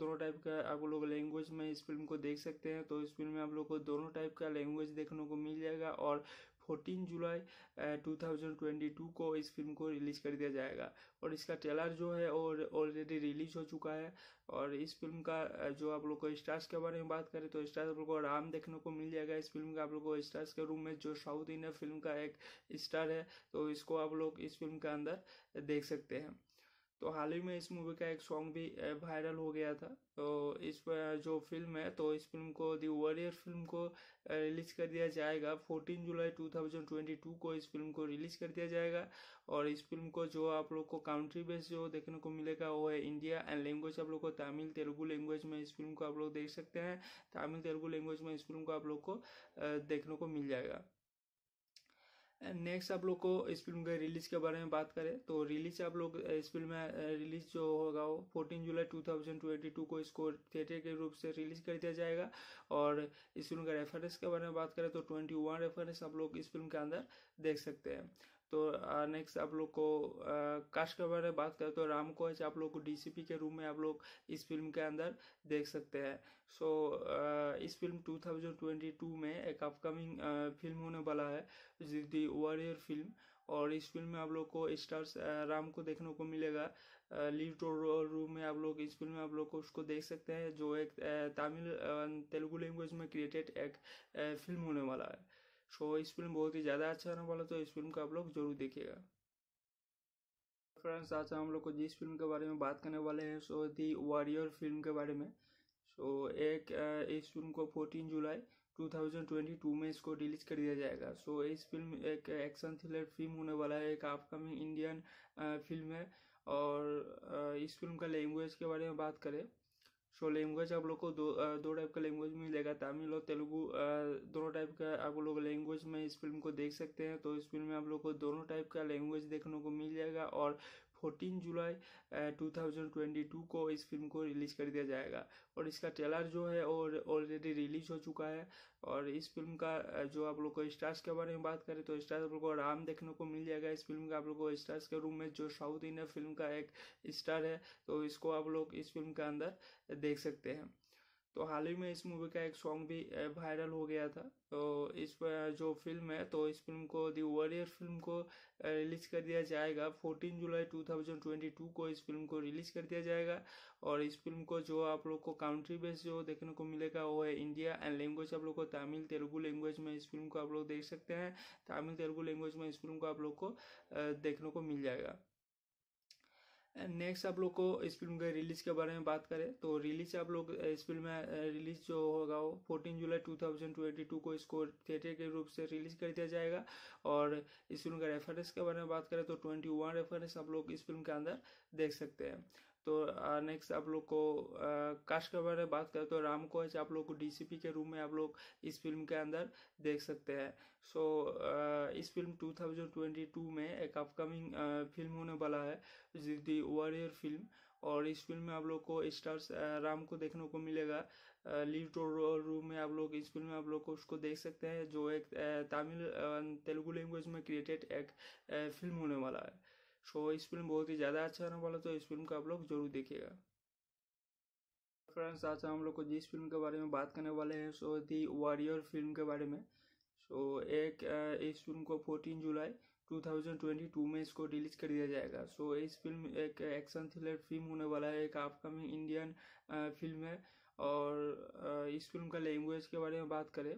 दोनों टाइप का आप लोग लैंग्वेज में इस फिल्म को देख सकते हैं तो इस फिल्म में आप लोग को दोनों टाइप का लैंग्वेज देखने को मिल जाएगा और 14 जुलाई 2022 को इस फिल्म को रिलीज़ कर दिया जाएगा और इसका ट्रेलर जो है और ऑलरेडी रिलीज हो चुका है और इस फिल्म का जो आप लोग को स्टार्स के बारे में बात करें तो स्टार्स आप लोग को आराम देखने को मिल जाएगा इस फिल्म का आप लोग को स्टार्स के रूम में जो साउथ इंडियन फिल्म का एक स्टार है तो इसको आप लोग इस फिल्म के अंदर देख सकते हैं तो हाल ही में इस मूवी का एक सॉन्ग भी वायरल हो गया था तो इस जो फिल्म है तो इस फिल्म को दी वॉरियर फिल्म को रिलीज़ कर दिया जाएगा 14 जुलाई 2022 को इस फिल्म को रिलीज़ कर दिया जाएगा और इस फिल्म को जो आप लोग को काउंट्री बेस जो देखने को मिलेगा वो है इंडिया एंड लैंग्वेज आप लोग को तमिल तेलुगु लैंग्वेज में इस फिल्म को आप लोग देख सकते हैं तमिल तेलुगु लैंग्वेज में इस फिल्म को आप लोग को देखने को मिल जाएगा नेक्स्ट आप लोग को इस फिल्म के रिलीज के बारे में बात करें तो रिलीज आप लोग इस फिल्म में रिलीज जो होगा वो फोर्टीन जुलाई 2022 को इसको थिएटर के रूप से रिलीज कर दिया जाएगा और इस फिल्म का रेफरेंस के बारे में बात करें तो 21 रेफरेंस आप लोग इस फिल्म के अंदर देख सकते हैं तो नेक्स्ट आप लोग को कास्ट के बारे में बात करें तो राम कोच आप लोग को डीसीपी के रूम में आप लोग इस फिल्म के अंदर देख सकते हैं सो so, uh, इस फिल्म 2022 में एक अपकमिंग uh, फिल्म होने वाला है दी वॉरियर फिल्म और इस फिल्म में आप लोग को स्टार्स राम को देखने को मिलेगा लीड रूम में आप लोग इस फिल्म में आप लोग को उसको देख सकते हैं जो एक तमिल तेलुगु लैंग्वेज में क्रिएटेड एक फिल्म होने वाला है सो इस फिल्म बहुत ही ज़्यादा अच्छा होने वाला तो इस फिल्म का आप लोग जरूर देखिएगा फ्रेंड्स आज हम लोग को जिस फिल्म के बारे में बात करने वाले हैं सो दी वॉरियर फिल्म के बारे में सो एक इस फिल्म को 14 जुलाई 2022 में इसको रिलीज कर दिया जाएगा सो इस फिल्म एक एक्शन थ्रिलर फिल्म होने वाला है एक अपकमिंग इंडियन फिल्म है और इस फिल्म का लैंग्वेज के बारे में बात करें सो लैंग्वेज आप लोग को दो दो टाइप का लैंग्वेज मिलेगा तमिल और तेलुगु दोनों टाइप का आप लोग लैंग्वेज में इस फिल्म को देख सकते हैं तो इस फिल्म में आप लोग को दोनों टाइप का लैंग्वेज देखने को मिल जाएगा और fourteen July two thousand twenty two को इस फिल्म को रिलीज़ कर दिया जाएगा और इसका ट्रेलर जो है और ऑलरेडी रिलीज हो चुका है और इस फिल्म का जो आप लोग को स्टार्स के बारे में बात करें तो स्टार्स आप लोग को आराम देखने को मिल जाएगा इस फिल्म का आप लोग को स्टार्स के रूम में जो साउथ इंडियन फिल्म का एक स्टार है तो इसको आप लोग इस फिल्म के अंदर देख सकते हैं तो हाल ही में इस मूवी का एक सॉन्ग भी वायरल हो गया था तो इस जो फिल्म है तो इस फिल्म को दी वॉरियर फिल्म को रिलीज़ कर दिया जाएगा 14 जुलाई 2022 को इस फिल्म को रिलीज़ कर दिया जाएगा और इस फिल्म को जो आप लोग को काउंट्री बेस जो देखने को मिलेगा वो है इंडिया एंड लैंग्वेज आप लोग को तमिल तेलुगु लैंग्वेज में इस फिल्म को आप लोग देख सकते हैं तमिल तेलुगु लैंग्वेज में इस फिल्म को आप लोग को देखने को मिल जाएगा नेक्स्ट आप लोग को इस फिल्म के रिलीज के बारे में बात करें तो रिलीज आप लोग इस फिल्म में रिलीज जो होगा वो fourteen July two thousand twenty two को इसको थिएटर के रूप से रिलीज कर दिया जाएगा और इस फिल्म का रेफरेंस के बारे में बात करें तो ट्वेंटी वन रेफरेंस आप लोग इस फिल्म के अंदर देख सकते हैं तो नेक्स्ट आप लोग को कास्ट के बारे में बात करें तो राम को आप लोग को डीसीपी के रूम में आप लोग इस फिल्म के अंदर देख सकते हैं सो so, इस फिल्म 2022 में एक अपकमिंग फिल्म होने वाला है दी वॉरियर फिल्म और इस फिल्म में आप लोग को स्टार्स राम को देखने को मिलेगा लीड रूम में आप लोग इस फिल्म में आप लोग को उसको देख सकते हैं जो एक तमिल तेलुगु लैंग्वेज में क्रिएटेड एक फिल्म होने वाला है सो इस फिल्म बहुत ही ज़्यादा अच्छा आने वाला तो इस फिल्म का आप लोग जरूर देखिएगा फ्रेंड्स आज हम लोग को जिस फिल्म के बारे में बात करने वाले हैं सो दी वॉरियर फिल्म के बारे में सो एक इस फिल्म को फोर्टीन जुलाई 2022 में इसको रिलीज कर दिया जाएगा सो इस फिल्म एक एक्शन थ्रिलर फिल्म होने वाला है एक अपकमिंग इंडियन फिल्म है और इस फिल्म का लैंग्वेज के बारे में बात करें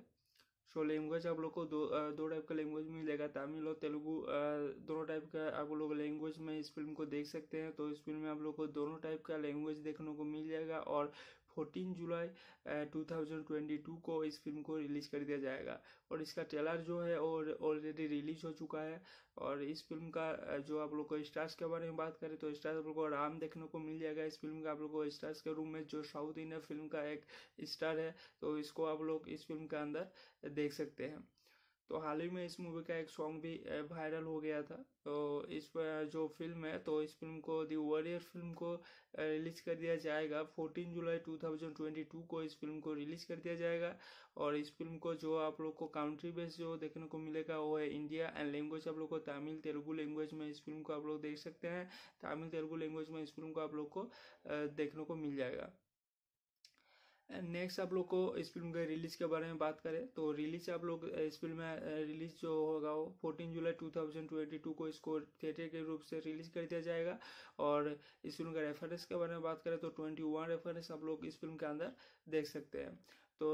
सो लैंग्वेज आप लोग को दो दो टाइप का लैंग्वेज मिलेगा तमिल और तेलुगु दोनों टाइप का आप लोग लैंग्वेज में इस फिल्म को देख सकते हैं तो इस फिल्म में आप लोग को दोनों टाइप का लैंग्वेज देखने को मिल जाएगा और fourteen July two thousand twenty two को इस फिल्म को रिलीज़ कर दिया जाएगा और इसका ट्रेलर जो है और ऑलरेडी रिलीज हो चुका है और इस फिल्म का uh, जो आप लोग को स्टार्स के बारे में बात करें तो स्टार्स आप लोग को आराम देखने को मिल जाएगा इस फिल्म का आप लोग को स्टार्स के रूम में जो साउथ इंडियन फिल्म का एक स्टार है तो इसको आप लोग इस फिल्म के अंदर देख सकते हैं तो हाल ही में इस मूवी का एक सॉन्ग भी वायरल हो गया था तो इस जो फिल्म है तो इस फिल्म को दी वॉरियर फिल्म को रिलीज़ कर दिया जाएगा 14 जुलाई 2022 को इस फिल्म को रिलीज़ कर दिया जाएगा और इस फिल्म को जो आप लोग को काउंट्री बेस जो देखने को मिलेगा वो है इंडिया एंड लैंग्वेज आप लोग को तमिल तेलुगु लैंग्वेज में इस फिल्म को आप लोग देख सकते हैं तमिल तेलुगु लैंग्वेज में इस फिल्म को आप लोग को देखने को मिल जाएगा नेक्स्ट आप लोग को इस फिल्म के रिलीज के बारे में बात करें तो रिलीज आप लोग इस फिल्म में रिलीज जो होगा वो fourteen July two thousand twenty two को इसको थिएटर के रूप से रिलीज कर दिया जाएगा और इस फिल्म का रेफरेंस के बारे में बात करें तो ट्वेंटी वन रेफरेंस आप लोग इस फिल्म के अंदर देख सकते हैं तो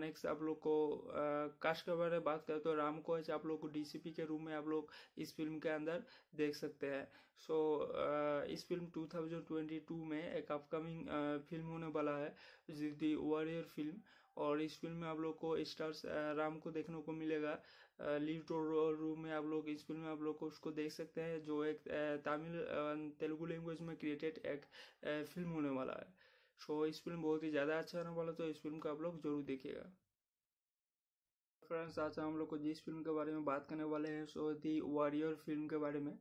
नेक्स्ट uh, आप लोग को uh, कास्ट के बारे में बात करें तो राम कोच आप लोग को डीसीपी के रूम में आप लोग इस फिल्म के अंदर देख सकते हैं सो so, uh, इस फिल्म 2022 में एक अपकमिंग फिल्म होने वाला है दी वॉरियर फिल्म और इस फिल्म में आप लोग को स्टार्स राम को देखने को मिलेगा लीड रूम में आप लोग इस फिल्म में आप लोग को उसको देख सकते हैं जो एक तमिल तेलुगु लैंग्वेज में क्रिएटेड एक फिल्म होने वाला है सो इस फिल्म बहुत ही ज़्यादा अच्छा आने वाला तो इस फिल्म को आप लोग जरूर देखिएगा फ्रेंड्स आज हम लोग को जिस फिल्म के बारे में बात करने वाले हैं सो दी वॉरियर फिल्म के बारे में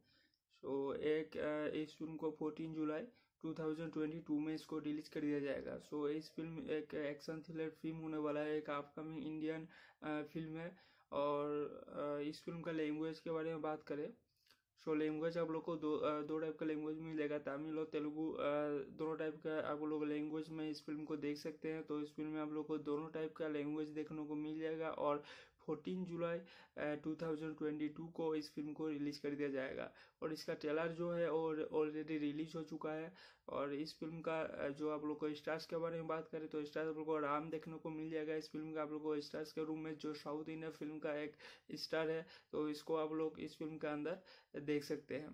सो एक इस फिल्म को फोर्टीन जुलाई 2022 में इसको रिलीज कर दिया जाएगा सो so, इस फिल्म एक एक्शन थ्रिलर फिल्म होने वाला है एक अपकमिंग इंडियन फिल्म है और इस फिल्म का लैंग्वेज के बारे में बात करें सो लैंग्वेज आप लोग को दो दो टाइप का लैंग्वेज मिलेगा तमिल और तेलुगु दोनों टाइप का आप लोग लैंग्वेज में इस फिल्म को देख सकते हैं तो इस फिल्म में आप लोग को दोनों टाइप का लैंग्वेज देखने को मिल जाएगा और fourteen July two thousand twenty two को इस फिल्म को रिलीज़ कर दिया जाएगा और इसका ट्रेलर जो है और ऑलरेडी रिलीज हो चुका है और इस फिल्म का जो आप लोग को स्टार्स के बारे में बात करें तो स्टार्स आप लोग को आराम देखने को मिल जाएगा इस फिल्म का आप लोग को स्टार्स के रूम में जो साउथ इंडियन फिल्म का एक स्टार है तो इसको आप लोग इस फिल्म के अंदर देख सकते हैं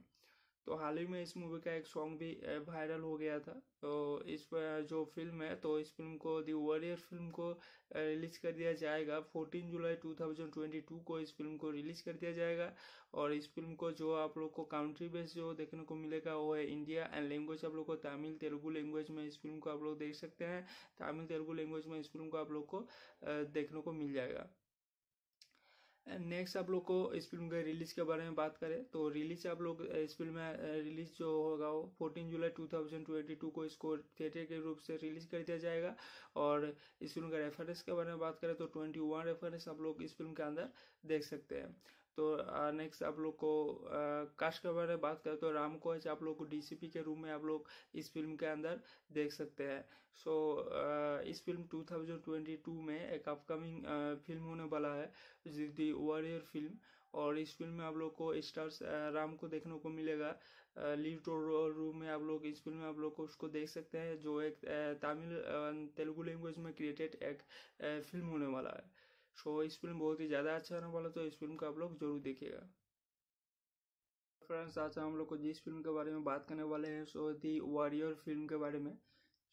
तो हाल ही में इस मूवी का एक सॉन्ग भी वायरल हो गया था तो इस जो फिल्म है तो इस फिल्म को दी वॉरियर फिल्म को रिलीज कर दिया जाएगा 14 जुलाई 2022 को इस फिल्म को रिलीज कर दिया जाएगा और इस फिल्म को जो आप लोग को काउंट्री बेस जो देखने को मिलेगा वो है इंडिया एंड लैंग्वेज आप लोग को तमिल तेलुगु लैंग्वेज में इस फिल्म को आप लोग देख सकते हैं तमिल तेलुगु लैंग्वेज में इस फिल्म को आप लोग को देखने को मिल जाएगा नेक्स्ट आप लोग को इस फिल्म के रिलीज के बारे में बात करें तो रिलीज आप लोग इस फिल्म में रिलीज जो होगा वो फोर्टीन जुलाई 2022 को इसको थिएटर के रूप से रिलीज कर दिया जाएगा और इस फिल्म का रेफरेंस के बारे में बात करें तो 21 रेफरेंस आप लोग इस फिल्म के अंदर देख सकते हैं तो नेक्स्ट uh, आप लोग को uh, कास्ट के बारे में बात करें तो राम कोच आप लोग को डीसीपी के रूम में आप लोग इस फिल्म के अंदर देख सकते हैं सो so, uh, इस फिल्म 2022 में एक अपकमिंग फिल्म होने वाला है दी वॉरियर फिल्म और इस फिल्म में आप लोग को स्टार्स राम को देखने को मिलेगा लीड रूम में आप लोग इस फिल्म में आप लोग को उसको देख सकते हैं जो एक तमिल तेलुगु लैंग्वेज में क्रिएटेड एक फिल्म होने वाला है सो इस फिल्म बहुत ही ज़्यादा अच्छा होने वाला तो इस फिल्म को आप लोग जरूर देखिएगा फ्रेंड्स आज हम लोग को जिस फिल्म के बारे में बात करने वाले हैं सो दी वॉरियर फिल्म के बारे में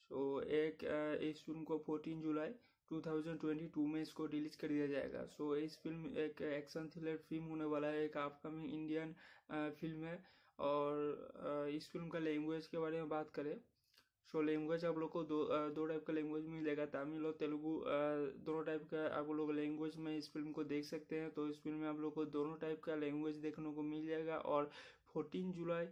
सो एक इस फिल्म को फोर्टीन जुलाई 2022 में इसको रिलीज कर दिया जाएगा सो इस फिल्म एक एक्शन थ्रिलर फिल्म होने वाला है एक अपकमिंग इंडियन फिल्म है और इस फिल्म का लैंग्वेज के बारे में बात करें सो लैंग्वेज आप लोग को दो दो टाइप का लैंग्वेज मिलेगा तमिल और तेलुगु दोनों टाइप का आप लोग लैंग्वेज में इस फिल्म को देख सकते हैं तो इस फिल्म में आप लोग को दोनों टाइप का लैंग्वेज देखने को मिल जाएगा और 14 जुलाई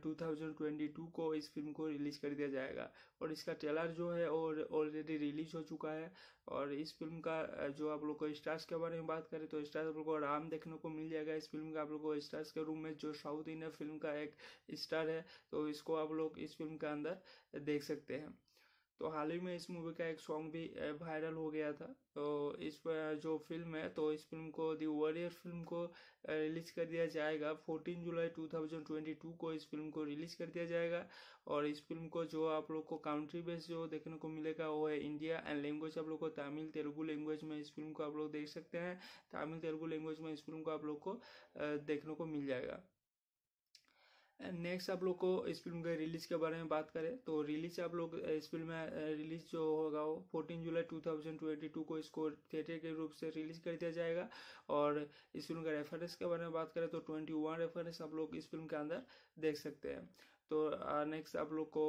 2022 को इस फिल्म को रिलीज़ कर दिया जाएगा और इसका ट्रेलर जो है और ऑलरेडी रिलीज हो चुका है और इस फिल्म का uh, जो आप लोग को स्टार्स के बारे में बात करें तो स्टार्स आप लोग को आराम देखने को मिल जाएगा इस फिल्म का आप लोग को स्टार्स के रूम में जो साउथ इंडियन फिल्म का एक स्टार है तो इसको आप लोग इस फिल्म के अंदर देख सकते हैं तो हाल ही में इस मूवी का एक सॉन्ग भी वायरल हो गया था तो इस जो फिल्म है तो इस फिल्म को दी वॉरियर फिल्म को रिलीज़ कर दिया जाएगा 14 जुलाई 2022 को इस फिल्म को रिलीज़ कर दिया जाएगा और इस फिल्म को जो आप लोग को कंट्री बेस जो देखने को मिलेगा वो है इंडिया एंड लैंग्वेज आप लोग को तमिल तेलुगु लैंग्वेज में इस फिल्म को आप लोग देख सकते हैं तमिल तेलुगु लैंग्वेज में इस फिल्म को आप लोग को देखने को मिल जाएगा नेक्स्ट आप लोग को इस फिल्म के रिलीज के बारे में बात करें तो रिलीज आप लोग इस फिल्म में रिलीज जो होगा वो फोर्टीन जुलाई 2022 को इसको थिएटर के रूप से रिलीज कर दिया जाएगा और इस फिल्म का रेफरेंस के बारे में बात करें तो 21 रेफरेंस आप लोग इस फिल्म के अंदर देख सकते हैं तो नेक्स्ट आप लोग को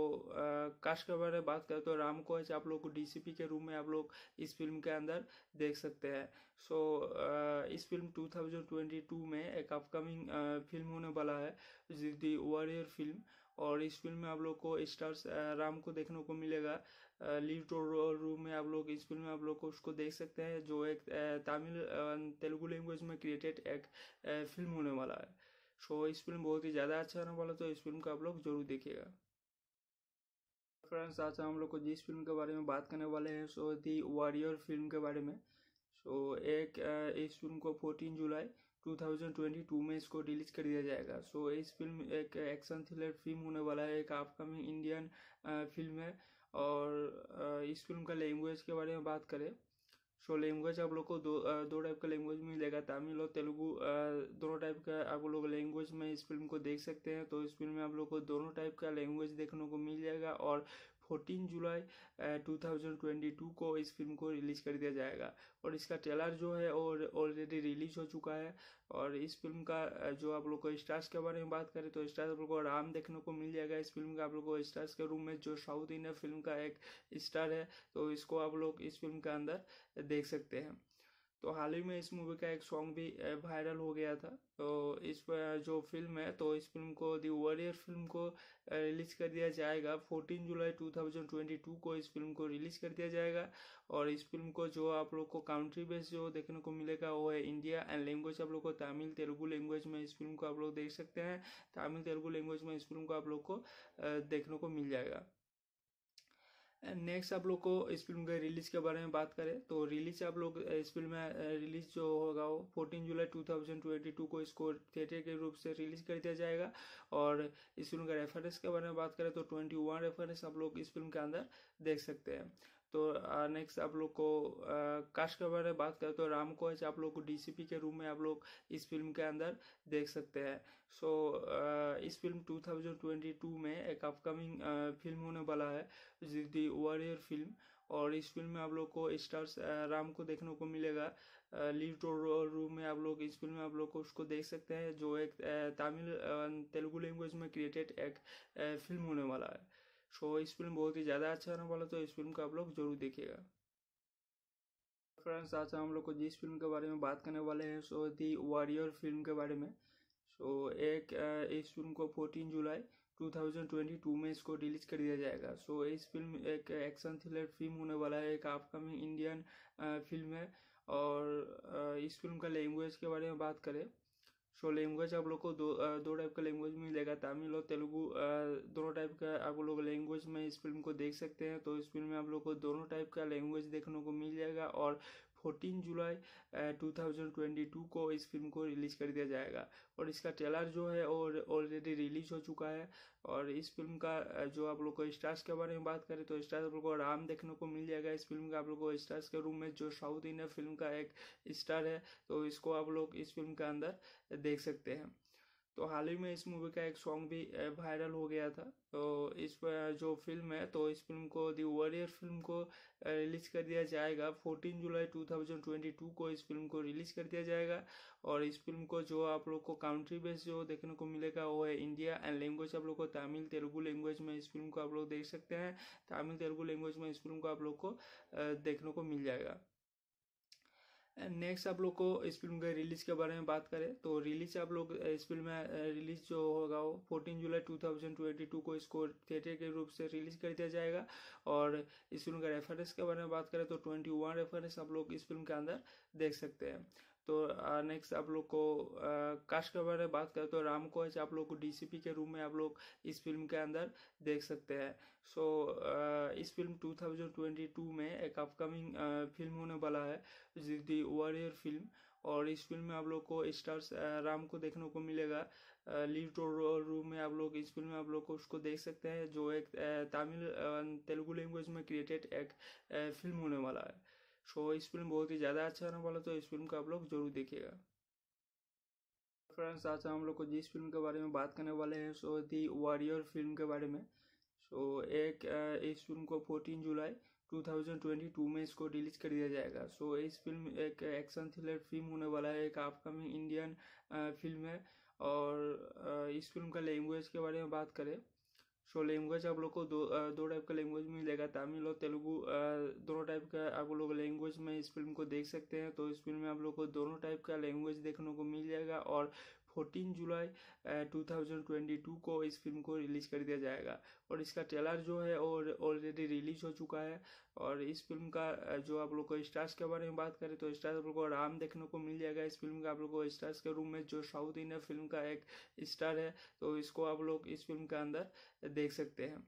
कास्ट के बारे में बात करें तो राम को आप लोग को डीसीपी के रूम में आप लोग इस फिल्म के अंदर देख सकते हैं सो so, इस फिल्म 2022 में एक अपकमिंग फिल्म होने वाला है दी वॉरियर फिल्म और इस फिल्म में आप लोग को स्टार्स राम को देखने को मिलेगा लीव टोर रूम में आप लोग इस फिल्म में आप लोग को उसको देख सकते हैं जो एक तमिल तेलुगु लैंग्वेज में क्रिएटेड एक फिल्म होने वाला है सो इस फिल्म बहुत ही ज़्यादा अच्छा रहने वाला तो इस फिल्म का आप लोग जरूर देखिएगा फ्रेंड्स आज हम लोग को जिस फिल्म के बारे में बात करने वाले हैं सो दी वॉरियर फिल्म के बारे में सो एक इस फिल्म को फोर्टीन जुलाई 2022 में इसको रिलीज कर दिया जाएगा सो इस फिल्म एक एक्शन थ्रिलर फिल्म होने वाला है एक अपकमिंग इंडियन फिल्म है और इस फिल्म का लैंग्वेज के बारे में बात करें सो लैंग्वेज आप लोग को दो दो टाइप का लैंग्वेज मिलेगा तमिल और तेलुगु दोनों टाइप का आप लोग लैंग्वेज में इस फिल्म को देख सकते हैं तो इस फिल्म में आप लोग को दोनों टाइप का लैंग्वेज देखने को मिल जाएगा और fourteen July two thousand twenty two को इस फिल्म को रिलीज़ कर दिया जाएगा और इसका ट्रेलर जो है और ऑलरेडी रिलीज हो चुका है और इस फिल्म का जो आप लोग को स्टार्स के बारे में बात करें तो स्टार्स आप लोग को आराम देखने को मिल जाएगा इस फिल्म का आप लोग को स्टार्स के रूम में जो साउथ इंडियन फिल्म का एक स्टार है तो इसको आप लोग इस फिल्म के अंदर देख सकते हैं तो हाल ही में इस मूवी का एक सॉन्ग भी वायरल हो गया था तो इस जो फिल्म है तो इस फिल्म को दी वॉरियर फिल्म को रिलीज़ कर दिया जाएगा 14 जुलाई 2022 को इस फिल्म को रिलीज़ कर दिया जाएगा और इस फिल्म को जो आप लोग को कंट्री बेस जो देखने को मिलेगा वो है इंडिया एंड लैंग्वेज आप लोग को तमिल तेलुगु लैंग्वेज में इस फिल्म को आप लोग देख सकते हैं तमिल तेलुगु लैंग्वेज में इस फिल्म को आप लोग को देखने को मिल जाएगा नेक्स्ट आप लोग को इस फिल्म के रिलीज के बारे में बात करें तो रिलीज आप लोग इस फिल्म में रिलीज जो होगा वो fourteen July two thousand twenty two को इसको थिएटर के रूप से रिलीज कर दिया जाएगा और इस फिल्म का रेफरेंस के बारे में बात करें तो ट्वेंटी वन रेफरेंस आप लोग इस फिल्म के अंदर देख सकते हैं तो नेक्स्ट आप लोग को कास्ट के बारे में बात करें तो राम को आप लोग को डीसीपी के रूम में आप लोग इस फिल्म के अंदर देख सकते हैं सो so, इस फिल्म 2022 में एक अपकमिंग फिल्म होने वाला है दी वॉरियर फिल्म और इस फिल्म में आप लोग को स्टार्स राम को देखने को मिलेगा लीड रूम में आप लोग इस फिल्म में आप लोग को उसको देख सकते हैं जो एक तमिल तेलुगु लैंग्वेज में क्रिएटेड एक फिल्म होने वाला है सो इस फिल्म बहुत ही ज़्यादा अच्छा होने वाला तो इस फिल्म का आप लोग जरूर देखिएगा फ्रेंड्स आज हम लोग को जिस फिल्म के बारे में बात करने वाले हैं सो दी वॉरियर फिल्म के बारे में सो so, एक इस फिल्म को 14 जुलाई 2022 में इसको रिलीज कर दिया जाएगा सो so, इस फिल्म एक एक्शन थ्रिलर फिल्म होने वाला है एक अपकमिंग इंडियन फिल्म है और इस फिल्म का लैंग्वेज के बारे में बात करें सो लैंग्वेज आप लोग को दो दो टाइप का लैंग्वेज मिलेगा तमिल और तेलुगू दोनों टाइप का आप लोग लैंग्वेज में इस फिल्म को देख सकते हैं तो इस फिल्म में आप लोग को दोनों टाइप का लैंग्वेज देखने को मिल जाएगा और fourteen July two thousand twenty two को इस फिल्म को रिलीज़ कर दिया जाएगा और इसका ट्रेलर जो है और ऑलरेडी रिलीज हो चुका है और इस फिल्म का जो आप लोग को स्टार्स के बारे में बात करें तो स्टार्स आप लोग को आराम देखने को मिल जाएगा इस फिल्म का आप लोग को स्टार्स के रूम में जो साउथ इंडियन फिल्म का एक स्टार है तो इसको आप लोग इस फिल्म के अंदर देख सकते हैं तो हाल ही में इस मूवी का एक सॉन्ग भी वायरल हो गया था तो इस जो फिल्म है तो इस फिल्म को दी वॉरियर फिल्म को रिलीज कर दिया जाएगा 14 जुलाई 2022 को इस फिल्म को रिलीज कर दिया जाएगा और इस फिल्म को जो आप लोग को काउंट्री बेस जो देखने को मिलेगा वो है इंडिया एंड लैंग्वेज आप लोग को तमिल तेलुगु लैंग्वेज में इस फिल्म को आप लोग देख सकते हैं तमिल तेलुगु लैंग्वेज में इस फिल्म को आप लोग को देखने को मिल जाएगा नेक्स्ट आप लोग को इस फिल्म के रिलीज के बारे में बात करें तो रिलीज आप लोग इस फिल्म में रिलीज जो होगा वो फोर्टीन जुलाई 2022 को इसको थिएटर के रूप से रिलीज कर दिया जाएगा और इस फिल्म का रेफरेंस के बारे में बात करें तो 21 रेफरेंस आप लोग इस फिल्म के अंदर देख सकते हैं तो नेक्स्ट uh, आप लोग को uh, कास्ट के बारे में बात करें तो राम कोच आप लोग को डीसीपी के रूम में आप लोग इस फिल्म के अंदर देख सकते हैं सो so, uh, इस फिल्म 2022 में एक अपकमिंग फिल्म होने वाला है दी वॉरियर फिल्म और इस फिल्म में आप लोग को स्टार्स राम को देखने को मिलेगा लीड रूम में आप लोग इस फिल्म में आप लोग को उसको देख सकते हैं जो एक तमिल तेलुगु लैंग्वेज में क्रिएटेड एक फिल्म होने वाला है सो इस फिल्म बहुत ही ज़्यादा अच्छा होने वाला तो इस फिल्म को आप लोग जरूर देखिएगा फ्रेंड्स आज हम लोग को जिस फिल्म के बारे में बात करने वाले हैं सो दी वॉरियर फिल्म के बारे में सो एक इस फिल्म को 14 जुलाई 2022 में इसको रिलीज कर दिया जाएगा सो so, इस फिल्म एक एक्शन थ्रिलर फिल्म होने वाला है एक अपकमिंग इंडियन फिल्म है और इस फिल्म का लैंग्वेज के बारे में बात करें सो लैंग्वेज आप लोग को दो दो टाइप का लैंग्वेज मिलेगा तमिल और तेलुगू दोनों टाइप का आप लोग लैंग्वेज में इस फिल्म को देख सकते हैं तो इस फिल्म में आप लोग को दोनों टाइप का लैंग्वेज देखने को मिल जाएगा और 14 जुलाई 2022 को इस फिल्म को रिलीज़ कर दिया जाएगा और इसका ट्रेलर जो है और ऑलरेडी रिलीज हो चुका है और इस फिल्म का जो आप लोग को स्टार्स के बारे में बात करें तो स्टार्स आप लोग को आराम देखने को मिल जाएगा इस फिल्म का आप लोग को स्टार्स के रूम में जो साउथ इंडियन फिल्म का एक स्टार है तो इसको आप लोग इस फिल्म के अंदर देख सकते हैं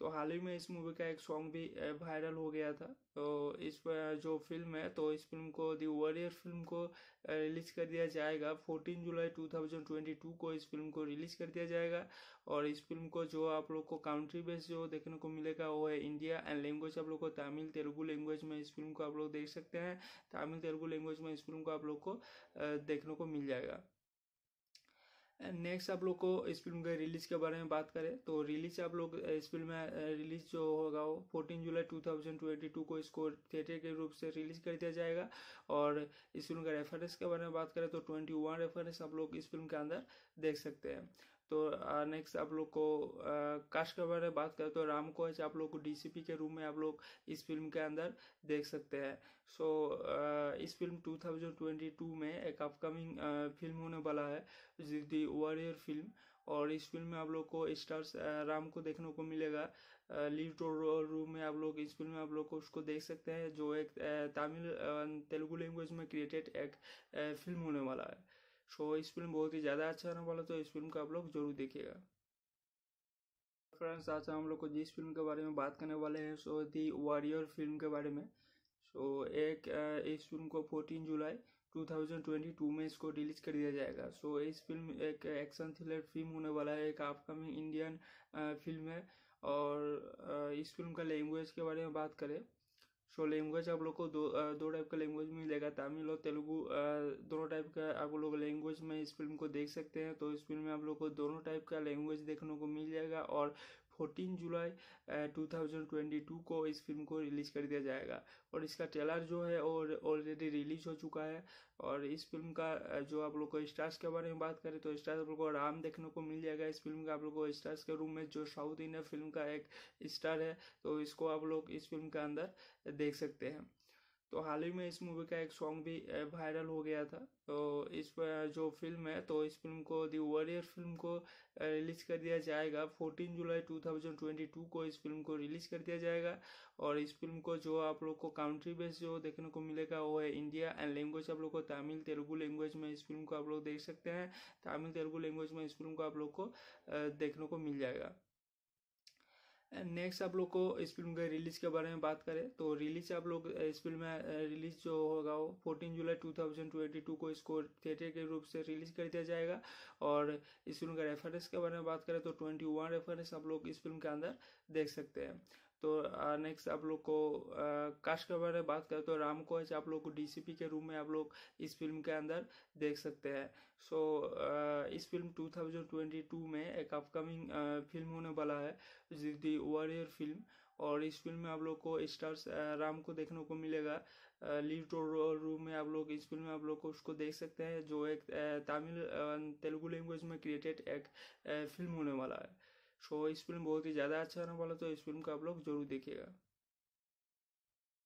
तो हाल ही में इस मूवी का एक सॉन्ग भी वायरल हो गया था तो इस जो फिल्म है तो इस फिल्म को दी वॉरियर फिल्म को रिलीज़ कर दिया जाएगा 14 जुलाई 2022 को इस फिल्म को रिलीज़ कर दिया जाएगा और इस फिल्म को जो आप लोग को काउंट्री बेस जो देखने को मिलेगा वो है इंडिया एंड लैंग्वेज आप लोग को तमिल तेलुगू लैंग्वेज में इस फिल्म को आप लोग देख सकते हैं तमिल तेलुगू लैंग्वेज में इस फिल्म को आप लोग को देखने को मिल जाएगा नेक्स्ट आप लोग को इस फिल्म के रिलीज के बारे में बात करें तो रिलीज आप लोग इस फिल्म में रिलीज जो होगा वो fourteen July two thousand twenty two को इसको थिएटर के रूप से रिलीज कर दिया जाएगा और इस फिल्म का रेफरेंस के बारे में बात करें तो ट्वेंटी वन रेफरेंस आप लोग इस फिल्म के अंदर देख सकते हैं तो नेक्स्ट आप लोग को कास्ट के बारे में बात करें तो राम को आप लोग को डीसीपी के रूम में आप लोग इस फिल्म के अंदर देख सकते हैं सो so, इस फिल्म 2022 में एक अपकमिंग फिल्म होने वाला है दी वॉरियर फिल्म और इस फिल्म में आप लोग को स्टार्स राम को देखने को मिलेगा लीव टो रूम में आप लोग इस फिल्म में आप लोग को उसको देख सकते हैं जो एक तमिल तेलुगु लैंग्वेज में क्रिएटेड एक फिल्म होने वाला है सो इस फिल्म बहुत ही ज़्यादा अच्छा आने वाला तो इस फिल्म का आप लोग जरूर देखिएगा फ्रेंड्स आज हम लोग को जिस फिल्म के बारे में बात करने वाले हैं सो दी वॉरियर फिल्म के बारे में सो एक इस फिल्म को फोर्टीन जुलाई 2022 में इसको रिलीज कर दिया जाएगा सो इस फिल्म एक एक्शन थ्रिलर फिल्म होने वाला है एक अपकमिंग इंडियन फिल्म है और इस फिल्म का लैंग्वेज के बारे में बात करें सो लैंग्वेज आप लोग को दो दो टाइप का लैंग्वेज मिलेगा तमिल और तेलुगु दोनों टाइप का आप लोग लैंग्वेज में इस फिल्म को देख सकते हैं तो इस फिल्म में आप लोग को दोनों टाइप का लैंग्वेज देखने को मिल जाएगा और 14 जुलाई 2022 को इस फिल्म को रिलीज़ कर दिया जाएगा और इसका ट्रेलर जो है और ऑलरेडी रिलीज हो चुका है और इस फिल्म का uh, जो आप लोग को स्टार्स के बारे में बात करें तो स्टार्स आप लोग को राम देखने को मिल जाएगा इस फिल्म का आप लोग को स्टार्स के रूम में जो साउथ इंडियन फिल्म का एक स्टार है तो इसको आप लोग इस फिल्म के अंदर देख सकते हैं तो हाल ही में इस मूवी का एक सॉन्ग भी वायरल हो गया था तो इस जो फिल्म है तो इस फिल्म को दी वॉरियर फिल्म को रिलीज़ कर दिया जाएगा 14 जुलाई 2022 को इस फिल्म को रिलीज़ कर दिया जाएगा और इस फिल्म को जो आप लोग को कंट्री बेस जो देखने को मिलेगा वो है इंडिया एंड लैंग्वेज आप लोग को तमिल तेलुगू लैंग्वेज में इस फिल्म को आप लोग देख सकते हैं तमिल तेलुगू लैंग्वेज में इस फिल्म को आप लोग को देखने को मिल जाएगा नेक्स्ट आप लोग को इस फिल्म के रिलीज के बारे में बात करें तो रिलीज आप लोग इस फिल्म में रिलीज जो होगा वो फोर्टीन जुलाई 2022 को इसको थिएटर के रूप से रिलीज कर दिया जाएगा और इस फिल्म का रेफरेंस के बारे में बात करें तो 21 रेफरेंस आप लोग इस फिल्म के अंदर देख सकते हैं तो नेक्स्ट आप लोग को कास्ट के बारे में बात करें तो राम को आप लोग को डीसीपी के रूम में आप लोग इस फिल्म के अंदर देख सकते हैं सो so, इस फिल्म 2022 में एक अपकमिंग फिल्म होने वाला है दी वॉरियर फिल्म और इस फिल्म में आप लोग को स्टार्स राम को देखने को मिलेगा लीव टोर रूम में आप लोग इस फिल्म में आप लोग को उसको देख सकते हैं जो एक तमिल तेलुगु लैंग्वेज में क्रिएटेड एक फिल्म होने वाला है सो इस फिल्म बहुत ही ज़्यादा अच्छा रहने वाला तो इस फिल्म का आप लोग जरूर देखिएगा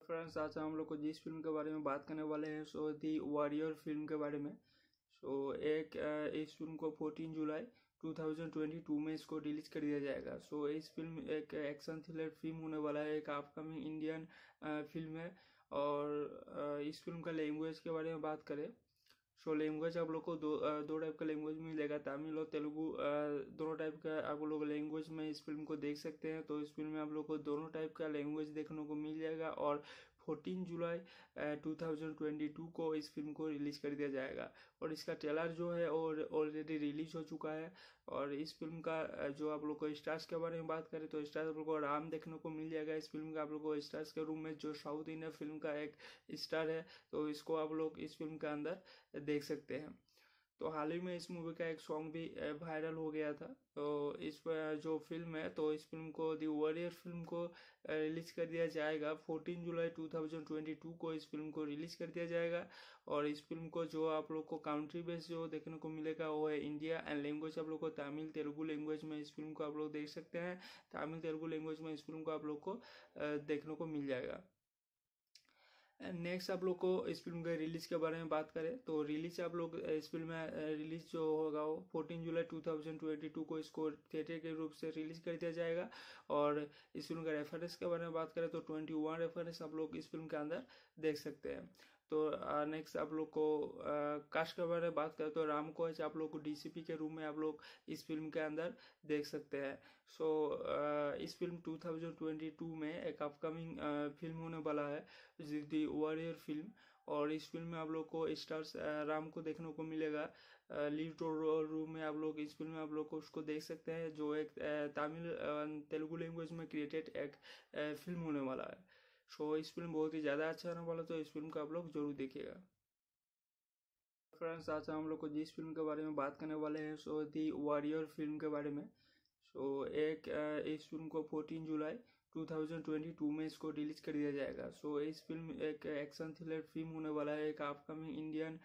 फ्रेंड्स आज हम लोग को जिस फिल्म के बारे में बात करने वाले हैं सो दी वॉरियर फिल्म के बारे में सो एक इस फिल्म को फोर्टीन जुलाई 2022 में इसको रिलीज कर दिया जाएगा सो so, इस फिल्म एक एक्शन थ्रिलर फिल्म होने वाला है एक अपकमिंग इंडियन फिल्म है और इस फिल्म का लैंग्वेज के बारे में बात करें सो लैंग्वेज आप लोग को दो दो टाइप का लैंग्वेज मिलेगा तमिल और तेलुगु दोनों टाइप का आप लोग लैंग्वेज में इस फिल्म को देख सकते हैं तो इस फिल्म में आप लोग को दोनों टाइप का लैंग्वेज देखने को मिल जाएगा और fourteen July two thousand twenty two को इस फिल्म को रिलीज़ कर दिया जाएगा और इसका ट्रेलर जो है और ऑलरेडी रिलीज हो चुका है और इस फिल्म का जो आप लोग को स्टार्स के बारे में बात करें तो स्टार्स आप लोग को आराम देखने को मिल जाएगा इस फिल्म का आप लोग को स्टार्स के रूम में जो साउथ इंडियन फिल्म का एक स्टार है तो इसको आप लोग इस फिल्म के अंदर देख सकते हैं तो हाल ही में इस मूवी का एक सॉन्ग भी वायरल हो गया था तो इस जो फिल्म है तो इस फिल्म को दी वॉरियर फिल्म को रिलीज़ कर दिया जाएगा 14 जुलाई 2022 को इस फिल्म को रिलीज़ कर दिया जाएगा और इस फिल्म को जो आप लोग को काउंट्री बेस जो देखने को मिलेगा वो है इंडिया एंड लैंग्वेज आप लोग को तमिल तेलुगु लैंग्वेज में इस फिल्म को आप लोग देख सकते हैं तमिल तेलुगु लैंग्वेज में इस फिल्म को आप लोग को देखने को मिल जाएगा नेक्स्ट आप लोग को इस फिल्म के रिलीज के बारे में बात करें तो रिलीज आप लोग इस फिल्म में रिलीज जो होगा वो फोर्टीन जुलाई 2022 को इसको थिएटर के रूप से रिलीज कर दिया जाएगा और इस फिल्म का रेफरेंस के बारे में बात करें तो 21 रेफरेंस आप लोग इस फिल्म के अंदर देख सकते हैं तो नेक्स्ट uh, आप लोग को uh, कास्ट के बारे में बात करें तो राम कोच आप लोग को डीसीपी के रूम में आप लोग इस फिल्म के अंदर देख सकते हैं सो so, uh, इस फिल्म 2022 में एक अपकमिंग फिल्म होने वाला है दी वॉरियर फिल्म और इस फिल्म में आप लोग को स्टार्स राम को देखने को मिलेगा लीड रूम में आप लोग इस फिल्म में आप लोग को उसको देख सकते हैं जो एक तमिल तेलुगु लैंग्वेज में क्रिएटेड एक फिल्म होने वाला है सो इस फिल्म बहुत ही ज़्यादा अच्छा आने वाला तो इस फिल्म का आप लोग जरूर देखिएगा फ्रेंड्स आज हम लोग को जिस फिल्म के बारे में बात करने वाले हैं सो दी वॉरियर फिल्म के बारे में सो एक इस फिल्म को फोर्टीन जुलाई 2022 में इसको रिलीज कर दिया जाएगा सो so, इस फिल्म एक एक्शन थ्रिलर फिल्म होने वाला है एक अपकमिंग इंडियन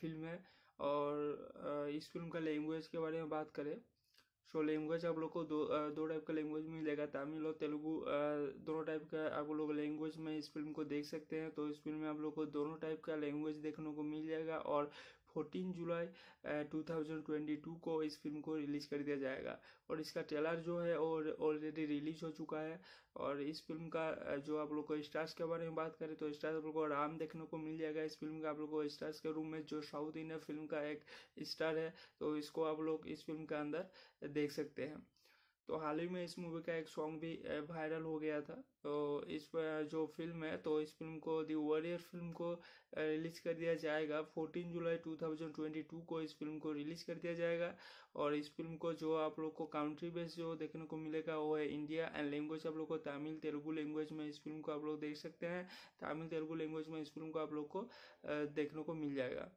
फिल्म है और इस फिल्म का लैंग्वेज के बारे में बात करें सो लैंग्वेज आप लोग को दो दो टाइप का लैंग्वेज मिलेगा तमिल और तेलुगू दोनों टाइप का आप लोग लैंग्वेज में इस फिल्म को देख सकते हैं तो इस फिल्म में आप लोग को दोनों टाइप का लैंग्वेज देखने को मिल जाएगा और 14 जुलाई 2022 को इस फिल्म को रिलीज़ कर दिया जाएगा और इसका ट्रेलर जो है और ऑलरेडी रिलीज हो चुका है और इस फिल्म का जो आप लोग को स्टार्स के बारे में बात करें तो स्टार्स आप लोग को आराम देखने को मिल जाएगा इस फिल्म का आप लोग को स्टार्स के रूम में जो साउथ इंडियन फिल्म का एक स्टार है तो इसको आप लोग इस फिल्म के अंदर देख सकते हैं तो हाल ही में इस मूवी का एक सॉन्ग भी वायरल हो गया था तो इस जो फिल्म है तो इस फिल्म को दी वॉरियर फिल्म को रिलीज कर दिया जाएगा 14 जुलाई 2022 को इस फिल्म को रिलीज कर दिया जाएगा और इस फिल्म को जो आप लोग को काउंट्री बेस जो देखने को मिलेगा वो है इंडिया एंड लैंग्वेज आप लोग को तमिल तेलुगु लैंग्वेज में इस फिल्म को आप लोग देख सकते हैं तमिल तेलुगु लैंग्वेज में इस फिल्म को आप लोग को देखने को मिल जाएगा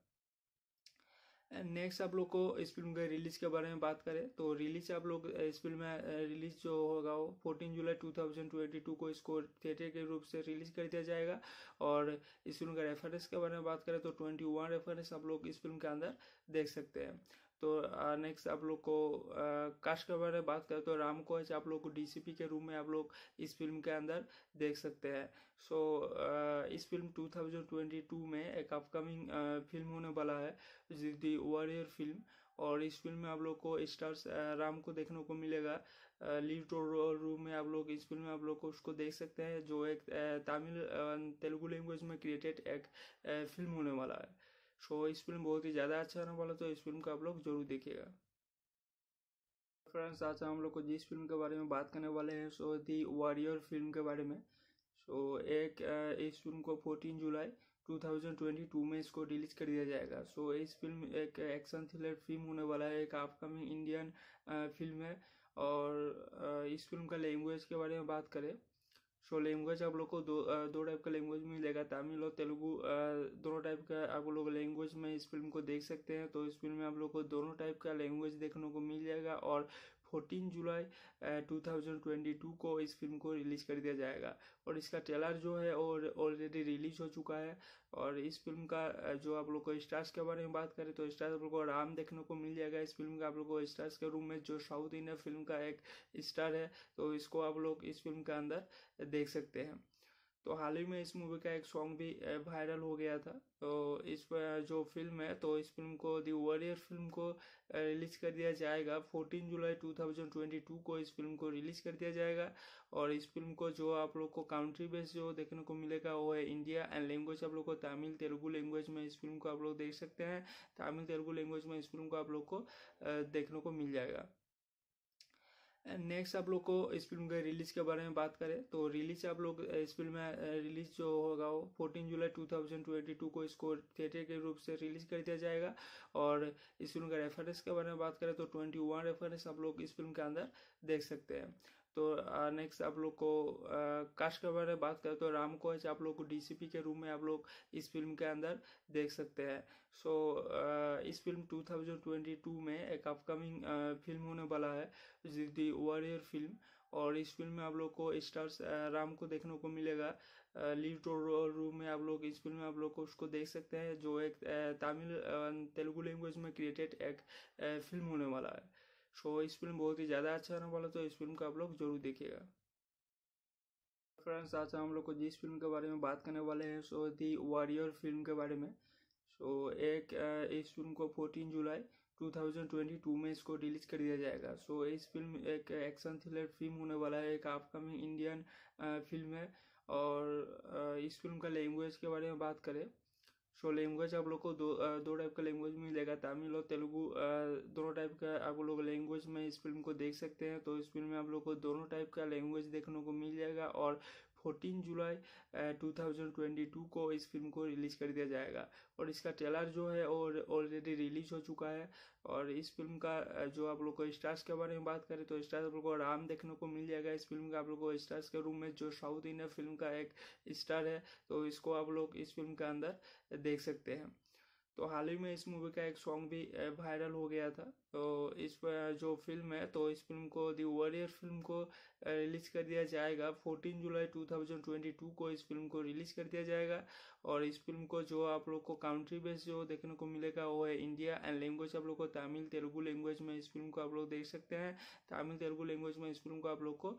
नेक्स्ट आप लोग को इस फिल्म के रिलीज के बारे में बात करें तो रिलीज आप लोग इस फिल्म में रिलीज जो होगा वो फोर्टीन जुलाई 2022 को इसको थिएटर के रूप से रिलीज कर दिया जाएगा और इस फिल्म का रेफरेंस के बारे में बात करें तो 21 रेफरेंस आप लोग इस फिल्म के अंदर देख सकते हैं तो नेक्स्ट uh, आप लोग को uh, कास्ट के बारे में बात करें तो राम कोच आप लोग को डीसीपी के रूम में आप लोग इस फिल्म के अंदर देख सकते हैं सो so, uh, इस फिल्म 2022 में एक अपकमिंग फिल्म होने वाला है दी वॉरियर फिल्म और इस फिल्म में आप लोग को स्टार्स राम को देखने को मिलेगा लीड रूम में आप लोग इस फिल्म में आप लोग को उसको देख सकते हैं जो एक तमिल तेलुगु लैंग्वेज में क्रिएटेड एक फिल्म होने वाला है सो इस फिल्म बहुत ही ज़्यादा अच्छा होने वाला तो इस फिल्म को आप लोग जरूर देखिएगा फ्रेंड्स आज हम लोग को जिस फिल्म के बारे में बात करने वाले हैं सो दी वॉरियर फिल्म के बारे में सो एक इस फिल्म को फोर्टीन जुलाई 2022 में इसको रिलीज कर दिया जाएगा सो इस फिल्म एक एक्शन थ्रिलर फिल्म होने वाला है एक अपकमिंग इंडियन फिल्म है और इस फिल्म का लैंग्वेज के बारे में बात करें सो लैंग्वेज आप लोग को दो दो टाइप का लैंग्वेज मिलेगा तमिल और तेलुगु दोनों टाइप का आप लोग लैंग्वेज में इस फिल्म को देख सकते हैं तो इस फिल्म में आप लोग को दोनों टाइप का लैंग्वेज देखने को मिल जाएगा और 14 जुलाई 2022 को इस फिल्म को रिलीज़ कर दिया जाएगा और इसका ट्रेलर जो है और ऑलरेडी रिलीज हो चुका है और इस फिल्म का uh, जो आप लोग को स्टार्स के बारे में बात करें तो स्टार्स आप लोग को राम देखने को मिल जाएगा इस फिल्म का आप लोग को स्टार्स के रूम में जो साउथ इंडियन फिल्म का एक स्टार है तो इसको आप लोग इस फिल्म के अंदर देख सकते हैं तो हाल ही में इस मूवी का एक सॉन्ग भी वायरल हो गया था तो इस जो फिल्म है तो इस फिल्म को दी वॉरियर फिल्म को रिलीज़ कर दिया जाएगा 14 जुलाई 2022 को इस फिल्म को रिलीज़ कर दिया जाएगा और इस फिल्म को जो आप लोग को काउंट्री बेस जो देखने को मिलेगा वो है इंडिया एंड लैंग्वेज आप लोग को तमिल तेलुगु लैंग्वेज में इस फिल्म को आप लोग देख सकते हैं तमिल तेलुगु लैंग्वेज में इस फिल्म को आप लोग को देखने को मिल जाएगा नेक्स्ट आप लोग को इस फिल्म के रिलीज के बारे में बात करें तो रिलीज आप लोग इस फिल्म में रिलीज जो होगा वो fourteen July two thousand twenty two को इसको थिएटर के रूप से रिलीज कर दिया जाएगा और इस फिल्म का रेफरेंस के बारे में बात करें तो ट्वेंटी वन रेफरेंस आप लोग इस फिल्म के अंदर देख सकते हैं तो नेक्स्ट आप लोग को कास्ट के बारे में बात करें तो राम को आप लोग को डीसीपी के रूम में आप लोग इस फिल्म के अंदर देख सकते हैं सो so, इस फिल्म 2022 में एक अपकमिंग फिल्म होने वाला है दी वॉरियर फिल्म और इस फिल्म में आप लोग को स्टार्स राम को देखने को मिलेगा लीव टो रूम में आप लोग इस फिल्म में आप लोग को उसको देख सकते हैं जो एक तमिल तेलुगु लैंग्वेज में क्रिएटेड एक फिल्म होने वाला है सो इस फिल्म बहुत ही ज़्यादा अच्छा होने वाला तो इस फिल्म का आप लोग जरूर देखिएगा फ्रेंड्स आज हम लोग को जिस फिल्म के बारे में बात करने वाले हैं सो दी वॉरियर फिल्म के बारे में सो एक इस फिल्म को फोर्टीन जुलाई 2022 में इसको रिलीज कर दिया जाएगा सो इस फिल्म एक एक्शन थ्रिलर फिल्म होने वाला है एक अपकमिंग इंडियन फिल्म है और इस फिल्म का लैंग्वेज के बारे में बात करें सो लैंग्वेज आप लोग को दो दो टाइप का लैंग्वेज मिलेगा तमिल और तेलुगु दोनों टाइप का आप लोग लैंग्वेज में इस फिल्म को देख सकते हैं तो इस फिल्म में आप लोग को दोनों टाइप का लैंग्वेज देखने को मिल जाएगा और fourteen July two thousand twenty two को इस फिल्म को रिलीज़ कर दिया जाएगा और इसका ट्रेलर जो है और ऑलरेडी रिलीज़ हो चुका है और इस फिल्म का जो आप लोग को स्टार्स के बारे में बात करें तो स्टार्स आप लोग को आराम देखने को मिल जाएगा इस फिल्म का आप लोग को स्टार्स के रूम में जो साउथ इंडियन फिल्म का एक स्टार है तो इसको आप लोग इस फिल्म के अंदर देख सकते हैं तो हाल ही में इस मूवी का एक सॉन्ग भी वायरल हो गया था तो इस जो फिल्म है तो इस फिल्म को दी वॉरियर फिल्म को रिलीज़ कर दिया जाएगा 14 जुलाई 2022 को इस फिल्म को रिलीज़ कर दिया जाएगा और इस फिल्म को जो आप लोग को काउंट्री बेस जो देखने को मिलेगा वो है इंडिया एंड लैंग्वेज आप लोग को तमिल तेलुगु लैंग्वेज में इस फिल्म को आप लोग देख सकते हैं तमिल तेलुगु लैंग्वेज में इस फिल्म को आप लोग को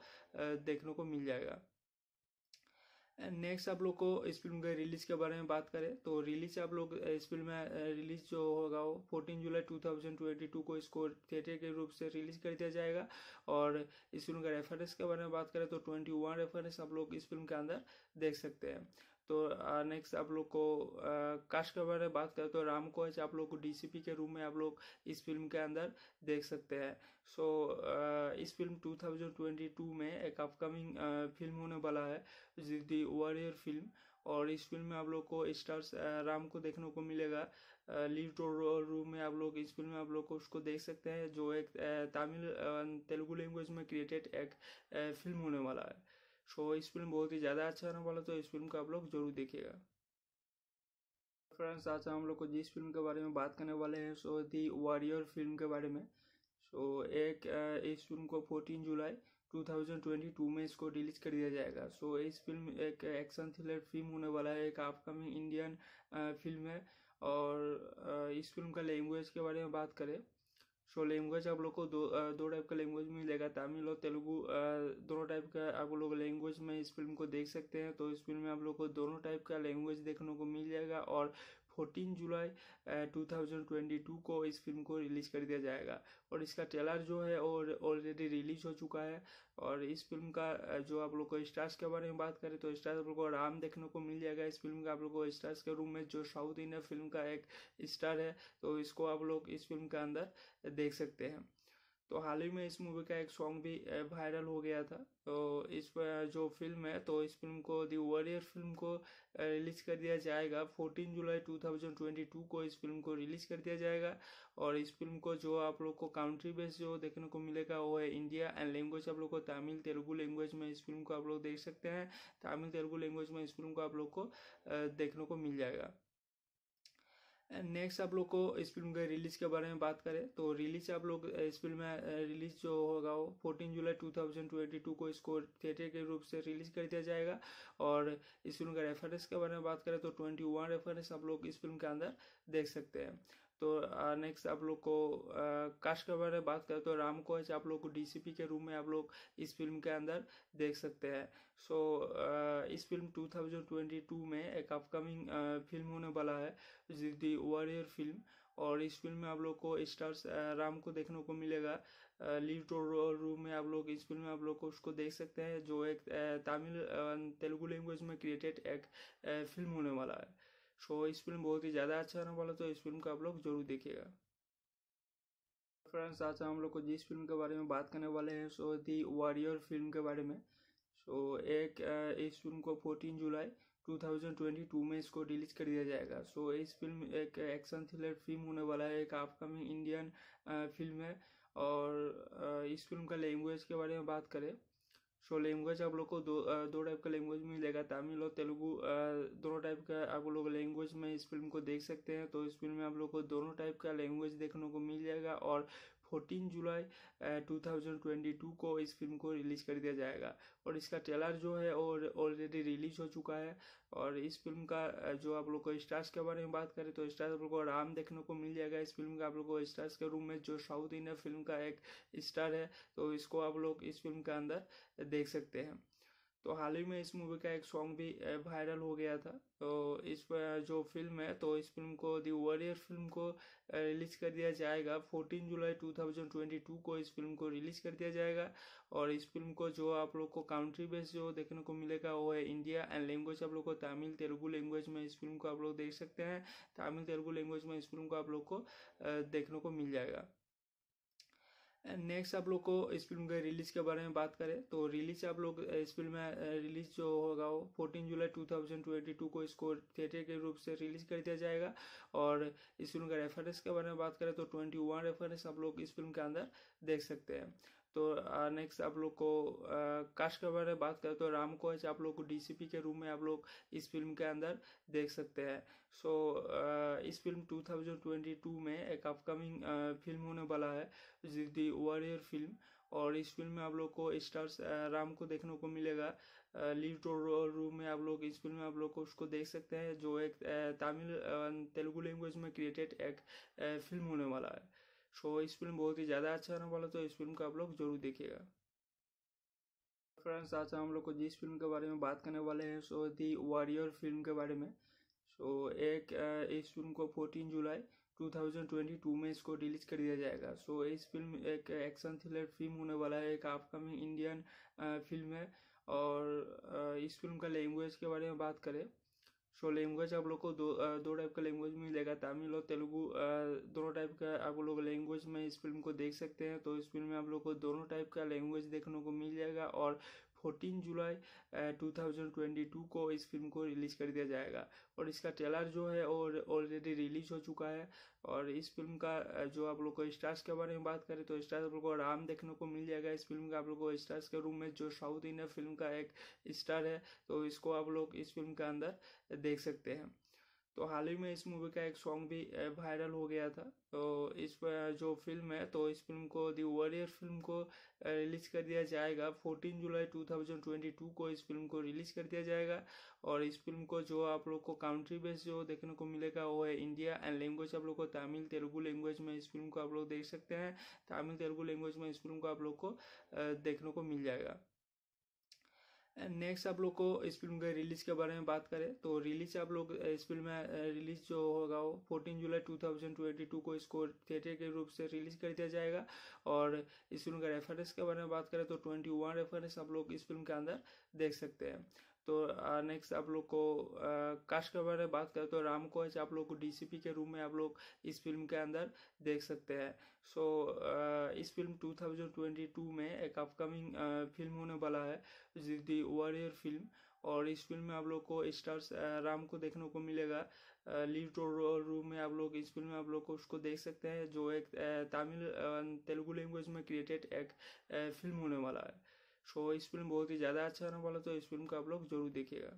देखने को मिल जाएगा नेक्स्ट आप लोग को इस फिल्म के रिलीज के बारे में बात करें तो रिलीज आप लोग इस फिल्म में रिलीज जो होगा वो fourteen July two thousand twenty two को इसको थिएटर के रूप से रिलीज कर दिया जाएगा और इस फिल्म का रेफरेंस के बारे में बात करें तो ट्वेंटी वन रेफरेंस आप लोग इस फिल्म के अंदर देख सकते हैं तो नेक्स्ट uh, आप लोग को uh, कास्ट के बारे में बात करें तो राम कोच आप लोग को डीसीपी के रूम में आप लोग इस फिल्म के अंदर देख सकते हैं सो so, uh, इस फिल्म 2022 में एक अपकमिंग फिल्म होने वाला है दी वॉरियर फिल्म और इस फिल्म में आप लोग को स्टार्स राम को देखने को मिलेगा लीड रूम में आप लोग इस फिल्म में आप लोग को उसको देख सकते हैं जो एक तमिल तेलुगु लैंग्वेज में क्रिएटेड एक फिल्म होने वाला है सो इस फिल्म बहुत ही ज़्यादा अच्छा आने वाला तो इस फिल्म का आप लोग जरूर देखिएगा फ्रेंड्स आज हम लोग को जिस फिल्म के बारे में बात करने वाले हैं सो दी वॉरियर फिल्म के बारे में सो एक इस फिल्म को 14 जुलाई 2022 में इसको रिलीज कर दिया जाएगा सो इस फिल्म एक एक्शन थ्रिलर फिल्म होने वाला है एक अपकमिंग इंडियन फिल्म है और इस फिल्म का लैंग्वेज के बारे में बात करें सो लैंग्वेज आप लोग को दो दो टाइप का लैंग्वेज मिलेगा तमिल और तेलुगु दोनों टाइप का आप लोग लैंग्वेज में इस फिल्म को देख सकते हैं तो इस फिल्म में आप लोग को दोनों टाइप का लैंग्वेज देखने को मिल जाएगा और fourteen July two thousand twenty two को इस फिल्म को रिलीज़ कर दिया जाएगा और इसका ट्रेलर जो है और ऑलरेडी रिलीज हो चुका है और इस फिल्म का जो आप लोग को स्टार्स के बारे में बात करें तो स्टार्स आप लोग को आराम देखने को मिल जाएगा इस फिल्म का आप लोग को स्टार्स के रूम में जो साउथ इंडियन फिल्म का एक स्टार है तो इसको आप लोग इस फिल्म के अंदर देख सकते हैं तो हाल ही में इस मूवी का एक सॉन्ग भी वायरल हो गया था तो इस जो फिल्म है तो इस फिल्म को दी वॉरियर फिल्म को रिलीज़ कर दिया जाएगा 14 जुलाई 2022 को इस फिल्म को रिलीज़ कर दिया जाएगा और इस फिल्म को जो आप लोग को काउंट्री बेस जो देखने को मिलेगा वो है इंडिया एंड लैंग्वेज आप लोग को तमिल तेलुगु लैंग्वेज में इस फिल्म को आप लोग देख सकते हैं तमिल तेलुगु लैंग्वेज में इस फिल्म को आप लोग को देखने को मिल जाएगा नेक्स्ट आप लोग को इस फिल्म के रिलीज के बारे में बात करें तो रिलीज आप लोग इस फिल्म में रिलीज जो होगा वो फोर्टीन जुलाई 2022 को इसको थिएटर के रूप से रिलीज कर दिया जाएगा और इस फिल्म का रेफरेंस के बारे में बात करें तो 21 रेफरेंस आप लोग इस फिल्म के अंदर देख सकते हैं तो नेक्स्ट uh, आप लोग को uh, कास्ट के बारे में बात करें तो राम कोच आप लोग को डीसीपी के रूम में आप लोग इस फिल्म के अंदर देख सकते हैं सो so, uh, इस फिल्म 2022 में एक अपकमिंग फिल्म होने वाला है दी वॉरियर फिल्म और इस फिल्म में आप लोग को स्टार्स राम को देखने को मिलेगा लीड रूम में आप लोग इस फिल्म में आप लोग को उसको देख सकते हैं जो एक तमिल तेलुगु लैंग्वेज में क्रिएटेड एक फिल्म होने वाला है सो इस फिल्म बहुत ही ज़्यादा अच्छा होने वाला तो इस फिल्म को आप लोग जरूर देखिएगा फ्रेंड्स आज हम लोग को जिस फिल्म के बारे में बात करने वाले हैं सो दी वॉरियर फिल्म के बारे में सो एक इस फिल्म को 14 जुलाई 2022 में इसको रिलीज कर दिया जाएगा सो so, इस फिल्म एक एक्शन थ्रिलर फिल्म होने वाला है एक अपकमिंग इंडियन फिल्म है और इस फिल्म का लैंग्वेज के बारे में बात करें सो लैंग्वेज आप लोग को दो दो टाइप का लैंग्वेज मिलेगा तमिल और तेलुगू दोनों टाइप का आप लोग लैंग्वेज में इस फिल्म को देख सकते हैं तो इस फिल्म में आप लोग को दोनों टाइप का लैंग्वेज देखने को मिल जाएगा और 14 जुलाई 2022 को इस फिल्म को रिलीज़ कर दिया जाएगा और इसका ट्रेलर जो है और ऑलरेडी रिलीज हो चुका है और इस फिल्म का जो आप लोग को स्टार्स के बारे में बात करें तो स्टार्स आप लोग को आराम देखने को मिल जाएगा इस फिल्म का आप लोग को स्टार्स के रूम में जो साउथ इंडियन फिल्म का एक स्टार है तो इसको आप लोग इस फिल्म के अंदर देख सकते हैं तो हाल ही में इस मूवी का एक सॉन्ग भी वायरल हो गया था तो इस जो फिल्म है तो इस फिल्म को दी वॉरियर फिल्म को रिलीज़ कर दिया जाएगा 14 जुलाई 2022 को इस फिल्म को रिलीज़ कर दिया जाएगा और इस फिल्म को जो आप लोग को काउंट्री बेस जो देखने को मिलेगा वो है इंडिया एंड लैंग्वेज आप लोग को तमिल तेलुगु लैंग्वेज में इस फिल्म को आप लोग देख सकते हैं तमिल तेलुगु लैंग्वेज में इस फिल्म को आप लोग को देखने को मिल जाएगा नेक्स्ट आप लोग को इस फिल्म के रिलीज के बारे में बात करें तो रिलीज आप लोग इस फिल्म में रिलीज जो होगा वो फोर्टीन जुलाई 2022 को इसको थिएटर के रूप से रिलीज कर दिया जाएगा और इस फिल्म का रेफरेंस के बारे में बात करें तो 21 रेफरेंस आप लोग इस फिल्म के अंदर देख सकते हैं तो नेक्स्ट आप लोग को कास्ट के बारे में बात करें तो राम को आप लोग को डीसीपी के रूम में आप लोग इस फिल्म के अंदर देख सकते हैं सो so, इस फिल्म 2022 में एक अपकमिंग फिल्म होने वाला है दी वॉरियर फिल्म और इस फिल्म में आप लोग को स्टार्स राम को देखने को मिलेगा लीव टोर रूम में आप लोग इस फिल्म में आप लोग को उसको देख सकते हैं जो एक तमिल तेलुगु लैंग्वेज में क्रिएटेड एक फिल्म होने वाला है सो इस फिल्म बहुत ही ज़्यादा अच्छा होने वाला तो इस फिल्म का आप लोग जरूर देखिएगा फ्रेंड्स आज हम लोग को जिस फिल्म के बारे में बात करने वाले हैं सो दी वॉरियर फिल्म के बारे में सो एक इस फिल्म को 14 जुलाई 2022 में इसको रिलीज कर दिया जाएगा सो इस फिल्म एक एक्शन थ्रिलर फिल्म होने वाला है एक अपकमिंग इंडियन फिल्म है और इस फिल्म का लैंग्वेज के बारे में बात करें सो लैंग्वेज आप लोग को दो दो टाइप का लैंग्वेज मिलेगा तमिल और तेलुगु दोनों टाइप का आप लोग लैंग्वेज में इस फिल्म को देख सकते हैं तो इस फिल्म में आप लोग को दोनों टाइप का लैंग्वेज देखने को मिल जाएगा और 14 जुलाई 2022 को इस फिल्म को रिलीज़ कर दिया जाएगा और इसका ट्रेलर जो है और ऑलरेडी रिलीज हो चुका है और इस फिल्म का जो आप लोग को स्टार्स के बारे में बात करें तो स्टार्स आप लोग को राम देखने को मिल जाएगा इस फिल्म का आप लोग को स्टार्स के रूम में जो साउथ इंडियन फिल्म का एक स्टार है तो इसको आप लोग इस फिल्म के अंदर देख सकते हैं तो हाल ही में इस मूवी का एक सॉन्ग भी वायरल हो गया था तो इस जो फिल्म है तो इस फिल्म को दी वॉरियर फिल्म को रिलीज़ कर दिया जाएगा 14 जुलाई 2022 को इस फिल्म को रिलीज़ कर दिया जाएगा और इस फिल्म को जो आप लोग को कंट्री बेस जो देखने को मिलेगा वो है इंडिया एंड लैंग्वेज आप लोग को तमिल तेलुगु लैंग्वेज में इस फिल्म को आप लोग देख सकते हैं तमिल तेलुगु लैंग्वेज में इस फिल्म को आप लोग को देखने को मिल जाएगा नेक्स्ट आप लोग को इस फिल्म के रिलीज के बारे में बात करें तो रिलीज आप लोग इस फिल्म में रिलीज जो होगा वो fourteen July two thousand twenty two को इसको थिएटर के रूप से रिलीज कर दिया जाएगा और इस फिल्म का रेफरेंस के बारे में बात करें तो ट्वेंटी वन रेफरेंस आप लोग इस फिल्म के अंदर देख सकते हैं तो नेक्स्ट आप लोग को कास्ट के बारे में बात करें तो राम को आप लोग को डीसीपी के रूम में आप लोग इस फिल्म के अंदर देख सकते हैं सो so, इस फिल्म 2022 में एक अपकमिंग फिल्म होने वाला है दी वॉरियर फिल्म और इस फिल्म में आप लोग को स्टार्स राम को देखने को मिलेगा लीड रूम में आप लोग इस फिल्म में आप लोग को उसको देख सकते हैं जो एक तमिल तेलुगु लैंग्वेज में क्रिएटेड एक फिल्म होने वाला है सो इस फिल्म बहुत ही ज़्यादा अच्छा होने वाला तो इस फिल्म का आप लोग जरूर देखिएगा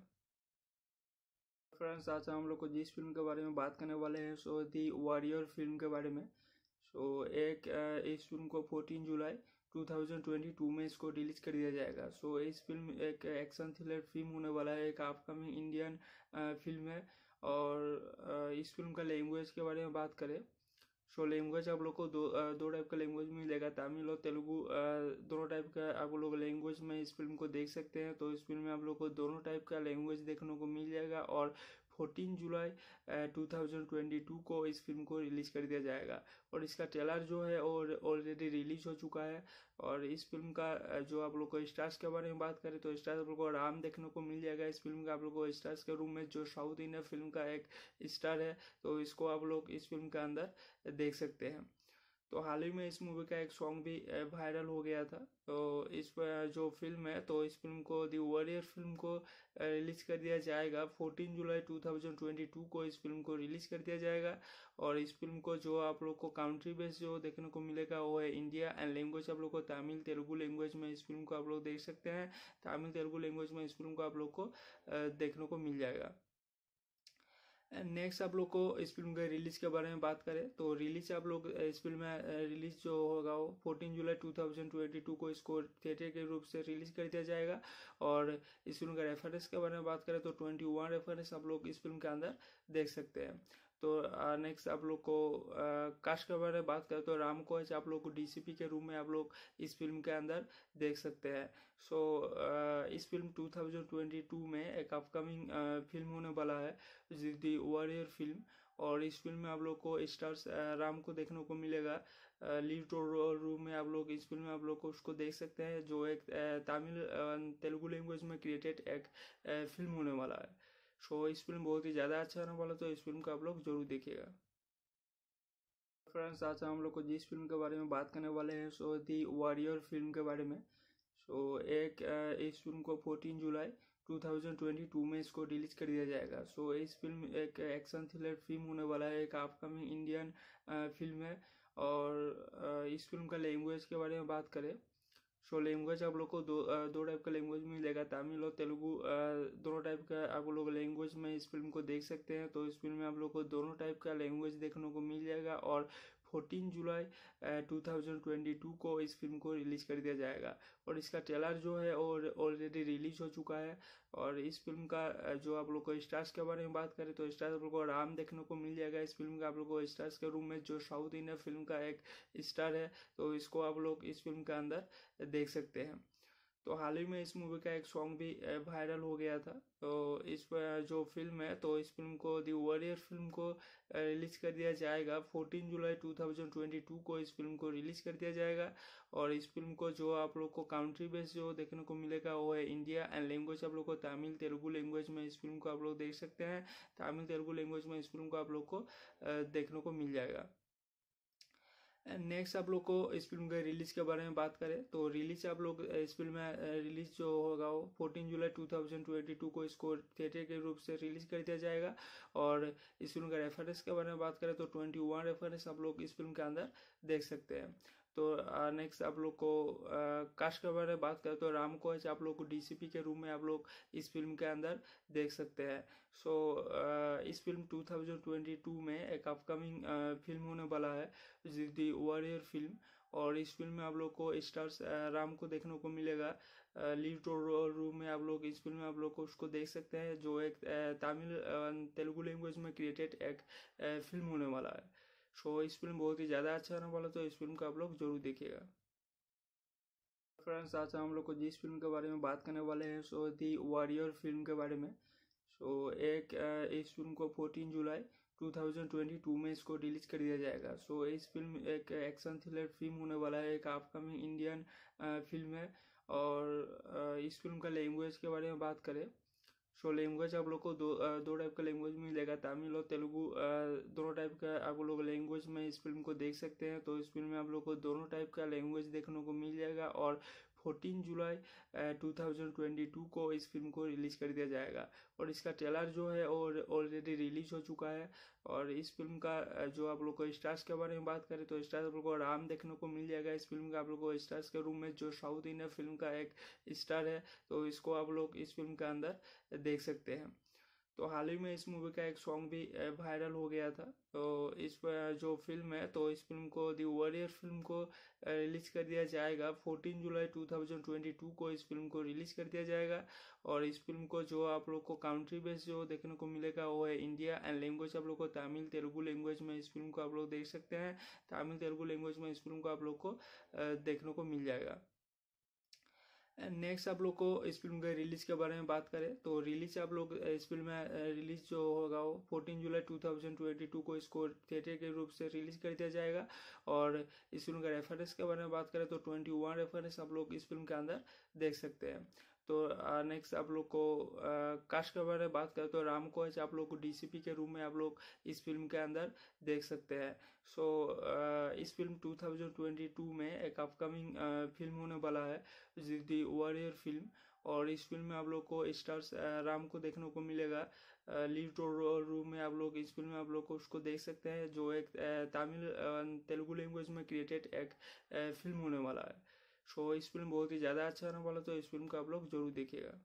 फ्रेंड्स आज हम लोग को जिस फिल्म के बारे में बात करने वाले हैं सो दी वॉरियर फिल्म के बारे में सो एक इस फिल्म को फोर्टीन जुलाई 2022 में इसको रिलीज कर दिया जाएगा सो so, इस फिल्म एक एक्शन थ्रिलर फिल्म होने वाला है एक अपकमिंग इंडियन फिल्म है और इस फिल्म का लैंग्वेज के बारे में बात करें सो लैंग्वेज आप लोग को दो दो टाइप का लैंग्वेज मिलेगा तमिल और तेलुगु दोनों टाइप का आप लोग लैंग्वेज में इस फिल्म को देख सकते हैं तो इस फिल्म में आप लोग को दोनों टाइप का लैंग्वेज देखने को मिल जाएगा और fourteen July two thousand twenty two को इस फिल्म को रिलीज़ कर दिया जाएगा और इसका ट्रेलर जो है और ऑलरेडी रिलीज हो चुका है और इस फिल्म का uh, जो आप लोग को स्टार्स के बारे में बात करें तो स्टार्स आप लोग को आराम देखने को मिल जाएगा इस फिल्म का आप लोग को स्टार्स के रूम में जो साउथ इंडियन फिल्म का एक स्टार है तो इसको आप लोग इस फिल्म के अंदर देख सकते हैं तो हाल ही में इस मूवी का एक सॉन्ग भी वायरल हो गया था तो इस जो फिल्म है तो इस फिल्म को दी वॉरियर फिल्म को रिलीज़ कर दिया जाएगा 14 जुलाई 2022 को इस फिल्म को रिलीज़ कर दिया जाएगा और इस फिल्म को जो आप लोग को काउंट्री बेस जो देखने को मिलेगा वो है इंडिया एंड लैंग्वेज आप लोग को तमिल तेलुगु लैंग्वेज में इस फिल्म को आप लोग देख सकते हैं तमिल तेलुगु लैंग्वेज में इस फिल्म को आप लोग को देखने को मिल जाएगा नेक्स्ट आप लोग को इस फिल्म के रिलीज के बारे में बात करें तो रिलीज आप लोग इस फिल्म में रिलीज जो होगा वो fourteen July two thousand twenty two को इसको थिएटर के रूप से रिलीज कर दिया जाएगा और इस फिल्म का रेफरेंस के बारे में बात करें तो ट्वेंटी वन रेफरेंस आप लोग इस फिल्म के अंदर देख सकते हैं तो नेक्स्ट uh, आप लोग को uh, कास्ट के बारे में बात करें तो राम कोच आप लोग को डीसीपी के रूम में आप लोग इस फिल्म के अंदर देख सकते हैं सो so, uh, इस फिल्म 2022 में एक अपकमिंग फिल्म होने वाला है दी वॉरियर फिल्म और इस फिल्म में आप लोग को स्टार्स राम को देखने को मिलेगा लीड रूम में आप लोग इस फिल्म में आप लोग को उसको देख सकते हैं जो एक तमिल तेलुगु लैंग्वेज में क्रिएटेड एक फिल्म होने वाला है सो इस फिल्म बहुत ही ज़्यादा अच्छा आने वाला तो इस फिल्म का आप लोग जरूर देखिएगा फ्रेंड्स आज हम लोग को जिस फिल्म के बारे में बात करने वाले हैं सो दी वॉरियर फिल्म के बारे में सो एक इस फिल्म को 14 जुलाई 2022 में इसको रिलीज कर दिया जाएगा सो so, इस फिल्म एक एक्शन थ्रिलर फिल्म होने वाला है एक अपकमिंग इंडियन फिल्म है और इस फिल्म का लैंग्वेज के बारे में बात करें सो लैंग्वेज आप लोग को दो दो टाइप का लैंग्वेज मिलेगा तमिल और तेलुगू दोनों टाइप का आप लोग लैंग्वेज में इस फिल्म को देख सकते हैं तो इस फिल्म में आप लोग को दोनों टाइप का लैंग्वेज देखने को मिल जाएगा और 14 जुलाई 2022 को इस फिल्म को रिलीज़ कर दिया जाएगा और इसका ट्रेलर जो है और ऑलरेडी रिलीज हो चुका है और इस फिल्म का जो आप लोग को स्टार्स के बारे में बात करें तो स्टार्स आप लोग को आराम देखने को मिल जाएगा इस फिल्म का आप लोग को स्टार्स के रूम में जो साउथ इंडियन फिल्म का एक स्टार है तो इसको आप लोग इस फिल्म के अंदर देख सकते हैं तो हाल ही में इस मूवी का एक सॉन्ग भी वायरल हो गया था तो इस जो फिल्म है तो इस फिल्म को दी वॉरियर फिल्म को रिलीज़ कर दिया जाएगा 14 जुलाई 2022 को इस फिल्म को रिलीज़ कर दिया जाएगा और इस फिल्म को जो आप लोग को काउंट्री बेस जो देखने को मिलेगा वो है इंडिया एंड लैंग्वेज आप लोग को तमिल तेलुगु लैंग्वेज में इस फिल्म को आप लोग देख सकते हैं तमिल तेलुगु लैंग्वेज में इस फिल्म को आप लोग को देखने को मिल जाएगा नेक्स्ट आप लोग को इस फिल्म के रिलीज के बारे में बात करें तो रिलीज आप लोग इस फिल्म में रिलीज जो होगा वो फोर्टीन जुलाई 2022 को इसको थिएटर के रूप से रिलीज कर दिया जाएगा और इस फिल्म का रेफरेंस के बारे में बात करें तो 21 रेफरेंस आप लोग इस फिल्म के अंदर देख सकते हैं तो नेक्स्ट आप लोग को कास्ट के बारे में बात करें तो राम कोच आप लोग को डीसीपी के रूम में आप लोग इस फिल्म के अंदर देख सकते हैं सो so, इस फिल्म 2022 में एक अपकमिंग फिल्म होने वाला है दी वॉरियर फिल्म और इस फिल्म में आप लोग को स्टार्स राम को देखने को मिलेगा लीड रूम में आप लोग इस फिल्म में आप लोग को उसको देख सकते हैं जो एक तमिल तेलुगु लैंग्वेज में क्रिएटेड एक फिल्म होने वाला है सो इस फिल्म बहुत ही ज़्यादा अच्छा होने वाला तो इस फिल्म को आप लोग जरूर देखिएगा फ्रेंड्स आज हम लोग को जिस फिल्म के बारे में बात करने वाले हैं सो दी वॉरियर फिल्म के बारे में सो एक इस फिल्म को 14 जुलाई 2022 में इसको रिलीज कर दिया जाएगा सो इस फिल्म एक एक्शन थ्रिलर फिल्म होने वाला है एक अपकमिंग इंडियन फिल्म है और इस फिल्म का लैंग्वेज के बारे में बात करें सो लैंग्वेज आप लोग को दो दो टाइप का लैंग्वेज मिलेगा तमिल और तेलुगू दोनों टाइप का आप लोग लैंग्वेज में इस फिल्म को देख सकते हैं तो इस फिल्म में आप लोग को दोनों टाइप का लैंग्वेज देखने को मिल जाएगा और 14 जुलाई 2022 को इस फिल्म को रिलीज़ कर दिया जाएगा और इसका ट्रेलर जो है और ऑलरेडी रिलीज हो चुका है और इस फिल्म का जो आप लोग को स्टार्स के बारे में बात करें तो स्टार्स आप लोग को आराम देखने को मिल जाएगा इस फिल्म का आप लोग को स्टार्स के रूम में जो साउथ इंडियन फिल्म का एक स्टार है तो इसको आप लोग इस फिल्म के अंदर देख सकते हैं तो हाल ही में इस मूवी का एक सॉन्ग भी वायरल हो गया था तो इस जो फिल्म है तो इस फिल्म को दी वॉरियर फिल्म को रिलीज कर दिया जाएगा 14 जुलाई 2022 को इस फिल्म को रिलीज कर दिया जाएगा और इस फिल्म को जो आप लोग को काउंट्री बेस जो देखने को मिलेगा वो है इंडिया एंड लैंग्वेज आप लोग को तमिल तेलुगु लैंग्वेज में इस फिल्म को आप लोग देख सकते हैं तमिल तेलुगु लैंग्वेज में इस फिल्म को आप लोग को देखने को मिल जाएगा नेक्स्ट आप लोग को इस फिल्म के रिलीज के बारे में बात करें तो रिलीज आप लोग इस फिल्म में रिलीज जो होगा वो फोर्टीन जुलाई 2022 को इसको थिएटर के रूप से रिलीज कर दिया जाएगा और इस फिल्म का रेफरेंस के बारे में बात करें तो 21 रेफरेंस आप लोग इस फिल्म के अंदर देख सकते हैं तो नेक्स्ट आप लोग को कास्ट के बारे में बात करें तो राम को आप लोग को डीसीपी के रूम में आप लोग इस फिल्म के अंदर देख सकते हैं सो so, इस फिल्म 2022 में एक अपकमिंग फिल्म होने वाला है दी वॉरियर फिल्म और इस फिल्म में आप लोग को स्टार्स राम को देखने को मिलेगा टो रूम में आप लोग इस फिल्म में आप लोग को उसको देख सकते हैं जो एक तमिल तेलुगु लैंग्वेज में क्रिएटेड एक फिल्म होने वाला है शो इस फिल्म बहुत ही ज़्यादा अच्छा आने वाला तो इस फिल्म का आप लोग जरूर देखिएगा